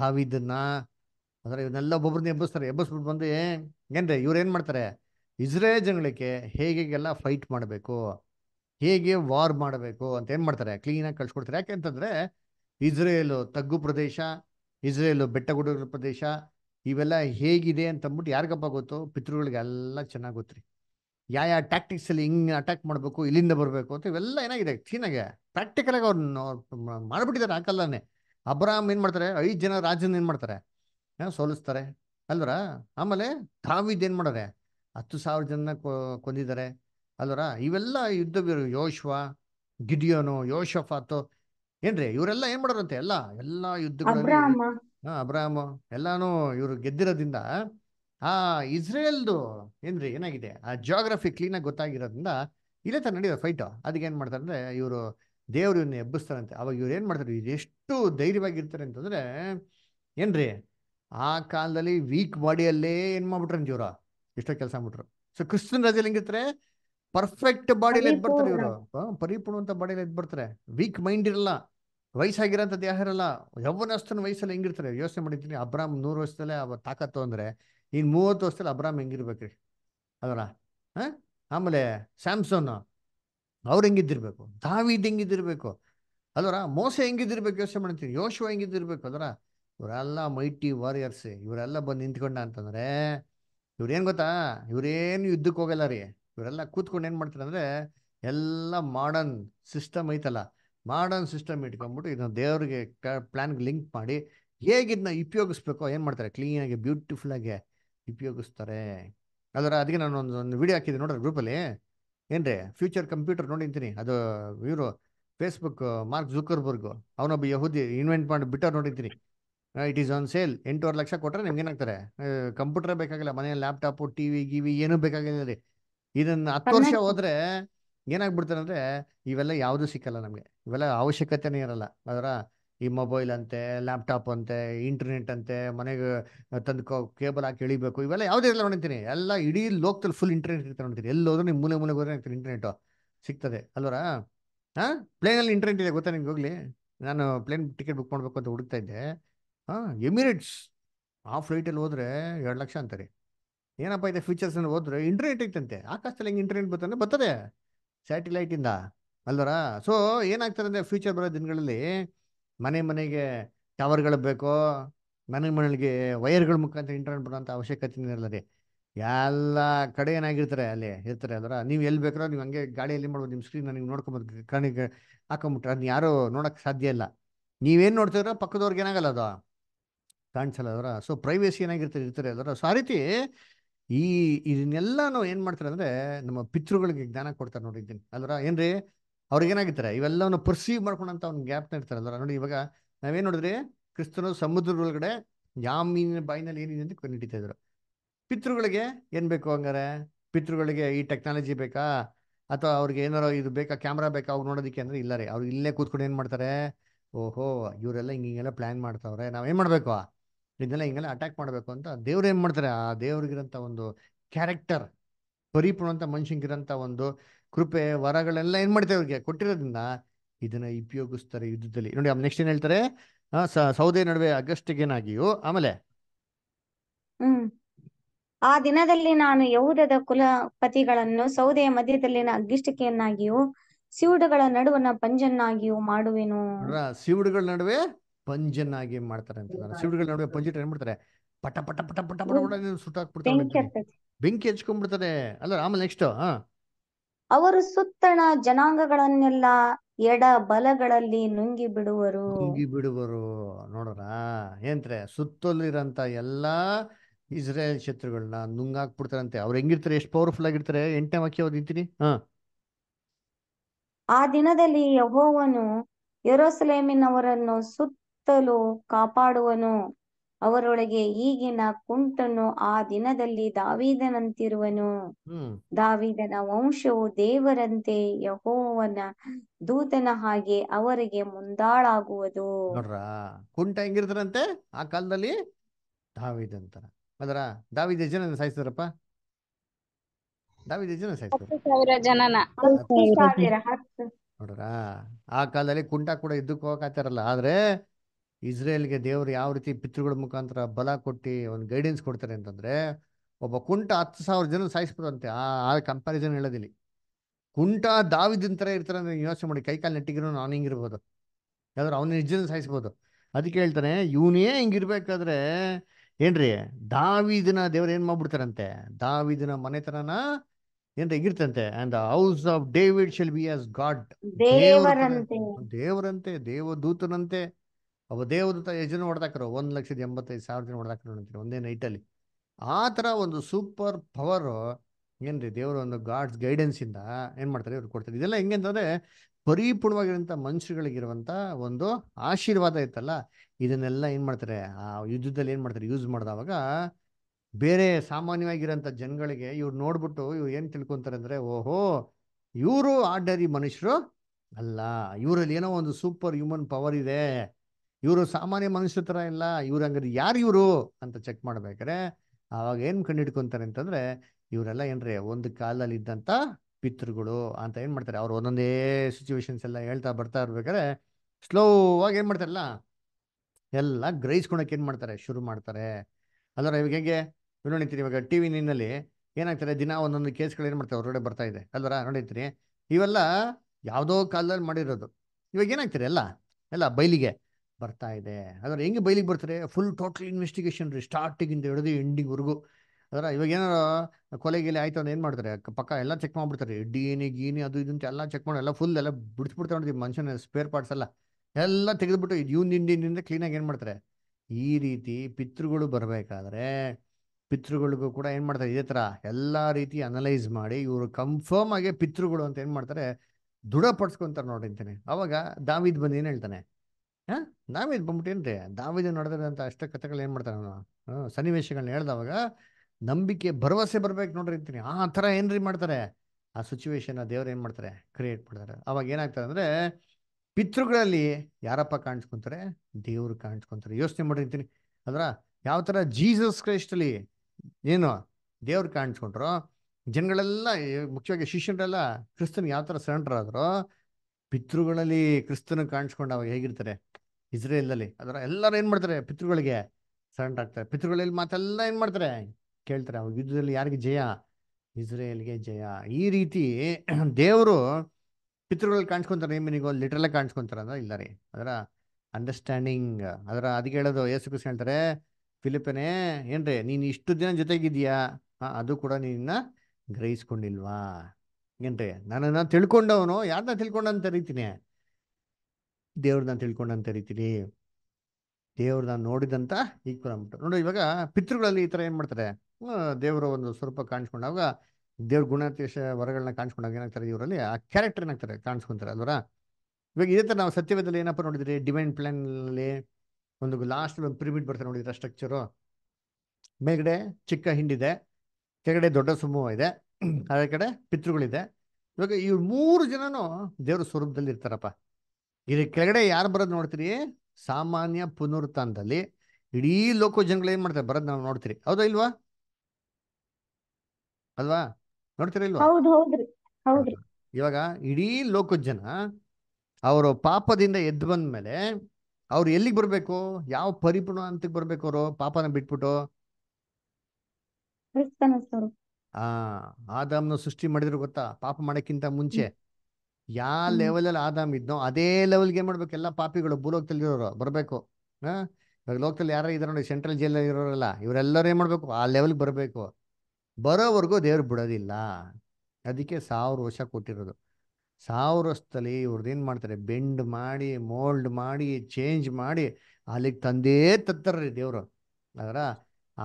A: ದಾವಿದನ್ನ ಅದರ ಇವನ್ನೆಲ್ಲ ಒಬ್ಬೊಬ್ಬರನ್ನ ಎಬ್ಬಿಸ್ತಾರೆ ಎಬ್ಬಿಸ್ಬಿಟ್ಟು ಬಂದು ಏನ್ರಿ ಇವ್ರು ಏನು ಮಾಡ್ತಾರೆ ಇಸ್ರೇಲ್ ಜನಗಳಿಗೆ ಹೇಗೆಲ್ಲ ಫೈಟ್ ಮಾಡಬೇಕು ಹೇಗೆ ವಾರ್ ಮಾಡಬೇಕು ಅಂತ ಏನು ಮಾಡ್ತಾರೆ ಕ್ಲೀನಾಗಿ ಕಳ್ಸಿಕೊಡ್ತಾರೆ ಯಾಕೆಂತಂದರೆ ಇಸ್ರೇಲು ತಗ್ಗು ಪ್ರದೇಶ ಇಸ್ರೇಲು ಬೆಟ್ಟಗುಡುಗರ ಪ್ರದೇಶ ಇವೆಲ್ಲ ಹೇಗಿದೆ ಅಂತ ಅಂದ್ಬಿಟ್ಟು ಯಾರಿಗಪ್ಪ ಗೊತ್ತು ಎಲ್ಲ ಚೆನ್ನಾಗಿ ಗೊತ್ತು ರೀ ಯಾವ ಯಾವ ಟ್ಯಾಕ್ಟಿಕ್ಸಲ್ಲಿ ಹಿಂಗೆ ಅಟ್ಯಾಕ್ ಮಾಡಬೇಕು ಇಲ್ಲಿಂದ ಬರಬೇಕು ಅಂತ ಇವೆಲ್ಲ ಏನಾಗಿದೆ ಚೀನಾಗೆ ಪ್ರಾಕ್ಟಿಕಲಾಗಿ ಅವ್ರನ್ನ ಮಾಡಿಬಿಟ್ಟಿದ್ದಾರೆ ಹಾಕಲ್ಲೇ ಅಬ್ರಾಮ್ ಏನು ಮಾಡ್ತಾರೆ ಐದು ಜನ ರಾಜನ ಏನು ಮಾಡ್ತಾರೆ ಸೋಲಿಸ್ತಾರೆ ಅಲ್ವರ ಆಮೇಲೆ ದಾವಿದ್ ಏನು ಮಾಡಾರೆ ಹತ್ತು ಸಾವಿರ ಜನ ಕೊಂದಿದ್ದಾರೆ ಅಲ್ವರ ಇವೆಲ್ಲ ಯುದ್ಧ ಯೋಶ್ವ ಗಿಡಿಯೋನು ಯೋಶಫಾತು ಏನ್ರಿ ಇವರೆಲ್ಲ ಏನ್ ಮಾಡೋರಂತೆ ಎಲ್ಲ ಎಲ್ಲಾ ಯುದ್ಧಗಳು ಹಾ ಎಲ್ಲಾನು ಇವ್ರು ಗೆದ್ದಿರೋದ್ರಿಂದ ಆ ಇಸ್ರೇಲ್ದು ಏನ್ರಿ ಏನಾಗಿದೆ ಆ ಜಿಯೋಗ್ರಫಿ ಕ್ಲೀನ್ ಆಗಿ ಗೊತ್ತಾಗಿರೋದ್ರಿಂದ ಇಲ್ಲೇ ತರ ನಡೆಯೋ ಫೈಟ್ ಅದಕ್ಕೆ ಏನ್ ಮಾಡ್ತಾರೆ ಅಂದ್ರೆ ಇವರು ದೇವ್ರು ಇವನ್ನ ಎಬ್ಬಿಸ್ತಾರಂತೆ ಅವಾಗ ಇವ್ರು ಏನ್ ಮಾಡ್ತಾರೆ ಇವ್ರು ಎಷ್ಟು ಧೈರ್ಯವಾಗಿರ್ತಾರೆ ಅಂತಂದ್ರೆ ಏನ್ರಿ ಆ ಕಾಲದಲ್ಲಿ ವೀಕ್ ಬಾಡಿಯಲ್ಲೇ ಏನ್ ಮಾಡ್ಬಿಟ್ರಂತ ಇವ್ರ ಎಷ್ಟೋ ಕೆಲಸ ಮಾಡ್ಬಿಟ್ರು ಸೊ ಕ್ರಿಸ್ತನ್ ರಜೆ ಹೆಂಗಿರ್ತಾರೆ ಪರ್ಫೆಕ್ಟ್ ಬಾಡಿಲಿ ಎದ್ ಬರ್ತಾರೆ ಇವರು ಪರಿಪೂರ್ಣವಂತ ಬಾಡಿಲಿ ಎದ್ ಬರ್ತಾರೆ ವೀಕ್ ಮೈಂಡ್ ಇರಲ್ಲ ವಯಸ್ಸಾಗಿರಂತ ದೇಹ ಇರಲ್ಲ ಯೌವನಸ್ಥನ ವಯಸ್ಸಲ್ಲಿ ಹೆಂಗಿರ್ತಾರೆ ಯೋಚನೆ ಮಾಡಿದ್ದೀನಿ ಅಬ್ರಾಮ್ ನೂರು ವರ್ಷದಲ್ಲೇ ಅವ್ರ ತಾಕತ್ತು ಅಂದ್ರೆ ಇನ್ ಮೂವತ್ತು ವರ್ಷದಲ್ಲಿ ಅಬ್ರಾಮ್ ಹೆಂಗಿರ್ಬೇಕ್ರಿ ಅದರ ಹ ಆಮೇಲೆ ಸ್ಯಾಮ್ಸನ್ ಅವ್ರು ಹೆಂಗಿದ್ದಿರ್ಬೇಕು ದಾವಿದ್ ಹೆಂಗಿದ್ದಿರ್ಬೇಕು ಅದರ ಮೋಸ ಹೆಂಗಿದ್ದಿರ್ಬೇಕು ಯೋಚನೆ ಮಾಡ್ತೀನಿ ಯೋಶುವ ಹೆಂಗಿದ್ದಿರ್ಬೇಕು ಅದರ ಇವರೆಲ್ಲ ಮೈಟಿ ವಾರಿಯರ್ಸ್ ಇವರೆಲ್ಲ ಬಂದು ನಿಂತ್ಕೊಂಡ ಅಂತಂದ್ರೆ ಇವ್ರೇನ್ ಗೊತ್ತಾ ಇವ್ರೇನು ಯುದ್ಧಕ್ಕೆ ಹೋಗಲ್ಲ ರೀ ಇವರೆಲ್ಲ ಕೂತ್ಕೊಂಡು ಏನು ಮಾಡ್ತಾರೆ ಅಂದರೆ ಎಲ್ಲ ಮಾಡರ್ನ್ ಸಿಸ್ಟಮ್ ಐತಲ್ಲ ಮಾಡರ್ನ್ ಸಿಸ್ಟಮ್ ಇಟ್ಕೊಂಡ್ಬಿಟ್ಟು ಇದನ್ನ ದೇವ್ರಿಗೆ ಪ್ಲ್ಯಾನ್ಗೆ ಲಿಂಕ್ ಮಾಡಿ ಹೇಗೆ ಇದನ್ನ ಉಪಯೋಗಿಸ್ಬೇಕು ಏನು ಮಾಡ್ತಾರೆ ಕ್ಲೀನಾಗಿ ಬ್ಯೂಟಿಫುಲ್ಲಾಗಿ ಉಪಯೋಗಿಸ್ತಾರೆ ಅದರ ಅದಕ್ಕೆ ನಾನು ಒಂದು ಒಂದು ವಿಡಿಯೋ ಹಾಕಿದ್ದೆ ನೋಡ್ರಿ ಗ್ರೂಪಲ್ಲಿ ಏನ್ರಿ ಫ್ಯೂಚರ್ ಕಂಪ್ಯೂಟರ್ ನೋಡಿಂತೀನಿ ಅದು ಇವರು ಫೇಸ್ಬುಕ್ ಮಾರ್ಕ್ ಜುಕರ್ಬರ್ಗು ಅವನೊಬ್ಬ ಯಹೂದಿ ಇನ್ವೆಂಟ್ ಮಾಡಿ ಬಿಟ್ಟವ್ರು ನೋಡಿಂತೀನಿ ಇಟ್ ಈಸ್ ಆನ್ ಸೇಲ್ ಎಂಟೂವರೆ ಲಕ್ಷ ಕೊಟ್ಟರೆ ನಿಮ್ಗೆ ಏನಾಗ್ತಾರೆ ಕಂಪ್ಯೂಟರ್ ಬೇಕಾಗಿಲ್ಲ ಮನೆಯಲ್ಲಿ ಲ್ಯಾಪ್ಟಾಪು ಟಿ ವಿ ಗಿವಿ ಏನೂ ಬೇಕಾಗಿಲ್ಲ ರೀ ಇದನ್ನ ಹತ್ತು ವರ್ಷ ಹೋದ್ರೆ ಏನಾಗ್ಬಿಡ್ತಾರೆ ಅಂದ್ರೆ ಇವೆಲ್ಲ ಯಾವುದು ಸಿಕ್ಕಲ್ಲ ನಮ್ಗೆ ಇವೆಲ್ಲ ಅವಶ್ಯಕತೆನೇ ಇರಲ್ಲ ಅದರ ಈ ಮೊಬೈಲ್ ಅಂತೆ ಲ್ಯಾಪ್ಟಾಪ್ ಅಂತೆ ಇಂಟರ್ನೆಟ್ ಅಂತೆ ಮನೆಗೆ ತಂದು ಕೇಬಲ್ ಹಾಕಿ ಎಳಿಬೇಕು ಇವೆಲ್ಲ ಯಾವ್ದೇ ಇರಲ್ಲ ನೋಡ್ತೀನಿ ಎಲ್ಲ ಇಡೀ ಲೋಕದಲ್ಲಿ ಫುಲ್ ಇಂಟರ್ನೆಟ್ ಇರ್ತಾರೆ ನೋಡ್ತೀನಿ ಎಲ್ಲಿ ಹೋದ್ರೆ ನಿಮ್ಮ ಮೂಲೆ ಮೂಲೆಗೆ ಹೋದ್ರೆ ಇರ್ತಾರೆ ಇಂಟರ್ನೆಟ್ ಸಿಗ್ತದೆ ಅಲ್ವರ ಹಾ ಅಲ್ಲಿ ಇಂಟರ್ನೆಟ್ ಇದೆ ಗೊತ್ತಾ ನಿಮ್ಗೆ ಹೋಗ್ಲಿ ನಾನು ಪ್ಲೇನ್ ಟಿಕೆಟ್ ಬುಕ್ ಮಾಡಬೇಕು ಅಂತ ಹುಡುಕ್ತಾ ಇದ್ದೆ ಹಾ ಎಮಿರೇಟ್ಸ್ ಆ ಅಲ್ಲಿ ಹೋದ್ರೆ ಎರಡು ಲಕ್ಷ ಅಂತಾರೆ ಏನಪ್ಪ ಇದೆ ಫೀಚರ್ಸ್ ಅನ್ನು ಹೋದ್ರೆ ಇಂಟರ್ನೆಟ್ ಐತಂತೆ ಆಕಾಶದಲ್ಲಿ ಹೆಂಗೆ ಇಂಟರ್ನೆಟ್ ಬರ್ತಂದ್ರೆ ಬರ್ತದೆ ಸ್ಯಾಟಿಲೈಟಿಂದ ಅಲ್ವರ ಸೊ ಏನಾಗ್ತಾರೆ ಅಂದರೆ ಫ್ಯೂಚರ್ ಬರೋ ದಿನಗಳಲ್ಲಿ ಮನೆ ಮನೆಗೆ ಟವರ್ಗಳು ಬೇಕೋ ಮನೆ ಮನೆಗೆ ವೈರ್ಗಳ ಮುಖಾಂತರ ಇಂಟರ್ನೆಟ್ ಬರೋಂಥ ಅವಶ್ಯಕತೆ ಇರಲ್ಲ ರೀ ಎಲ್ಲ ಕಡೆ ಏನಾಗಿರ್ತಾರೆ ಅಲ್ಲಿ ಇರ್ತಾರೆ ಅದರ ನೀವು ಎಲ್ಲಿ ಬೇಕಾರೋ ನೀವು ಹಂಗೆ ಗಾಡಿಯಲ್ಲಿ ಮಾಡ್ಬೋದು ನಿಮ್ಮ ಸ್ಕ್ರೀನ್ ನನಗೆ ನೋಡ್ಕೊಬೋದು ಕಣ್ಣಿಗೆ ಹಾಕೊಂಬಿಟ್ರೆ ಅದನ್ನ ಯಾರು ನೋಡೋಕ್ಕೆ ಸಾಧ್ಯ ಇಲ್ಲ ನೀವೇನು ನೋಡ್ತಿದ್ರೋ ಪಕ್ಕದವ್ರಿಗೆ ಏನಾಗಲ್ಲ ಅದು ಕಾಣಿಸಲ್ಲ ಅದರ ಸೊ ಪ್ರೈವೇಸಿ ಏನಾಗಿರ್ತಾರೆ ಇರ್ತಾರೆ ಅದರ ಸೊ ಆ ರೀತಿ ಈ ಇದನ್ನೆಲ್ಲ ನಾವು ಏನ್ ಮಾಡ್ತಾರೆ ಅಂದ್ರೆ ನಮ್ಮ ಪಿತೃಗಳಿಗೆ ಜ್ಞಾನ ಕೊಡ್ತಾರೆ ನೋಡಿ ಇದನ್ ಅಲ್ವರ ಏನ್ರಿ ಅವ್ರಿಗೇನಾಗಿರ್ತಾರೆ ಇವೆಲ್ಲವನ್ನು ಪರ್ಸೀವ್ ಮಾಡ್ಕೊಂಡಂತ ಅವ್ನ ಗ್ಯಾಪ್ನ ಅಲ್ವ ನೋಡಿ ಇವಾಗ ನಾವೇನ್ ನೋಡಿದ್ರಿ ಕ್ರಿಸ್ತನು ಸಮುದ್ರದೊಳಗಡೆ ಯಾವ ಮೀನಿನ ಬಾಯಿನಲ್ಲಿ ಏನಿದೆ ಅಂತ ಕಂಡುಹಿಡಿತಾ ಇದ್ರು ಪಿತೃಗಳಿಗೆ ಏನ್ ಬೇಕು ಹಂಗಾರೆ ಪಿತೃಗಳಿಗೆ ಈ ಟೆಕ್ನಾಲಜಿ ಬೇಕಾ ಅಥವಾ ಅವ್ರಿಗೆ ಏನಾರೋ ಇದು ಬೇಕಾ ಕ್ಯಾಮ್ರಾ ಬೇಕಾ ಅವ್ರು ನೋಡೋದಕ್ಕೆ ಅಂದ್ರೆ ಇಲ್ಲ ರೀ ಅವ್ರು ಇಲ್ಲೇ ಕೂತ್ಕೊಂಡು ಏನ್ ಮಾಡ್ತಾರೆ ಓಹೋ ಇವರೆಲ್ಲ ಹಿಂಗೆಲ್ಲ ಪ್ಲಾನ್ ಮಾಡ್ತಾವ್ರೆ ನಾವೇನ್ ಮಾಡ್ಬೇಕು ಇದನ್ನೆಲ್ಲ ಹಿಂಗೆಲ್ಲ ಅಟ್ಯಾಕ್ ಮಾಡಬೇಕು ಅಂತ ದೇವ್ರು ಏನು ಮಾಡ್ತಾರೆ ಆ ದೇವ್ರಿಗಿರೋಂಥ ಒಂದು ಕ್ಯಾರೆಕ್ಟರ್ ಪರಿಪೂರ್ಣಂಥ ಮನುಷ್ಯನಿಗಿರೋಂಥ ಒಂದು ಕೃಪೆ ವರಗಳೆಲ್ಲ ಏನು ಮಾಡ್ತಾರೆ ಅವ್ರಿಗೆ ಕೊಟ್ಟಿರೋದ್ರಿಂದ ಇದನ್ನು ಉಪಯೋಗಿಸ್ತಾರೆ ಯುದ್ಧದಲ್ಲಿ ನೋಡಿ ನೆಕ್ಸ್ಟ್ ಏನು ಹೇಳ್ತಾರೆ ಸೌದೆ ನಡುವೆ ಅಗಸ್ಟ್ಗೇನಾಗಿಯೂ ಆಮೇಲೆ
F: ಆ ದಿನದಲ್ಲಿ ನಾನು ಯೌದದ ಕುಲಪತಿಗಳನ್ನು ಸೌದೆಯ ಮಧ್ಯದಲ್ಲಿನ ಅಗ್ಗಿಷ್ಟಿಕೆಯನ್ನಾಗಿಯೂ ಸಿವುಡುಗಳ ನಡುವನ ಪಂಜನ್ನಾಗಿಯೂ ಮಾಡುವೆನು
A: ಸಿವುಡುಗಳ ನಡುವೆ ಪಂಜನ್ನಾಗಿ ಮಾಡ್ತಾರೆ ಅಂತ ಸಿಡಿಗಳ ನಡುವೆ ಪಂಜಿಟ್ ಏನ್ ಮಾಡ್ತಾರೆ ಪಟ ಪಟ ಪಟ ಪಟ
F: ಪಟ ಪಟ ಸುಟ್ಟಾಕ್ಬಿಡ್ತಾರೆ
A: ಬೆಂಕಿ ಹಚ್ಕೊಂಡ್ಬಿಡ್ತಾರೆ ಅಲ್ಲ ಆಮೇಲೆ ನೆಕ್ಸ್ಟ್ ಹಾ
F: ಅವರು ಸುತ್ತಣ ಜನಾಂಗಗಳನ್ನೆಲ್ಲ ಎಡ ಬಲಗಳಲ್ಲಿ ನುಂಗಿ ಬಿಡುವರು ನುಂಗಿ
A: ಬಿಡುವರು ನೋಡೋಣ ಏನ್ರೆ ಸುತ್ತಲಿರಂತ ಎಲ್ಲಾ ಇಸ್ರೇಲ್ ಶತ್ರುಗಳನ್ನ ನುಂಗಾಕ್ಬಿಡ್ತಾರಂತೆ ಅವ್ರು ಹೆಂಗಿರ್ತಾರೆ ಎಷ್ಟು ಪವರ್ಫುಲ್ ಆಗಿರ್ತಾರೆ ಎಂಟನೇ ವಾಕ್ಯ ಅವ್ರು ನಿಂತೀನಿ ಹಾ ಆ ದಿನದಲ್ಲಿ
F: ಯಹೋವನು ಯೆರೂಸಲೇಮಿನವರನ್ನು ಸುತ್ತ ಕತ್ತಲು ಕಾಪಾಡುವನು ಅವರೊಳಗೆ ಈಗಿನ ಕುಂಟನು ಆ ದಿನದಲ್ಲಿ ದಾವಿದನಂತಿರುವನು ದಾವಿದನ ವಂಶವು ದೇವರಂತೆ ಯಹೋವನ ದೂತನ ಹಾಗೆ ಅವರಿಗೆ ಮುಂದಾಳಾಗುವುದು
A: ನೋಡ್ರಾ ಕುಂಟ ಹೆಂಗಿರ್ತಾರಂತೆ ಆ ಕಾಲದಲ್ಲಿ ದಾವಿದ ಅಂತರ ಅದರ ದಾವಿದ ಜನ ಸಾಯಿಸ್ತಾರಪ್ಪ ದಾವಿದ ಜನ
F: ಸಾಯಿಸ್ತಾರ
A: ನೋಡ್ರ ಆ ಕಾಲದಲ್ಲಿ ಕುಂಟ ಕೂಡ ಇದ್ದಕ್ಕೆ ಹೋಗಕ್ ಆತಾರಲ್ಲ ಆದ್ರೆ ಇಸ್ರೇಲ್ಗೆ ದೇವರು ಯಾವ ರೀತಿ ಪಿತೃಗಳ ಮುಖಾಂತರ ಬಲ ಕೊಟ್ಟು ಒಂದು ಗೈಡೆನ್ಸ್ ಕೊಡ್ತಾರೆ ಅಂತಂದ್ರೆ ಒಬ್ಬ ಕುಂಟ ಹತ್ತು ಸಾವಿರ ಜನ ಸಾಯಿಸ್ಬೋದಂತೆ ಆ ಕಂಪ್ಯಾರಿಸನ್ ಹೇಳೋದಿಲ್ಲ ಕುಂಟ ದಾವಿದಿನ ತರ ಇರ್ತಾರೆ ಅಂದರೆ ಯೋಚನೆ ಮಾಡಿ ಕೈಕಾಲು ನೆಟ್ಟಿಗಿರೋ ನಾನು ಹಿಂಗಿರ್ಬೋದು ಯಾದ್ರ ಅವನ ಜನ ಸಾಯಿಸ್ಬೋದು ಅದಕ್ಕೆ ಹೇಳ್ತಾನೆ ಇವನೇ ಹಿಂಗಿರ್ಬೇಕಾದ್ರೆ ಏನ್ರಿ ದಾವಿದಿನ ದೇವ್ರ ಏನ್ ಮಾಡ್ಬಿಡ್ತಾರಂತೆ ದಾವಿದಿನ ಮನೆತನನ ಏನ್ರಿ ಹಿಂಗಿರ್ತಂತೆ and the house of David shall be as God ದೇವರಂತೆ ದೇವರಂತೆ ದೇವದೂತನಂತೆ ಅವ ತ ಎಷ್ಟು ಜನ ಹೊಡೆದಾಕ್ರು ಒಂದು ಲಕ್ಷದ ಎಂಬತ್ತೈದು ಸಾವಿರ ಜನ ಹೊಡೆದಾಕ್ರು ಅಂತಾರೆ ಒಂದೇ ನೈಟಲ್ಲಿ ಆ ಥರ ಒಂದು ಸೂಪರ್ ಪವರು ಏನು ರೀ ದೇವರ ಒಂದು ಗಾಡ್ಸ್ ಗೈಡೆನ್ಸಿಂದ ಏನು ಮಾಡ್ತಾರೆ ಇವ್ರು ಕೊಡ್ತಾರೆ ಇದೆಲ್ಲ ಹೆಂಗೆ ಅಂತಂದರೆ ಪರಿಪೂರ್ಣವಾಗಿರುವಂಥ ಮನುಷ್ಯಗಳಿಗಿರುವಂಥ ಒಂದು ಆಶೀರ್ವಾದ ಇತ್ತಲ್ಲ ಇದನ್ನೆಲ್ಲ ಏನು ಮಾಡ್ತಾರೆ ಆ ಯುದ್ಧದಲ್ಲಿ ಏನು ಮಾಡ್ತಾರೆ ಯೂಸ್ ಮಾಡಿದವಾಗ ಬೇರೆ ಸಾಮಾನ್ಯವಾಗಿರೋಂಥ ಜನಗಳಿಗೆ ಇವ್ರು ನೋಡ್ಬಿಟ್ಟು ಇವ್ರು ಏನು ತಿಳ್ಕೊತಾರೆ ಅಂದರೆ ಓಹೋ ಇವರು ಆರ್ಡರಿ ಮನುಷ್ಯರು ಅಲ್ಲ ಇವರಲ್ಲಿ ಏನೋ ಒಂದು ಸೂಪರ್ ಹ್ಯೂಮನ್ ಪವರ್ ಇದೆ ಇವರು ಸಾಮಾನ್ಯ ಮನುಷ್ಯ ಥರ ಇಲ್ಲ ಇವ್ರು ಹಂಗಾರೆ ಯಾರು ಇವರು ಅಂತ ಚೆಕ್ ಮಾಡ್ಬೇಕಾರೆ ಆವಾಗ ಏನು ಕಂಡು ಹಿಡ್ಕೊಂತಾರೆ ಅಂತಂದ್ರೆ ಇವರೆಲ್ಲ ಏನ್ರಿ ಒಂದು ಕಾಲದಲ್ಲಿ ಇದ್ದಂತ ಪಿತೃಗಳು ಅಂತ ಏನು ಮಾಡ್ತಾರೆ ಅವ್ರು ಒಂದೊಂದೇ ಸಿಚುವೇಶನ್ಸ್ ಎಲ್ಲ ಹೇಳ್ತಾ ಬರ್ತಾ ಇರ್ಬೇಕಾದ್ರೆ ಸ್ಲೋ ಆಗಿ ಏನು ಮಾಡ್ತಾರಲ್ಲ ಎಲ್ಲ ಗ್ರಹಿಸ್ಕೊಳಕ್ಕೆ ಏನು ಮಾಡ್ತಾರೆ ಶುರು ಮಾಡ್ತಾರೆ ಅಲ್ಲರ ಇವಾಗ ಹೇಗೆ ನೋಡಿತೀರಿ ಇವಾಗ ಟಿ ವಿ ನಿನ್ನಲ್ಲಿ ಏನಾಗ್ತಾರೆ ದಿನ ಒಂದೊಂದು ಕೇಸ್ಗಳು ಏನು ಮಾಡ್ತಾರೆ ಹೊರಗಡೆ ಬರ್ತಾ ಇದೆ ಅಲ್ವರ ನೋಡಿರ್ತೀರಿ ಇವೆಲ್ಲ ಯಾವುದೋ ಕಾಲದಲ್ಲಿ ಮಾಡಿರೋದು ಇವಾಗ ಏನಾಗ್ತಾರೆ ಎಲ್ಲ ಎಲ್ಲ ಬೈಲಿಗೆ ಬರ್ತಾ ಇದೆ ಅದರ ಹೆಂಗೆ ಬೈಲಿಗೆ ಬರ್ತಾರೆ ಫುಲ್ ಟೋಟಲ್ ಇನ್ವೆಸ್ಟಿಗೇಷನ್ ರೀ ಸ್ಟಾರ್ಟಿಂಗಿಂದ ಹಿಡಿದು ಎಂಡಿಂಗ್ವರೆಗೂ ಅದರ ಇವಾಗ ಏನಾರ ಗಿಲೆ ಆಯ್ತು ಅಂದ್ರೆ ಏನು ಮಾಡ್ತಾರೆ ಪಕ್ಕ ಎಲ್ಲ ಚೆಕ್ ಮಾಡ್ಬಿಡ್ತಾರೆ ಡಿ ಎನ್ ಎ ಅದು ಇದು ಅಂತ ಎಲ್ಲ ಚೆಕ್ ಮಾಡಿ ಎಲ್ಲ ಫುಲ್ ಎಲ್ಲ ಬಿಡಿಸ್ಬಿಡ್ತಾ ನೋಡ್ತೀವಿ ಮನುಷ್ಯನ ಸ್ಪೇರ್ ಪಾರ್ಟ್ಸ್ ಎಲ್ಲ ಎಲ್ಲ ತೆಗೆದುಬಿಟ್ಟು ಇವ್ನ ಇಂಡಿಯಿಂದ ಕ್ಲೀನಾಗಿ ಏನು ಮಾಡ್ತಾರೆ ಈ ರೀತಿ ಪಿತೃಗಳು ಬರಬೇಕಾದ್ರೆ ಪಿತೃಗಳಿಗೂ ಕೂಡ ಏನು ಮಾಡ್ತಾರೆ ಇದೇ ಥರ ಎಲ್ಲ ರೀತಿ ಅನಲೈಸ್ ಮಾಡಿ ಇವರು ಕನ್ಫರ್ಮ್ ಆಗಿ ಪಿತೃಗಳು ಅಂತ ಏನು ಮಾಡ್ತಾರೆ ದೃಢಪಡಿಸ್ಕೊಂತಾರೆ ನೋಡಿ ಅಂತಾನೆ ಅವಾಗ ದಾವಿದ್ ಬಂದು ಏನು ಹೇಳ್ತಾನೆ ಹಾಂ ದಾವಿದ್ ಬಂದ್ಬಿಟ್ಟೇನ್ರಿ ದಾವಿದ್ ನಡೆದಿರೋಂಥ ಅಷ್ಟೇ ಕಥೆಗಳು ಏನು ಮಾಡ್ತಾರೆ ಅವನು ಸನ್ನಿವೇಶಗಳನ್ನ ಹೇಳ್ದವಾಗ ನಂಬಿಕೆ ಭರವಸೆ ಬರ್ಬೇಕು ನೋಡ್ರಿ ಅಂತೀನಿ ಆ ಥರ ಏನ್ರಿ ಮಾಡ್ತಾರೆ ಆ ಸಿಚುವೇಶನ್ ದೇವ್ರು ಏನು ಮಾಡ್ತಾರೆ ಕ್ರಿಯೇಟ್ ಮಾಡ್ತಾರೆ ಅವಾಗ ಏನಾಗ್ತಾರೆ ಅಂದ್ರೆ ಪಿತೃಗಳಲ್ಲಿ ಯಾರಪ್ಪ ಕಾಣಿಸ್ಕೊಂತಾರೆ ದೇವ್ರು ಕಾಣಿಸ್ಕೊಂತಾರೆ ಯೋಚನೆ ಮಾಡಿರ್ತೀನಿ ಅಂತೀನಿ ಅದರ ಯಾವ ಥರ ಜೀಸಸ್ ಕ್ರೈಸ್ಟಲ್ಲಿ ಏನು ದೇವ್ರು ಕಾಣಿಸ್ಕೊಂಡ್ರು ಜನಗಳೆಲ್ಲ ಮುಖ್ಯವಾಗಿ ಶಿಷ್ಯರೆಲ್ಲ ಕ್ರಿಸ್ತನ್ ಯಾವ ಥರ ಸರೆಂಡರ್ ಆದ್ರೋ ಪಿತೃಗಳಲ್ಲಿ ಕ್ರಿಸ್ತನ ಕಾಣಿಸ್ಕೊಂಡು ಅವಾಗ ಹೇಗಿರ್ತಾರೆ ಇಸ್ರೇಲ್ದಲ್ಲಿ ಅದರ ಎಲ್ಲರೂ ಏನು ಮಾಡ್ತಾರೆ ಪಿತೃಗಳಿಗೆ ಸರೆಂಡ್ ಆಗ್ತಾರೆ ಪಿತೃಗಳಲ್ಲಿ ಮಾತೆಲ್ಲ ಏನು ಮಾಡ್ತಾರೆ ಕೇಳ್ತಾರೆ ಅವಾಗ ಯುದ್ಧದಲ್ಲಿ ಯಾರಿಗೆ ಜಯ ಇಸ್ರೇಲ್ಗೆ ಜಯ ಈ ರೀತಿ ದೇವರು ಪಿತೃಗಳಲ್ಲಿ ಕಾಣಿಸ್ಕೊಂತಾರೆ ನೀವು ನಿಮಗೆ ಲಿಟ್ರಲ್ಲೇ ಕಾಣಿಸ್ಕೊಂತಾರೆ ಅಂದ್ರೆ ಇಲ್ಲ ರೀ ಅದರ ಅಂಡರ್ಸ್ಟ್ಯಾಂಡಿಂಗ್ ಅದರ ಅದಕ್ಕೆ ಹೇಳೋದು ಯೇಸು ಕೃಷ್ಣ ಹೇಳ್ತಾರೆ ಫಿಲಿಪನೇ ಏನ್ರಿ ನೀನು ಇಷ್ಟು ದಿನ ಜೊತೆಗಿದೆಯಾ ಅದು ಕೂಡ ನಿನ್ನ ಗ್ರಹಿಸ್ಕೊಂಡಿಲ್ವಾ ಏನ್ರಿ ನನ್ನನ್ನು ತಿಳ್ಕೊಂಡವನು ಯಾರನ್ನ ತಿಳ್ಕೊಂಡಂತ ರೀತಿನೇ ದೇವ್ರನ್ನ ತಿಳ್ಕೊಂಡಂತರಿತೀರಿ ರೀತಿಲಿ ದೇವ್ರನ್ನ ನೋಡಿದಂತ ಈಕ್ವಲ್ ಅಂದ್ಬಿಟ್ಟು ನೋಡಿ ಇವಾಗ ಪಿತೃಗಳಲ್ಲಿ ಈ ತರ ಏನ್ ಮಾಡ್ತಾರೆ ದೇವರ ಒಂದು ಸ್ವರೂಪ ಕಾಣಿಸ್ಕೊಂಡಾಗ ದೇವ್ರ ಗುಣಾತಿಶ ವರಗಳನ್ನ ಕಾಣಿಸ್ಕೊಂಡಾಗ ಏನಾಗ್ತಾರೆ ಇವರಲ್ಲಿ ಆ ಕ್ಯಾರೆಕ್ಟರ್ ಏನಾಗ್ತಾರೆ ಕಾಣಿಸ್ಕೊಂತಾರೆ ಅಲ್ವರ ಇವಾಗ ಇದೇ ತರ ನಾವು ಸತ್ಯವೇದದಲ್ಲಿ ಏನಪ್ಪ ನೋಡಿದ್ರಿ ಡಿವೈನ್ ಪ್ಲಾನ್ ಅಲ್ಲಿ ಒಂದು ಲಾಸ್ಟ್ ಒಂದು ಪಿರಿಮಿಡ್ ಬರ್ತಾರೆ ನೋಡಿದ್ರೆ ಸ್ಟ್ರಕ್ಚರು ಮೇಲ್ಗಡೆ ಚಿಕ್ಕ ಹಿಂಡಿದೆ ಕೆಳಗಡೆ ದೊಡ್ಡ ಸಮೂಹ ಇದೆ ಅದೇ ಕಡೆ ಪಿತೃಗಳಿದೆ ಇವಾಗ ಇವ್ರು ಮೂರು ಜನನು ದೇವ್ರ ಸ್ವರೂಪದಲ್ಲಿ ಇರ್ತಾರಪ್ಪ ಇದ್ರ ಕೆಳಗಡೆ ಯಾರು ಬರೋದು ನೋಡ್ತೀರಿ ಸಾಮಾನ್ಯ ಪುನರುತ್ಥಾನದಲ್ಲಿ ಇಡೀ ಲೋಕ ಜನಗಳು ಏನ್ ಮಾಡ್ತಾರೆ ಬರೋದು ನಾವು ನೋಡ್ತೀರಿ ಹೌದಾ ಇಲ್ವಾ ಅಲ್ವಾ ನೋಡ್ತೀರಾ
B: ಇಲ್ವಾ
A: ಇವಾಗ ಇಡೀ ಲೋಕ ಜನ ಅವರು ಪಾಪದಿಂದ ಎದ್ದು ಬಂದ ಮೇಲೆ ಅವ್ರು ಎಲ್ಲಿಗೆ ಬರ್ಬೇಕು ಯಾವ ಪರಿಪೂರ್ಣ ಹಂತಕ್ಕೆ ಬರ್ಬೇಕು ಅವರು ಪಾಪನ ಬಿಟ್ಬಿಟ್ಟು ಆ ಆದಾಮ್ನ ಸೃಷ್ಟಿ ಮಾಡಿದ್ರು ಗೊತ್ತಾ ಪಾಪ ಮಾಡಕ್ಕಿಂತ ಮುಂಚೆ ಯಾವ ಅಲ್ಲಿ ಆದಾಮ್ ಇದ್ನೋ ಅದೇ ಲೆವೆಲ್ಗೆ ಏನ್ ಮಾಡ್ಬೇಕು ಎಲ್ಲ ಪಾಪಿಗಳು ಭೂಲೋಕದಲ್ಲಿ ಇರೋರು ಬರಬೇಕು ಹಾ ಇವಾಗ ಲೋಕದಲ್ಲಿ ಯಾರು ಇದಾರೆ ನೋಡಿ ಸೆಂಟ್ರಲ್ ಜೈಲಲ್ಲಿ ಇರೋರಲ್ಲ ಇವರೆಲ್ಲರೂ ಏನು ಮಾಡಬೇಕು ಆ ಲೆವೆಲ್ ಬರಬೇಕು ಬರೋವರೆಗೂ ದೇವ್ರು ಬಿಡೋದಿಲ್ಲ ಅದಕ್ಕೆ ಸಾವಿರ ವರ್ಷ ಕೊಟ್ಟಿರೋದು ಸಾವಿರ ವರ್ಷದಲ್ಲಿ ಇವ್ರದ್ದು ಏನು ಮಾಡ್ತಾರೆ ಬೆಂಡ್ ಮಾಡಿ ಮೋಲ್ಡ್ ಮಾಡಿ ಚೇಂಜ್ ಮಾಡಿ ಅಲ್ಲಿಗೆ ತಂದೇ ತತ್ತರ್ರಿ ದೇವರು ಆದ್ರೆ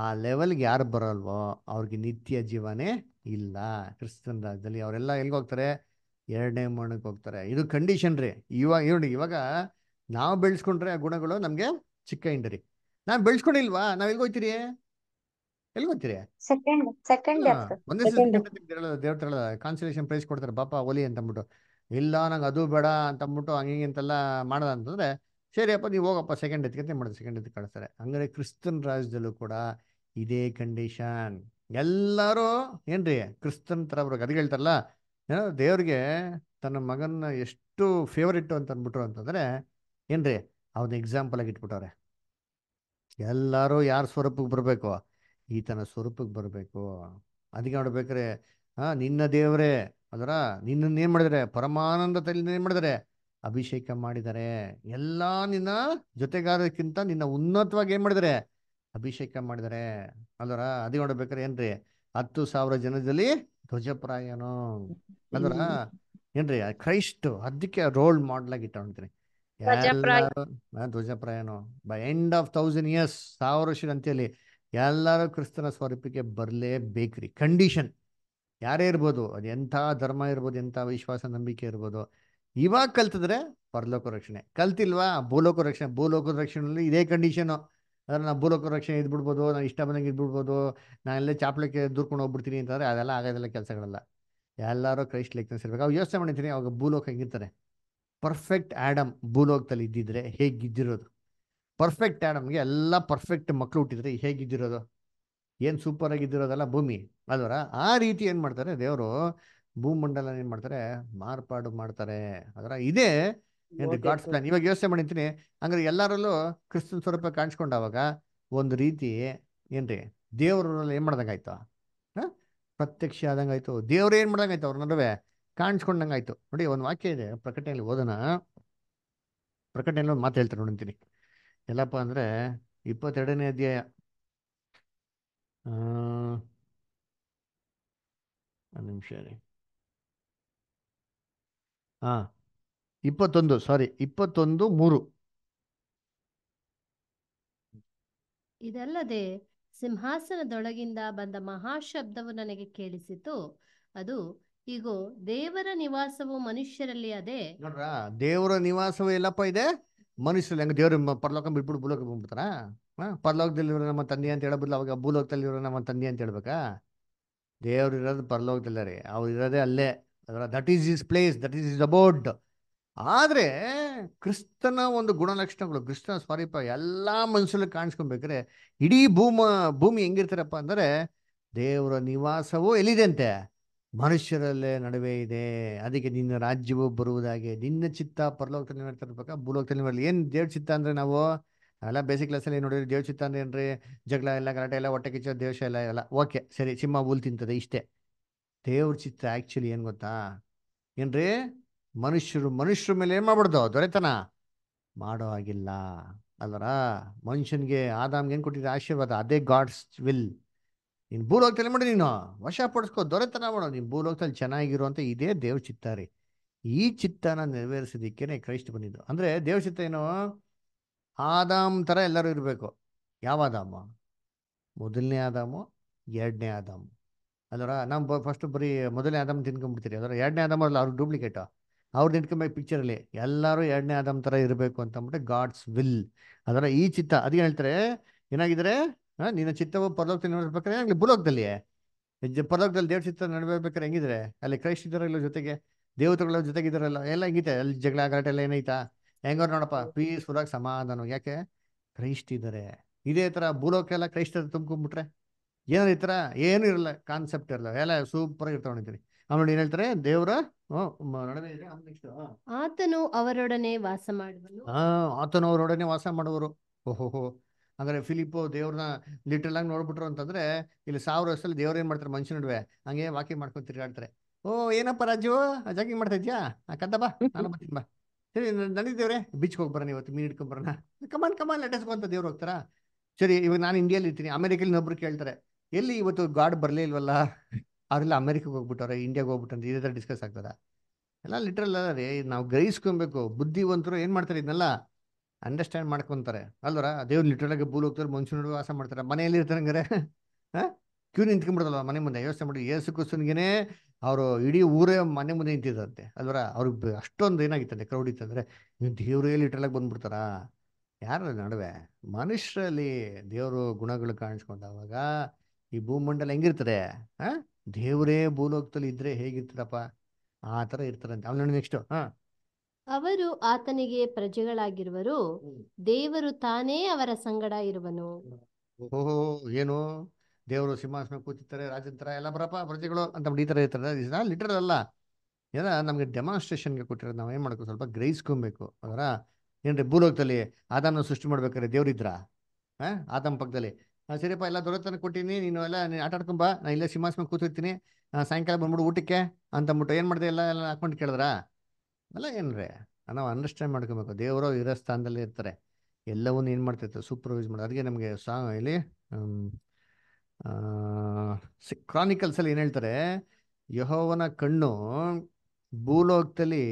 A: ಆ ಲೆವೆಲ್ಗೆ ಯಾರು ಬರಲ್ವೋ ಅವ್ರಿಗೆ ನಿತ್ಯ ಜೀವನೇ ಇಲ್ಲ ಕ್ರಿಸ್ತನ್ ರಾಜ್ಯದಲ್ಲಿ ಅವರೆಲ್ಲ ಎಲ್ಗೋಗ್ತಾರೆ ಎರಡನೇ ಮಣ್ಣಕ್ಕೆ ಹೋಗ್ತಾರೆ ಇದು ಕಂಡೀಷನ್ ರೀ ಇವಾಗ ನೋಡಿ ಇವಾಗ ನಾವು ಬೆಳೆಸ್ಕೊಂಡ್ರೆ ಆ ಗುಣಗಳು ನಮ್ಗೆ ಚಿಕ್ಕ ಇಂಡರಿ ನಾವ್ ಬೆಳೆಸ್ಕೊಂಡಿಲ್ವಾ ನಾವ್ ಹೋಗ್ತೀರಿ ಎಲ್ಗೋಯ್ತೀರಿ ಒಂದೇ ದೇವ್ರ ಕಾನ್ಸಲೇಷನ್ ಪ್ರೈಸ್ ಕೊಡ್ತಾರೆ ಬಾಪಾ ಒಲಿ ಅಂತ ಅಂದ್ಬಿಟ್ಟು ಇಲ್ಲ ನಂಗೆ ಅದು ಬೇಡ ಅಂತ ಅಂದ್ಬಿಟ್ಟು ಹಂಗೆ ಎಲ್ಲಾ ಮಾಡದ ಅಂತಂದ್ರೆ ಸರಿಯಪ್ಪ ನೀವು ಹೋಗಪ್ಪ ಸೆಕೆಂಡ್ ಎತ್ಕಂತ ಮಾಡಿದ್ರೆ ಸೆಕೆಂಡ್ ಎತ್ ಕಳಿಸ್ತಾರೆ ಹಂಗಾರೆ ಕ್ರಿಸ್ತನ್ ರಾಜ್ಯದಲ್ಲೂ ಕೂಡ ಇದೇ ಕಂಡೀಷನ್ ಎಲ್ಲರೂ ಏನ್ರಿ ಕ್ರಿಸ್ತನ್ ತರ ಬರ್ಬೇಕು ಅದಕ್ಕೆ ಹೇಳ್ತಾರಲ್ಲ ಏನೋ ದೇವ್ರಿಗೆ ತನ್ನ ಮಗನ ಎಷ್ಟು ಫೇವ್ರೇಟು ಅಂತ ಅಂದ್ಬಿಟ್ರು ಅಂತಂದರೆ ಏನ್ರಿ ಅವನ ಎಕ್ಸಾಂಪಲ್ ಆಗಿ ಇಟ್ಬಿಟ್ಟವ್ರೆ ಎಲ್ಲರೂ ಯಾರ ಸ್ವರೂಪಕ್ಕೆ ಬರಬೇಕು ಈತನ ಸ್ವರೂಪಕ್ಕೆ ಬರಬೇಕು ಅದಕ್ಕೆ ನೋಡ್ಬೇಕ್ರೆ ಹಾಂ ನಿನ್ನ ದೇವರೇ ಅದರ ಏನು ಮಾಡಿದರೆ ಪರಮಾನಂದ ಏನು ಮಾಡಿದರೆ ಅಭಿಷೇಕ ಮಾಡಿದರೆ ಎಲ್ಲ ನಿನ್ನ ಜೊತೆಗಾರಕ್ಕಿಂತ ನಿನ್ನ ಉನ್ನತವಾಗಿ ಏನು ಮಾಡಿದರೆ ಅಭಿಷೇಕ ಮಾಡಿದರೆ ಅದರ ಅದಕ್ಕೆ ನೋಡ್ಬೇಕಾರೆ ಏನ್ರಿ ಹತ್ತು ಸಾವಿರ ಜನದಲ್ಲಿ ಧ್ವಜಪ್ರಾಯನು ಅಂದ್ರ ಏನ್ರಿ ಕ್ರೈಸ್ಟ್ ಅದಕ್ಕೆ ರೋಲ್ ಮಾಡಲ್ ಆಗಿ ಇಟ್ಕೊಂಡಿರಿ ಧ್ವಜಪ್ರಾಯನು by end of thousand years ಸಾವಿರ ವರ್ಷದ ಅಂತೇಳಿ ಎಲ್ಲಾರು ಕ್ರಿಸ್ತನ ಸ್ವರೂಪಕ್ಕೆ ಬೇಕ್ರಿ ಕಂಡೀಷನ್ ಯಾರೇ ಇರ್ಬೋದು ಅದು ಎಂಥ ಧರ್ಮ ಇರ್ಬೋದು ಎಂಥ ವಿಶ್ವಾಸ ನಂಬಿಕೆ ಇರ್ಬೋದು ಇವಾಗ ಕಲ್ತಿದ್ರೆ ಪರಲೋಕ ರಕ್ಷಣೆ ಕಲ್ತಿಲ್ವಾ ಭೂಲೋಕ ರಕ್ಷಣೆ ಭೂಲೋಕ ರಕ್ಷಣೆ ಇದೇ ಕಂಡೀಷನು ಆದರೆ ನಾವು ಭೂಲೋಕ ರಕ್ಷಣೆ ಇದ್ಬಿಡ್ಬೋದು ನಾನು ಇಷ್ಟ ಬಂದಂಗೆ ಇದ್ಬಿಡ್ಬೋದು ನಾನೆಲ್ಲೇ ಚಾಪ್ಲಕ್ಕೆ ದೂರ್ಕೊಂಡು ಹೋಗ್ಬಿಡ್ತೀನಿ ಅಂತಂದರೆ ಅದೆಲ್ಲ ಆಗೋದಿಲ್ಲ ಕೆಲಸಗಳೆಲ್ಲ ಎಲ್ಲರೂ ಕ್ರೈಸ್ಟ್ ಲೆಕ್ನೆಸ್ ಇರಬೇಕು ಅವಾಗ ಯೋಚನೆ ಮಾಡಿದ್ದೀನಿ ಅವಾಗ ಭೂಲೋಕ ಹೆಂಗಿರ್ತಾರೆ ಪರ್ಫೆಕ್ಟ್ ಆ್ಯಡಮ್ ಭೂಲೋಕದಲ್ಲಿ ಇದ್ದಿದ್ರೆ ಹೇಗಿದ್ದಿರೋದು ಪರ್ಫೆಕ್ಟ್ ಆ್ಯಡಮ್ಗೆ ಎಲ್ಲ ಪರ್ಫೆಕ್ಟ್ ಮಕ್ಕಳು ಹುಟ್ಟಿದ್ರೆ ಹೇಗಿದ್ದಿರೋದು ಏನು ಸೂಪರ್ ಆಗಿದ್ದಿರೋದಲ್ಲ ಭೂಮಿ ಅದರ ಆ ರೀತಿ ಏನು ಮಾಡ್ತಾರೆ ದೇವರು ಭೂಮಂಡಲ ಏನು ಮಾಡ್ತಾರೆ ಮಾರ್ಪಾಡು ಮಾಡ್ತಾರೆ ಅದರ ಇದೇ ಏನ್ ಗಾಡ್ಸ್ ಪ್ಲಾನ್ ಇವಾಗ ಯೋಚನೆ ಮಾಡಿಂತೀನಿ ಹಂಗಾರೆ ಎಲ್ಲರಲ್ಲೂ ಕ್ರಿಸ್ತನ್ ಸ್ವರೂಪ ಕಾಣಿಸ್ಕೊಂಡಾವಾಗ ಒಂದು ರೀತಿ ಏನ್ರಿ ದೇವರಲ್ಲಿ ಏನ್ ಮಾಡ್ದಂಗಾಯ್ತು ಹಾ ಪ್ರತ್ಯಕ್ಷ ಆದಂಗಾಯ್ತು ದೇವ್ರ ಏನ್ ಮಾಡ್ದಂಗಾಯ್ತು ಅವ್ರ ನಡುವೆ ಕಾಣಿಸ್ಕೊಂಡಂಗಾಯ್ತು ನೋಡಿ ಒಂದು ವಾಕ್ಯ ಇದೆ ಪ್ರಕಟಣೆಯಲ್ಲಿ ಓದೋಣ ಪ್ರಕಟಣೆಯಲ್ಲಿ ಒಂದು ಮಾತು ಹೇಳ್ತಾರೆ ನೋಡಿಂತೀನಿ ಎಲ್ಲಪ್ಪ ಅಂದ್ರೆ ಇಪ್ಪತ್ತೆರಡನೇ ಅಧ್ಯಾಯ ಒಂದು ನಿಮಿಷ ರೀ ಹಾ ಇಪ್ಪತ್ತೊಂದು ಸಾರಿ ಇಪ್ಪತ್ತೊಂದು ಮೂರು
B: ಇದಲ್ಲದೆ ಸಿಂಹಾಸನದೊಳಗಿಂದ ಬಂದ ಮಹಾಶಬ್ದವು ನನಗೆ ಕೇಳಿಸಿತು ಅದು ಈಗ ದೇವರ ನಿವಾಸವು ಮನುಷ್ಯರಲ್ಲಿ ಅದೇ
A: ನೋಡ್ರ ದೇವರ ನಿವಾಸವು ಎಲ್ಲಪ್ಪ ಇದೆ ಮನುಷ್ಯರಲ್ಲಿ ಹಂಗ ದೇವ್ರ ಪರಲೋಕ ಬಿಟ್ಬಿಟ್ಟು ಭೂಲೋಕ ಬಂದ್ಬಿಡ್ತಾರ ಪರಲೋಕದಲ್ಲಿರೋ ನಮ್ಮ ತಂದೆ ಅಂತ ಹೇಳಬಿಡ್ಲ ಅವಾಗ ಭೂಲೋಕದಲ್ಲಿರೋ ನಮ್ಮ ತಂದೆ ಅಂತ ಹೇಳ್ಬೇಕಾ ದೇವ್ರು ಇರೋದು ರೀ ಅವ್ರು ಇರೋದೇ ಅಲ್ಲೇ that is his place that is his about ಆದರೆ ಕ್ರಿಸ್ತನ ಒಂದು ಗುಣಲಕ್ಷಣಗಳು ಕ್ರಿಸ್ತನ ಸ್ವರೂಪ ಎಲ್ಲ ಮನುಷ್ಯರು ಕಾಣಿಸ್ಕೊಬೇಕ್ರೆ ಇಡೀ ಭೂಮ ಭೂಮಿ ಹೆಂಗಿರ್ತಾರಪ್ಪ ಅಂದರೆ ದೇವರ ಎಲ್ಲಿದೆ ಅಂತೆ ಮನುಷ್ಯರಲ್ಲೇ ನಡುವೆ ಇದೆ ಅದಕ್ಕೆ ನಿನ್ನ ರಾಜ್ಯವು ಬರುವುದಾಗಿ ನಿನ್ನ ಚಿತ್ತ ಪರಲೋಕದಲ್ಲಿ ಮಾಡ್ತಿರ್ಬೇಕಾ ಭೂಲೋಕದಲ್ಲಿ ಬರಲಿ ಏನು ದೇವ್ರ ಚಿತ್ತ ಅಂದರೆ ನಾವು ಎಲ್ಲ ಬೇಸಿಕ್ ಕ್ಲಾಸಲ್ಲಿ ನೋಡಿದ್ರೆ ದೇವ್ರ ಚಿತ್ತ ಅಂದ್ರೆ ಏನ್ರಿ ಜಗಳ ಎಲ್ಲ ಗಲಾಟೆ ಎಲ್ಲ ಹೊಟ್ಟೆ ಕಿಚ್ಚೋ ದೇಶ ಎಲ್ಲ ಎಲ್ಲ ಓಕೆ ಸರಿ ಸಿಂಹ ಹುಲ್ ತಿಂತದೆ ಇಷ್ಟೇ ದೇವ್ರ ಚಿತ್ತ ಆ್ಯಕ್ಚುಲಿ ಏನು ಗೊತ್ತಾ ಏನ್ರಿ ಮನುಷ್ಯರು ಮನುಷ್ಯರ ಮೇಲೆ ಏನು ಮಾಡ್ಬಿಡ್ದು ದೊರೆತನ ಮಾಡೋ ಹಾಗಿಲ್ಲ ಅಲ್ಲರ ಮನುಷ್ಯನಿಗೆ ಆದಾಮ್ಗೆ ಏನು ಕೊಟ್ಟಿದ್ರೆ ಆಶೀರ್ವಾದ ಅದೇ ಗಾಡ್ಸ್ ವಿಲ್ ನೀನು ಭೂಲೋಕದಲ್ಲಿ ಮಾಡಿ ನೀನು ಪಡಿಸ್ಕೋ ದೊರೆತನ ಮಾಡೋ ನೀನು ಭೂಲೋಕದಲ್ಲಿ ಚೆನ್ನಾಗಿರುವಂಥ ಇದೇ ದೇವ್ ಚಿತ್ತ ಈ ಚಿತ್ತನ ನೆರವೇರಿಸೋದಿಕ್ಕೇನೆ ಕ್ರೈಸ್ಟ್ ಬಂದಿದ್ದು ಅಂದ್ರೆ ದೇವ್ ಚಿತ್ತ ಏನು ಆದಾಮ್ ತರ ಎಲ್ಲರೂ ಇರಬೇಕು ಯಾವ ಆದಾಮ ಮೊದಲನೇ ಆದಾಮು ಎರಡನೇ ಆದಾಮು ಅಲ್ಲರ ನಮ್ಮ ಫಸ್ಟ್ ಬರೀ ಮೊದಲನೇ ಆದಾಮ್ ತಿನ್ಕೊಂಡ್ಬಿಡ್ತೀರಿ ಅದರ ಎರಡನೇ ಆದಾಮ ಅಲ್ಲ ಅವ್ರಿಗೆ ಡೂಪ್ಲಿಕೇಟ್ ಅವ್ರದ್ದು ಪಿಕ್ಚರ್ ಪಿಕ್ಚರಲ್ಲಿ ಎಲ್ಲರೂ ಎರಡನೇ ಆದಮ್ ಥರ ಇರಬೇಕು ಅಂತ ಅಂತಂದ್ಬಿಟ್ಟು ಗಾಡ್ಸ್ ವಿಲ್ ಅದರ ಈ ಚಿತ್ತ ಅದಕ್ಕೆ ಹೇಳ್ತಾರೆ ಏನಾಗಿದ್ರೆ ನಿನ್ನ ಚಿತ್ತವು ಪರಲೋಕದ ನೋಡ್ಬೇಕಾದ್ರೆ ಏನಾಗಲಿ ಭೂಲೋಕದಲ್ಲಿ ಪರಲೋಕದಲ್ಲಿ ದೇವ್ರ ಚಿತ್ತ ನಡ್ಬೇಕಾದ್ರೆ ಹೆಂಗಿದ್ರೆ ಅಲ್ಲಿ ಕ್ರೈಸ್ಟ್ ಇಲ್ಲ ಜೊತೆಗೆ ದೇವತೆಗಳ ಜೊತೆಗಿದ್ದಾರಲ್ಲ ಎಲ್ಲ ಹೆಂಗಿದೆ ಅಲ್ಲಿ ಜಗಳ ಗಲಾಟೆ ಎಲ್ಲ ಏನೈತಾ ಹೆಂಗವ್ರು ನೋಡಪ್ಪ ಪೀಸ್ ಆಗಿ ಸಮಾಧಾನ ಯಾಕೆ ಕ್ರೈಸ್ಟ್ ಇದ್ದಾರೆ ಇದೇ ಥರ ಭೂಲೋಕ ಎಲ್ಲ ತುಂಬ್ಕೊಂಡ್ಬಿಟ್ರೆ ಏನಾರ ಈ ಥರ ಏನೂ ಇರಲ್ಲ ಕಾನ್ಸೆಪ್ಟ್ ಇರಲ್ಲ ಎಲ್ಲ ಸೂಪರ್ ಇರ್ತಾವ ಆಮೇಲೆ ಏನ್ ಹೇಳ್ತಾರೆ ದೇವರ
B: ಆತನು ಅವರೊಡನೆ ವಾಸ
A: ಆತನು ವಾಸ ಮಾಡುವರು ಓಹೋ ಹಂಗಾರೆ ಫಿಲಿಪ್ಪು ದೇವ್ರನ್ನ ಲಿಟ್ರಲ್ ಆಗಿ ನೋಡ್ಬಿಟ್ರು ಅಂತಂದ್ರೆ ಇಲ್ಲಿ ಸಾವಿರ ವರ್ಷದಲ್ಲಿ ದೇವ್ರ ಏನ್ ಮಾಡ್ತಾರೆ ಮನುಷ್ಯ ನಡುವೆ ಹಂಗೆ ವಾಕಿಂಗ್ ಮಾಡ್ಕೊಂಡು ತಿರ್ಗಾಡ್ತಾರೆ ಓ ಏನಪ್ಪ ರಾಜು ಜಾಕಿಂಗ್ ಮಾಡ್ತಾ ಇದ್ಯಾ ಕದ್ದ ಬಾ ನಾನು ಬರ್ತೀನಿ ಬಾ ಸರಿ ದೇವ್ರೆ ಬೀಚ್ ಹೋಗಿ ಬರೋಣ ಇವತ್ತು ಮೀನ್ ಹಿಡ್ಕೊಂಡ್ ಬರೋಣ ಕಮಾನ್ ಕಮಾನ್ ಲೆಟರ್ಸ್ ಅಂತ ದೇವ್ರು ಹೋಗ್ತಾರ ಸರಿ ಇವಾಗ ನಾನು ಇಂಡಿಯಲ್ಲಿ ಇರ್ತೀನಿ ಅಮೆರಿಕಲ್ಲಿ ಇನ್ನೊಬ್ರು ಕೇಳ್ತಾರೆ ಎಲ್ಲಿ ಇವತ್ತು ಗಾಡ್ ಬರ್ಲೇ ಇಲ್ವಲ್ಲ ಅವರೆಲ್ಲ ಅಮೆರಿಕಕ್ಕೆ ಹೋಗ್ಬಿಟ್ಟವ್ರೆ ಇಂಡಿಯಾಗೆ ಹೋಗ್ಬಿಟ್ಟು ಇದೇ ಥರ ಡಿಸ್ಕಸ್ ಆಗ್ತದ ಎಲ್ಲ ಲಿಟ್ರಲ್ ಅಲ್ಲ ರೀ ನಾವು ಗ್ರಹಿಸ್ಕೊಬೇಕು ಬುದ್ಧಿವಂತರು ಏನು ಮಾಡ್ತಾರೆ ಇದನ್ನೆಲ್ಲ ಅಂಡರ್ಸ್ಟ್ಯಾಂಡ್ ಮಾಡ್ಕೊತಾರೆ ಅಲ್ವರ ದೇವ್ರು ಆಗಿ ಬೂಲ್ ಹೋಗ್ತಾರೆ ಮನುಷ್ಯನೋಡು ವಾಸ ಮಾಡ್ತಾರೆ ಮನೆಯಲ್ಲಿ ಇರ್ತಾರೆ ಹಾಂ ಕ್ಯೂ ನಿಂತ್ಕೊಂಡ್ಬಿಡ್ತಲ್ಲ ಮನೆ ಮುಂದೆ ಯೋಚನೆ ಮಾಡಿ ಏಸು ಕುಸುನ್ಗೆ ಅವರು ಇಡೀ ಊರೇ ಮನೆ ಮುಂದೆ ನಿಂತಿದ್ದಂತೆ ಅಲ್ವರ ಅವ್ರಿಗೆ ಅಷ್ಟೊಂದು ಏನಾಗಿತ್ತಂತೆ ಕ್ರೌಡ್ ಅಂದರೆ ನೀವು ಲಿಟ್ರಲ್ ಆಗಿ ಬಂದ್ಬಿಡ್ತಾರ ಯಾರ ನಡುವೆ ಮನುಷ್ಯರಲ್ಲಿ ದೇವರು ಗುಣಗಳು ಕಾಣಿಸ್ಕೊಂಡವಾಗ ಈ ಭೂಮಂಡಲ ಹೆಂಗಿರ್ತದೆ ಹಾಂ ದೇವರೇ ಭೂಲೋಕದಲ್ಲಿ ಇದ್ರೆ ಹೇಗಿರ್ತಾರಪ್ಪ ಆತರ ತರ ಇರ್ತಾರಂತೆ ಅವನ ನೆಕ್ಸ್ಟ್ ಹಾ
B: ಅವರು ಆತನಿಗೆ ಪ್ರಜೆಗಳಾಗಿರುವರು ದೇವರು ತಾನೇ ಅವರ ಸಂಗಡ ಇರುವನು
A: ಓಹೋ ಏನು ದೇವರು ಸಿಂಹಾಸನ ಕೂತಿರ್ತಾರೆ ರಾಜಂತರ ಎಲ್ಲ ಬರಪ್ಪ ಪ್ರಜೆಗಳು ಅಂತ ಈ ತರ ಇರ್ತಾರೆ ಲಿಟರ್ ಅಲ್ಲ ಏನ ನಮ್ಗೆ ಡೆಮಾನ್ಸ್ಟ್ರೇಷನ್ಗೆ ಕೊಟ್ಟಿರೋದು ನಾವು ಏನ್ ಮಾಡ್ಕೋ ಸ್ವಲ್ಪ ಗ್ರಹಿಸ್ಕೊಬೇಕು ಅದರ ಏನ್ರಿ ಭೂಲೋಕದಲ್ಲಿ ಆದಮನ ಸೃಷ್ಟಿ ಮಾಡ್ಬೇಕಾದ್ರೆ ದೇವ್ರಿದ್ರ ಹಾ ಆತನ ಪಕ್ಕದಲ್ಲಿ ಸರಿಯಪ್ಪ ಎಲ್ಲ ದೊರೆತನ ಕೊಟ್ಟಿನಿ ನೀನು ಎಲ್ಲ ನೀನು ಆಟ ಆಡ್ಕೊಂಬ ನಾನು ಇಲ್ಲೇ ಸಿಂಹಾಸನ ಕೂತಿರ್ತೀನಿ ಸಾಯಂಕಾಲ ಬಂದ್ಬಿಡು ಊಟಕ್ಕೆ ಅಂತಂದ್ಬಿಟ್ಟು ಏನು ಮಾಡಿದೆ ಎಲ್ಲ ಎಲ್ಲ ಹಾಕೊಂಡು ಕೇಳಿದ್ರ ಅಲ್ಲ ಏನ್ರಿ ನಾವು ಅಂಡರ್ಸ್ಟ್ಯಾಂಡ್ ಮಾಡ್ಕೋಬೇಕು ದೇವರು ಇರೋ ಸ್ಥಾನದಲ್ಲಿ ಇರ್ತಾರೆ ಎಲ್ಲವನ್ನು ಏನು ಮಾಡ್ತಿರ್ತಾರೆ ಸೂಪರ್ವೈಸ್ ಮಾಡಿ ಅದಕ್ಕೆ ನಮಗೆ ಸಾಂಗ್ ಇಲ್ಲಿ ಕ್ರಾನಿಕಲ್ಸಲ್ಲಿ ಏನು ಹೇಳ್ತಾರೆ ಯಹೋವನ ಕಣ್ಣು ಭೂಲೋಕದಲ್ಲಿ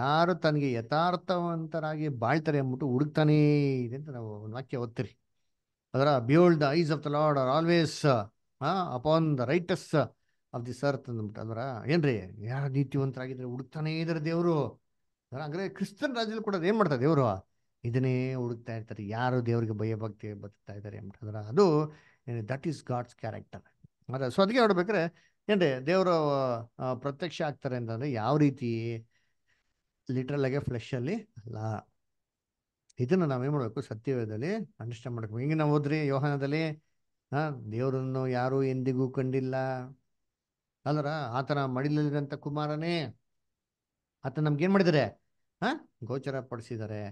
A: ಯಾರು ತನಗೆ ಯಥಾರ್ಥವಂತರಾಗಿ ಬಾಳ್ತಾರೆ ಅಂದ್ಬಿಟ್ಟು ಹುಡುಕ್ತಾನೇ ಇದೆ ಅಂತ ನಾವು ಒಂದು ವಾಕ್ಯ ಓದ್ತೀರಿ ಅದರ behold the eyes of the lord are always upon the righteous of this earth ಅಂದ್ಬಿಟ್ಟು ಅಂದ್ರೆ ಏನ್ರಿ ಯಾರು ನೀತಿವಂತರಾಗಿದ್ರೆ ಹುಡುಕ್ತಾನೇ ಇದ್ರೆ ದೇವರು ಅಂದ್ರೆ ಕ್ರಿಸ್ತನ್ ರಾಜ್ಯದಲ್ಲಿ ಕೂಡ ಏನು ಮಾಡ್ತಾರೆ ದೇವರು ಇದನ್ನೇ ಹುಡುಕ್ತಾ ಇರ್ತಾರೆ ಯಾರು ದೇವರಿಗೆ ಭಯ ಭಕ್ತಿ ಬದುಕ್ತಾ ಇದ್ದಾರೆ ಅಂದ್ಬಿಟ್ಟು ಅಂದ್ರೆ ಅದು ದಟ್ ಈಸ್ ಗಾಡ್ಸ್ ಕ್ಯಾರೆಕ್ಟರ್ ಅದ ಸೊ ಅದಕ್ಕೆ ನೋಡ್ಬೇಕ್ರೆ ಏನ್ರಿ ದೇವರು ಪ್ರತ್ಯಕ್ಷ ಆಗ್ತಾರೆ ಅಂತಂದ್ರೆ ಯಾವ ರೀತಿ ಲಿಟ್ರಲ್ ಆಗಿ ಫ್ಲೆಶ್ ಅಲ್ಲಿ ಅಲ್ಲ ಇದನ್ನು ನಾವೇನು ಮಾಡಬೇಕು ಸತ್ಯವೇದಲ್ಲಿ ಅಂಡರ್ಸ್ಟ್ಯಾಂಡ್ ಮಾಡ್ಕೋಬೇಕು ಹಿಂಗೆ ನಾವು ಹೋದ್ರಿ ಯೋಹಾನದಲ್ಲಿ ಹಾ ದೇವರನ್ನು ಯಾರೂ ಎಂದಿಗೂ ಕಂಡಿಲ್ಲ ಅಲ್ಲರ ಆತನ ಮಡಿಲಲ್ಲಿರಂಥ ಕುಮಾರನೇ ಆತ ನಮ್ಗೇನು ಮಾಡಿದ್ದಾರೆ ಹಾ ಗೋಚರ ಪಡಿಸಿದ್ದಾರೆ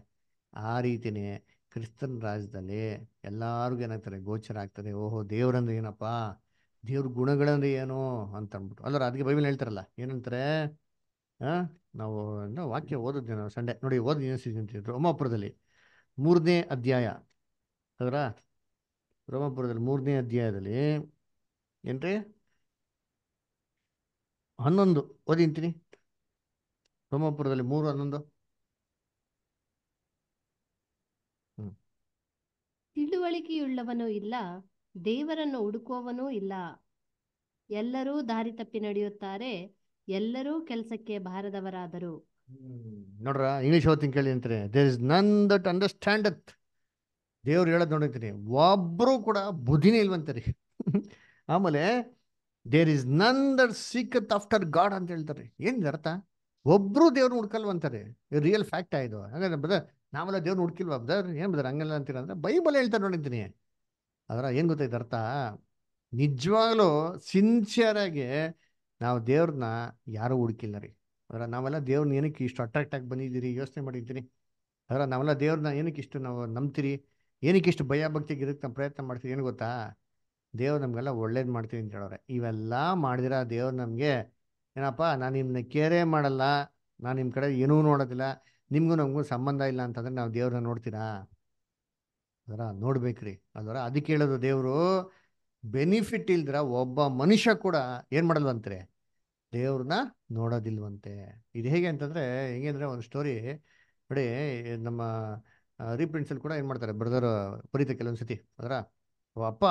A: ಆ ರೀತಿನೇ ಕ್ರಿಸ್ತನ್ ರಾಜ್ಯದಲ್ಲಿ ಎಲ್ಲರಿಗೂ ಏನಾಗ್ತಾರೆ ಗೋಚರ ಆಗ್ತದೆ ಓಹೋ ದೇವ್ರಂದ್ರೆ ಏನಪ್ಪ ದೇವ್ರ ಗುಣಗಳಂದ್ರೆ ಏನು ಅಂತ ಅಂದ್ಬಿಟ್ಟು ಅಲ್ಲರ ಅದಕ್ಕೆ ಬೈಬಲ್ ಹೇಳ್ತಾರಲ್ಲ ಏನಂತಾರೆ ಹಾ ನಾವು ವಾಕ್ಯ ಓದಿದ್ವಿ ನಾವು ಸಂಡೆ ನೋಡಿ ಓದಿ ಅಂತ ಹೇಳಿದ್ರು ಒಮ್ಮಪುರದಲ್ಲಿ ಮೂರನೇ ಅಧ್ಯಾಯ ಅದರ ರೋಮಪುರದಲ್ಲಿ ಮೂರನೇ ಅಧ್ಯಾಯದಲ್ಲಿ ಏನ್ರಿ ಹನ್ನೊಂದು ಓದಿಂತೀನಿ ರೋಮಪುರದಲ್ಲಿ ಮೂರು ಹನ್ನೊಂದು
B: ತಿಳುವಳಿಕೆಯುಳ್ಳವನೂ ಇಲ್ಲ ದೇವರನ್ನು ಹುಡುಕುವವನೂ ಇಲ್ಲ ಎಲ್ಲರೂ ದಾರಿ ತಪ್ಪಿ ನಡೆಯುತ್ತಾರೆ ಎಲ್ಲರೂ ಕೆಲಸಕ್ಕೆ ಬಾರದವರಾದರು
A: ನೋಡ್ರ ಇಂಗ್ಲೀಷ್ ಓದ್ತೀನಿ ಕೇಳಿ ಅಂತಾರೆ there is none that understandeth ದೇವ್ರು ಹೇಳೋದು ನೋಡಿರ್ತೀನಿ ಒಬ್ಬರು ಕೂಡ ಬುದ್ಧಿನೇ ಇಲ್ವಂತಾರೆ ಆಮೇಲೆ there is none that seeketh after God ಅಂತ ಹೇಳ್ತಾರೆ ಏನು ಅರ್ಥ ಒಬ್ರು ದೇವ್ರನ್ನ ಹುಡ್ಕಲ್ವಂತಾರೆ ರಿಯಲ್ ಫ್ಯಾಕ್ಟ್ ಆಯ್ತು ಹಾಗಾದ್ರೆ ಬ್ರದರ್ ನಾವೆಲ್ಲ ದೇವ್ರು ಹುಡ್ಕಿಲ್ವಾ ಬ್ರದರ್ ಏನು ಬ್ರದರ್ ಹಂಗೆಲ್ಲ ಅಂತೀರ ಅಂದ್ರೆ ಬೈಬಲ್ ಹೇಳ್ತಾರೆ ನೋಡಿರ್ತೀನಿ ಅದರ ಏನ್ ಗೊತ್ತಾಯ್ತು ಅರ್ಥ ನಿಜವಾಗ್ಲೂ ಸಿನ್ಸಿಯರ್ ಆಗಿ ನಾವು ದೇವ್ರನ್ನ ಯಾರು ಹುಡುಕಿಲ್ಲ ರೀ ಅದರ ನಾವೆಲ್ಲ ದೇವ್ರನ್ನ ಏನಕ್ಕೆ ಇಷ್ಟು ಅಟ್ರಾಕ್ಟ್ ಆಗಿ ಬಂದಿದ್ದೀರಿ ಯೋಚನೆ ಮಾಡಿದ್ದೀರಿ ಅದರ ನಾವೆಲ್ಲ ದೇವ್ರನ್ನ ಏನಕ್ಕೆ ಇಷ್ಟು ನಾವು ನಂಬ್ತೀರಿ ಏನಕ್ಕೆ ಇಷ್ಟು ಭಯ ಭಕ್ತಿಗೆ ಇದಕ್ಕೆ ನಾವು ಪ್ರಯತ್ನ ಮಾಡ್ತೀವಿ ಏನು ಗೊತ್ತಾ ದೇವ್ರು ನಮಗೆಲ್ಲ ಒಳ್ಳೇದು ಮಾಡ್ತೀವಿ ಅಂತ ಹೇಳೋರೆ ಇವೆಲ್ಲ ಮಾಡಿದ್ರೆ ದೇವ್ರು ನಮಗೆ ಏನಪ್ಪ ನಾನು ನಿಮ್ಮನ್ನ ಕೇರೇ ಮಾಡಲ್ಲ ನಾನು ನಿಮ್ಮ ಕಡೆ ಏನೂ ನೋಡೋದಿಲ್ಲ ನಿಮಗೂ ನಮಗೂ ಸಂಬಂಧ ಇಲ್ಲ ಅಂತಂದ್ರೆ ನಾವು ದೇವ್ರನ್ನ ನೋಡ್ತೀರಾ ಅದರ ನೋಡ್ಬೇಕ್ರಿ ಅದರ ಅದಕ್ಕೆ ಹೇಳೋದು ದೇವರು ಬೆನಿಫಿಟ್ ಇಲ್ದ್ರೆ ಒಬ್ಬ ಮನುಷ್ಯ ಕೂಡ ಏನು ಅಂತಾರೆ ದೇವ್ರನ್ನ ನೋಡೋದಿಲ್ವಂತೆ ಇದು ಹೇಗೆ ಅಂತಂದ್ರೆ ಹೆಂಗೆ ಅಂದ್ರೆ ಒಂದು ಸ್ಟೋರಿ ನೋಡಿ ನಮ್ಮ ರೀಪ್ರಿಂಟ್ಸ್ ಅಲ್ಲಿ ಕೂಡ ಏನ್ ಮಾಡ್ತಾರೆ ಬ್ರದರ್ ಪರಿತ ಕೆಲವೊಂದ್ಸತಿ ಅದರ ಅಪ್ಪ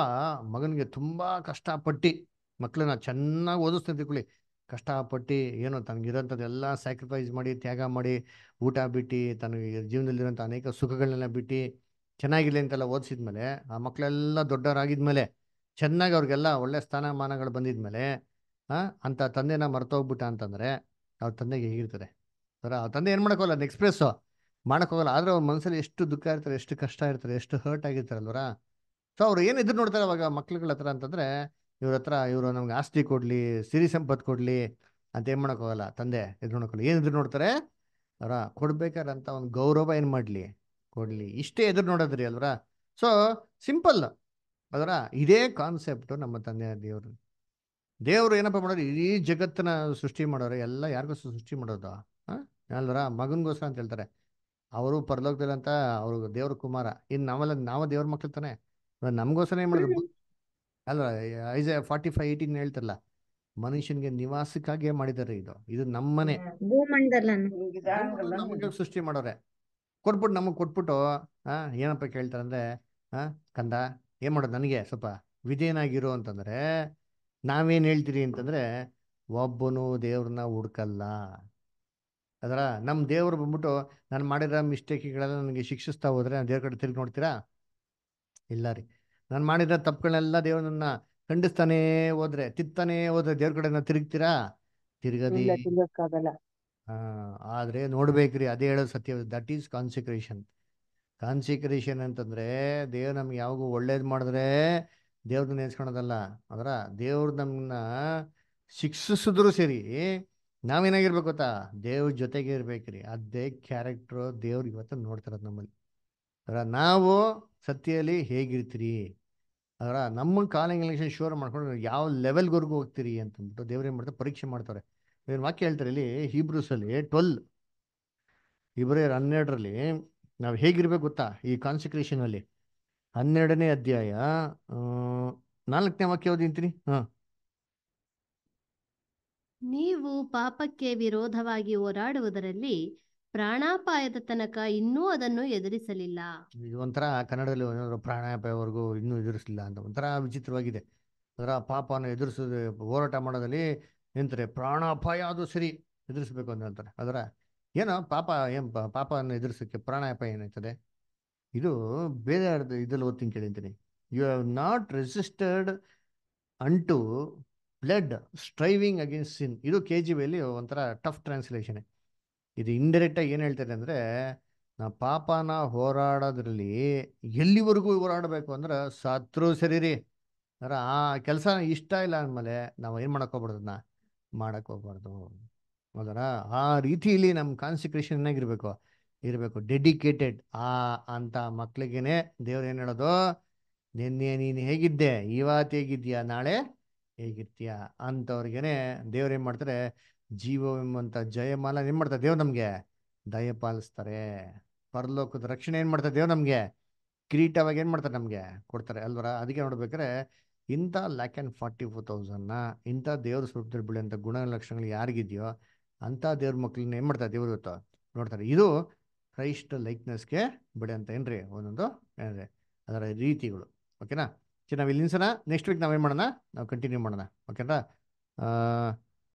A: ಮಗನಿಗೆ ತುಂಬಾ ಕಷ್ಟಪಟ್ಟು ಮಕ್ಕಳನ್ನ ಚೆನ್ನಾಗಿ ಓದಿಸ್ತೀನಿ ತಿಳ್ಕೊಳ್ಳಿ ಕಷ್ಟಪಟ್ಟು ಏನೋ ಎಲ್ಲ ಸ್ಯಾಕ್ರಿಫೈಸ್ ಮಾಡಿ ತ್ಯಾಗ ಮಾಡಿ ಊಟ ಬಿಟ್ಟು ತನಗೆ ಜೀವನದಲ್ಲಿರೋಂಥ ಅನೇಕ ಸುಖಗಳನ್ನೆಲ್ಲ ಬಿಟ್ಟು ಚೆನ್ನಾಗಿರಲಿ ಅಂತೆಲ್ಲ ಓದಿಸಿದ್ಮೇಲೆ ಆ ಮಕ್ಕಳೆಲ್ಲ ದೊಡ್ಡವರಾಗಿದ್ಮೇಲೆ ಚೆನ್ನಾಗಿ ಅವ್ರಿಗೆಲ್ಲ ಒಳ್ಳೆ ಸ್ಥಾನಮಾನಗಳು ಬಂದಿದ್ಮೇಲೆ ಅಂತ ತಂದೆನ ಮರ್ತೋಗ್ಬಿಟ್ಟ ಅಂತಂದರೆ ಅವ್ರ ತಂದೆಗೆ ಹೇಗಿರ್ತಾರೆ ಸರ್ ಅವ್ರ ತಂದೆ ಏನು ಎಕ್ಸ್ಪ್ರೆಸ್ ಎಕ್ಸ್ಪ್ರೆಸ್ಸು ಹೋಗಲ್ಲ ಆದರೆ ಅವ್ರ ಮನಸ್ಸಲ್ಲಿ ಎಷ್ಟು ದುಃಖ ಇರ್ತಾರೆ ಎಷ್ಟು ಕಷ್ಟ ಇರ್ತಾರೆ ಎಷ್ಟು ಹರ್ಟ್ ಆಗಿರ್ತಾರೆ ಆಗಿರ್ತಾರಲ್ವರ ಸೊ ಅವ್ರು ಏನು ಇದ್ರು ನೋಡ್ತಾರೆ ಅವಾಗ ಮಕ್ಳುಗಳ ಹತ್ರ ಅಂತಂದರೆ ಇವ್ರ ಹತ್ರ ಇವರು ನಮ್ಗೆ ಆಸ್ತಿ ಕೊಡಲಿ ಸಿರಿ ಸಂಪತ್ತು ಕೊಡಲಿ ಅಂತ ಏನು ಹೋಗಲ್ಲ ತಂದೆ ನೋಡ್ಕೊಳ್ಳಿ ಏನು ಇದ್ರು ನೋಡ್ತಾರೆ ಅವರ ಅಂತ ಒಂದು ಗೌರವ ಏನು ಮಾಡಲಿ ಕೊಡಲಿ ಇಷ್ಟೇ ಎದುರು ನೋಡೋದ್ರಿ ಅಲ್ವರ ಸೊ ಸಿಂಪಲ್ ಅದರ ಇದೇ ಕಾನ್ಸೆಪ್ಟು ನಮ್ಮ ತಂದೆ ದೇವರು ದೇವರು ಏನಪ್ಪ ಮಾಡೋರು ಇಡೀ ಜಗತ್ತನ್ನ ಸೃಷ್ಟಿ ಮಾಡೋರು ಎಲ್ಲ ಯಾರಿಗೋಸ್ಕರ ಸೃಷ್ಟಿ ಮಾಡೋದು ಅಲ್ವರ ಮಗನಿಗೋಸ್ಕರ ಅಂತ ಹೇಳ್ತಾರೆ ಅವರು ಪರಲೋಕದಲ್ಲಂತ ಅವರು ದೇವ್ರ ಕುಮಾರ ಇನ್ ನಾವೆಲ್ಲ ನಾವ ದೇವ್ರ ಮಕ್ಳು ತಾನೆ ನಮಗೋಸ್ಕರ ಏನ್ ಮಾಡಿದ್ರು ಅಲ್ವ ಐಸ್ ಫಾರ್ಟಿ ಫೈವ್ ಏಯ್ಟೀನ್ ಹೇಳ್ತಾರಲ್ಲ ಮನುಷ್ಯನ್ಗೆ ನಿವಾಸಕ್ಕಾಗಿ ಮಾಡಿದಾರೆ ಇದು ಇದು ನಮ್ಮನೆ ಸೃಷ್ಟಿ ಮಾಡೋರೆ ಕೊಟ್ಬಿಟ್ಟು ನಮಗ್ ಕೊಟ್ಬಿಟ್ಟು ಆ ಏನಪ್ಪ ಕೇಳ್ತಾರಂದ್ರೆ ಹ ಕಂದ ಏನ್ ಮಾಡೋದು ನನಗೆ ಸ್ವಲ್ಪ ವಿಧೇಯನಾಗಿರೋ ಅಂತಂದ್ರೆ ನಾವೇನ್ ಹೇಳ್ತೀರಿ ಅಂತಂದ್ರೆ ಒಬ್ಬನು ದೇವ್ರನ್ನ ಹುಡ್ಕಲ್ಲ ಅದರ ನಮ್ಮ ದೇವ್ರು ಬಂದ್ಬಿಟ್ಟು ನಾನು ಮಾಡಿರೋ ಮಿಸ್ಟೇಕ್ಗಳೆಲ್ಲ ನನಗೆ ಶಿಕ್ಷಿಸ್ತಾ ಹೋದ್ರೆ ನಾನು ದೇವ್ರ ಕಡೆ ತಿರ್ಗಿ ನೋಡ್ತೀರಾ ಇಲ್ಲ ರೀ ನಾನು ಮಾಡಿರೋ ತಪ್ಪುಗಳನ್ನೆಲ್ಲ ದೇವ್ರನ್ನ ಖಂಡಿಸ್ತಾನೆ ಹೋದ್ರೆ ತಿತ್ತಾನೆ ಹೋದ್ರೆ ದೇವ್ರ ಕಡೆ ತಿರುಗ್ತೀರಾ ತಿರುಗದಿ ಹಾ ಆದ್ರೆ ನೋಡ್ಬೇಕ್ರಿ ಅದೇ ಹೇಳೋದು ಸತ್ಯ ದಟ್ ಈಸ್ ಕಾನ್ಸಿಕ್ರೇಷನ್ ಕಾನ್ಸಿಕ್ರೇಷನ್ ಅಂತಂದ್ರೆ ದೇವ್ ನಮ್ಗೆ ಯಾವಾಗ ಒಳ್ಳೇದ್ ಮಾಡಿದ್ರೆ ದೇವ್ರನ್ನ ನೆನೆಸ್ಕೊಳೋದಲ್ಲ ಅದರ ದೇವ್ರ ನಮ್ಮನ್ನ ಶಿಕ್ಷಿಸಿದ್ರು ಸರಿ ನಾವೇನಾಗಿರ್ಬೇಕು ಗೊತ್ತಾ ದೇವ್ರ ಜೊತೆಗೆ ಇರ್ಬೇಕ್ರಿ ಅದೇ ಕ್ಯಾರೆಕ್ಟ್ರು ದೇವ್ರು ಇವತ್ತು ನೋಡ್ತಿರೋದು ನಮ್ಮಲ್ಲಿ ಅದರ ನಾವು ಸತ್ಯದಲ್ಲಿ ಹೇಗಿರ್ತೀರಿ ಅದರ ನಮ್ಮ ಕಾಲಿಂಗ್ ಶೋರ್ ಮಾಡ್ಕೊಂಡು ಯಾವ ಲೆವೆಲ್ವರೆಗೂ ಹೋಗ್ತೀರಿ ಅಂತಂದ್ಬಿಟ್ಟು ದೇವ್ರು ಏನು ಮಾಡ್ತಾರೆ ಪರೀಕ್ಷೆ ಮಾಡ್ತಾರೆ ಇವ್ರು ವಾಕ್ಯ ಹೇಳ್ತಾರೆ ಇಲ್ಲಿ ಹೀಬ್ರೂಸಲ್ಲಿ ಟ್ವೆಲ್ ಇಬ್ರೇರ್ ಹನ್ನೆರಡರಲ್ಲಿ ನಾವು ಹೇಗಿರ್ಬೇಕು ಗೊತ್ತಾ ಈ ಕಾನ್ಸಿಕ್ರೇಷನಲ್ಲಿ ಹನ್ನೆರಡನೇ ಅಧ್ಯಾಯ ನಾಲ್ಕನೇ ವಾಕ್ಯ ಓದಿಂತೀರಿ ಹಾ
B: ನೀವು ಪಾಪಕ್ಕೆ ವಿರೋಧವಾಗಿ ಹೋರಾಡುವುದರಲ್ಲಿ ಪ್ರಾಣಾಪಾಯದ ತನಕ ಇನ್ನೂ ಅದನ್ನು ಎದುರಿಸಲಿಲ್ಲ
A: ಇದು ಒಂಥರ ಕನ್ನಡದಲ್ಲಿ ಪ್ರಾಣಾಪಾಯವರೆಗೂ ಇನ್ನೂ ಎದುರಿಸಲಿಲ್ಲ ಅಂತ ಒಂಥರ ವಿಚಿತ್ರವಾಗಿದೆ ಅದರ ಪಾಪವನ್ನು ಎದುರಿಸೋದು ಹೋರಾಟ ಮಾಡೋದಲ್ಲಿ ನಿಂತರೆ ಪ್ರಾಣಾಪಾಯ ಅದು ಸರಿ ಎದುರಿಸಬೇಕು ಅಂತ ಅಂತಾರೆ ಅದರ ಏನೋ ಪಾಪ ಏನು ಪಾಪವನ್ನು ಎದುರಿಸೋಕ್ಕೆ ಪ್ರಾಣಾಪಾಯ ಏನಾಯ್ತದೆ ಇದು ಬೇರೆ ಅರ್ಧ ಇದ್ರಲ್ಲಿ ಓದ್ತೀನಿ ಅಂತೀನಿ you have not resisted unto blood striving against sin ಇದು ಕೆ ಜಿ ಬಿಯಲ್ಲಿ ಒಂಥರ ಟಫ್ ಟ್ರಾನ್ಸ್ಲೇಷನ್ ಇದು ಇಂಡೈರೆಕ್ಟಾಗಿ ಏನು ಹೇಳ್ತಾರೆ ಅಂದರೆ ನಾ ಪಾಪನ ಹೋರಾಡೋದ್ರಲ್ಲಿ ಎಲ್ಲಿವರೆಗೂ ಹೋರಾಡಬೇಕು ಅಂದ್ರೆ ಸತ್ರು ರೀ ಅಂದ್ರೆ ಆ ಕೆಲಸ ಇಷ್ಟ ಇಲ್ಲ ಅಂದಮೇಲೆ ನಾವು ಏನು ಹೋಗ್ಬಾರ್ದು ಅದನ್ನ ಮಾಡಕ್ಕೆ ಹೋಗ್ಬಾರ್ದು ಹೌದಾರ ಆ ರೀತಿಯಲ್ಲಿ ನಮ್ಮ ಕಾನ್ಸಿಕ್ರೇಷನ್ ಏನಾಗಿರ್ಬೇಕು ಇರಬೇಕು ಡೆಡಿಕೇಟೆಡ್ ಆ ಅಂತ ಮಕ್ಳಿಗೇನೆ ದೇವ್ರು ಏನು ಹೇಳೋದು ನಿನ್ನೆ ನೀನು ಹೇಗಿದ್ದೆ ಇವತ್ತು ಹೇಗಿದ್ಯಾ ನಾಳೆ ಹೇಗಿರ್ತೀಯ ಅಂಥವ್ರಿಗೇನೆ ದೇವ್ರು ಏನು ಮಾಡ್ತಾರೆ ಜೀವವೆಂಬಂಥ ಜಯಮಾಲ ಏನು ಮಾಡ್ತಾರೆ ದೇವ್ರು ನಮಗೆ ದಯ ಪಾಲಿಸ್ತಾರೆ ಪರಲೋಕದ ರಕ್ಷಣೆ ಏನು ಮಾಡ್ತಾರೆ ದೇವ್ರು ನಮಗೆ ಕಿರೀಟವಾಗಿ ಏನು ಮಾಡ್ತಾರೆ ನಮಗೆ ಕೊಡ್ತಾರೆ ಅಲ್ವರ ಅದಕ್ಕೆ ನೋಡ್ಬೇಕಾದ್ರೆ ಇಂಥ ಲ್ಯಾಕ್ ಆ್ಯಂಡ್ ಫಾರ್ಟಿ ಫೋರ್ ತೌಸಂಡ್ನ ಇಂಥ ದೇವ್ರ ಸ್ವರೂಪದಲ್ಲಿ ಬೆಳೆಯುವಂಥ ಗುಣ ಲಕ್ಷಣಗಳು ಯಾರಿಗಿದೆಯೋ ಅಂಥ ದೇವ್ರ ಮಕ್ಳನ್ನ ಏನು ಮಾಡ್ತಾರೆ ದೇವ್ರ ಇವತ್ತು ನೋಡ್ತಾರೆ ಇದು ಕ್ರೈಸ್ಟ್ ಲೈಕ್ನೆಸ್ಗೆ ಬಿಡಿ ಅಂತ ಏನ್ರಿ ಒಂದೊಂದು ಏನ್ರಿ ಅದರ ರೀತಿಗಳು ಓಕೆನಾ ಚೆನ್ನಾಗಿ ನಾವು ಇಲ್ಲಿ ನೆಕ್ಸ್ಟ್ ವೀಕ್ ನಾವೇನು ಮಾಡೋಣ ನಾವು ಕಂಟಿನ್ಯೂ ಮಾಡೋಣ ಓಕೆನಾ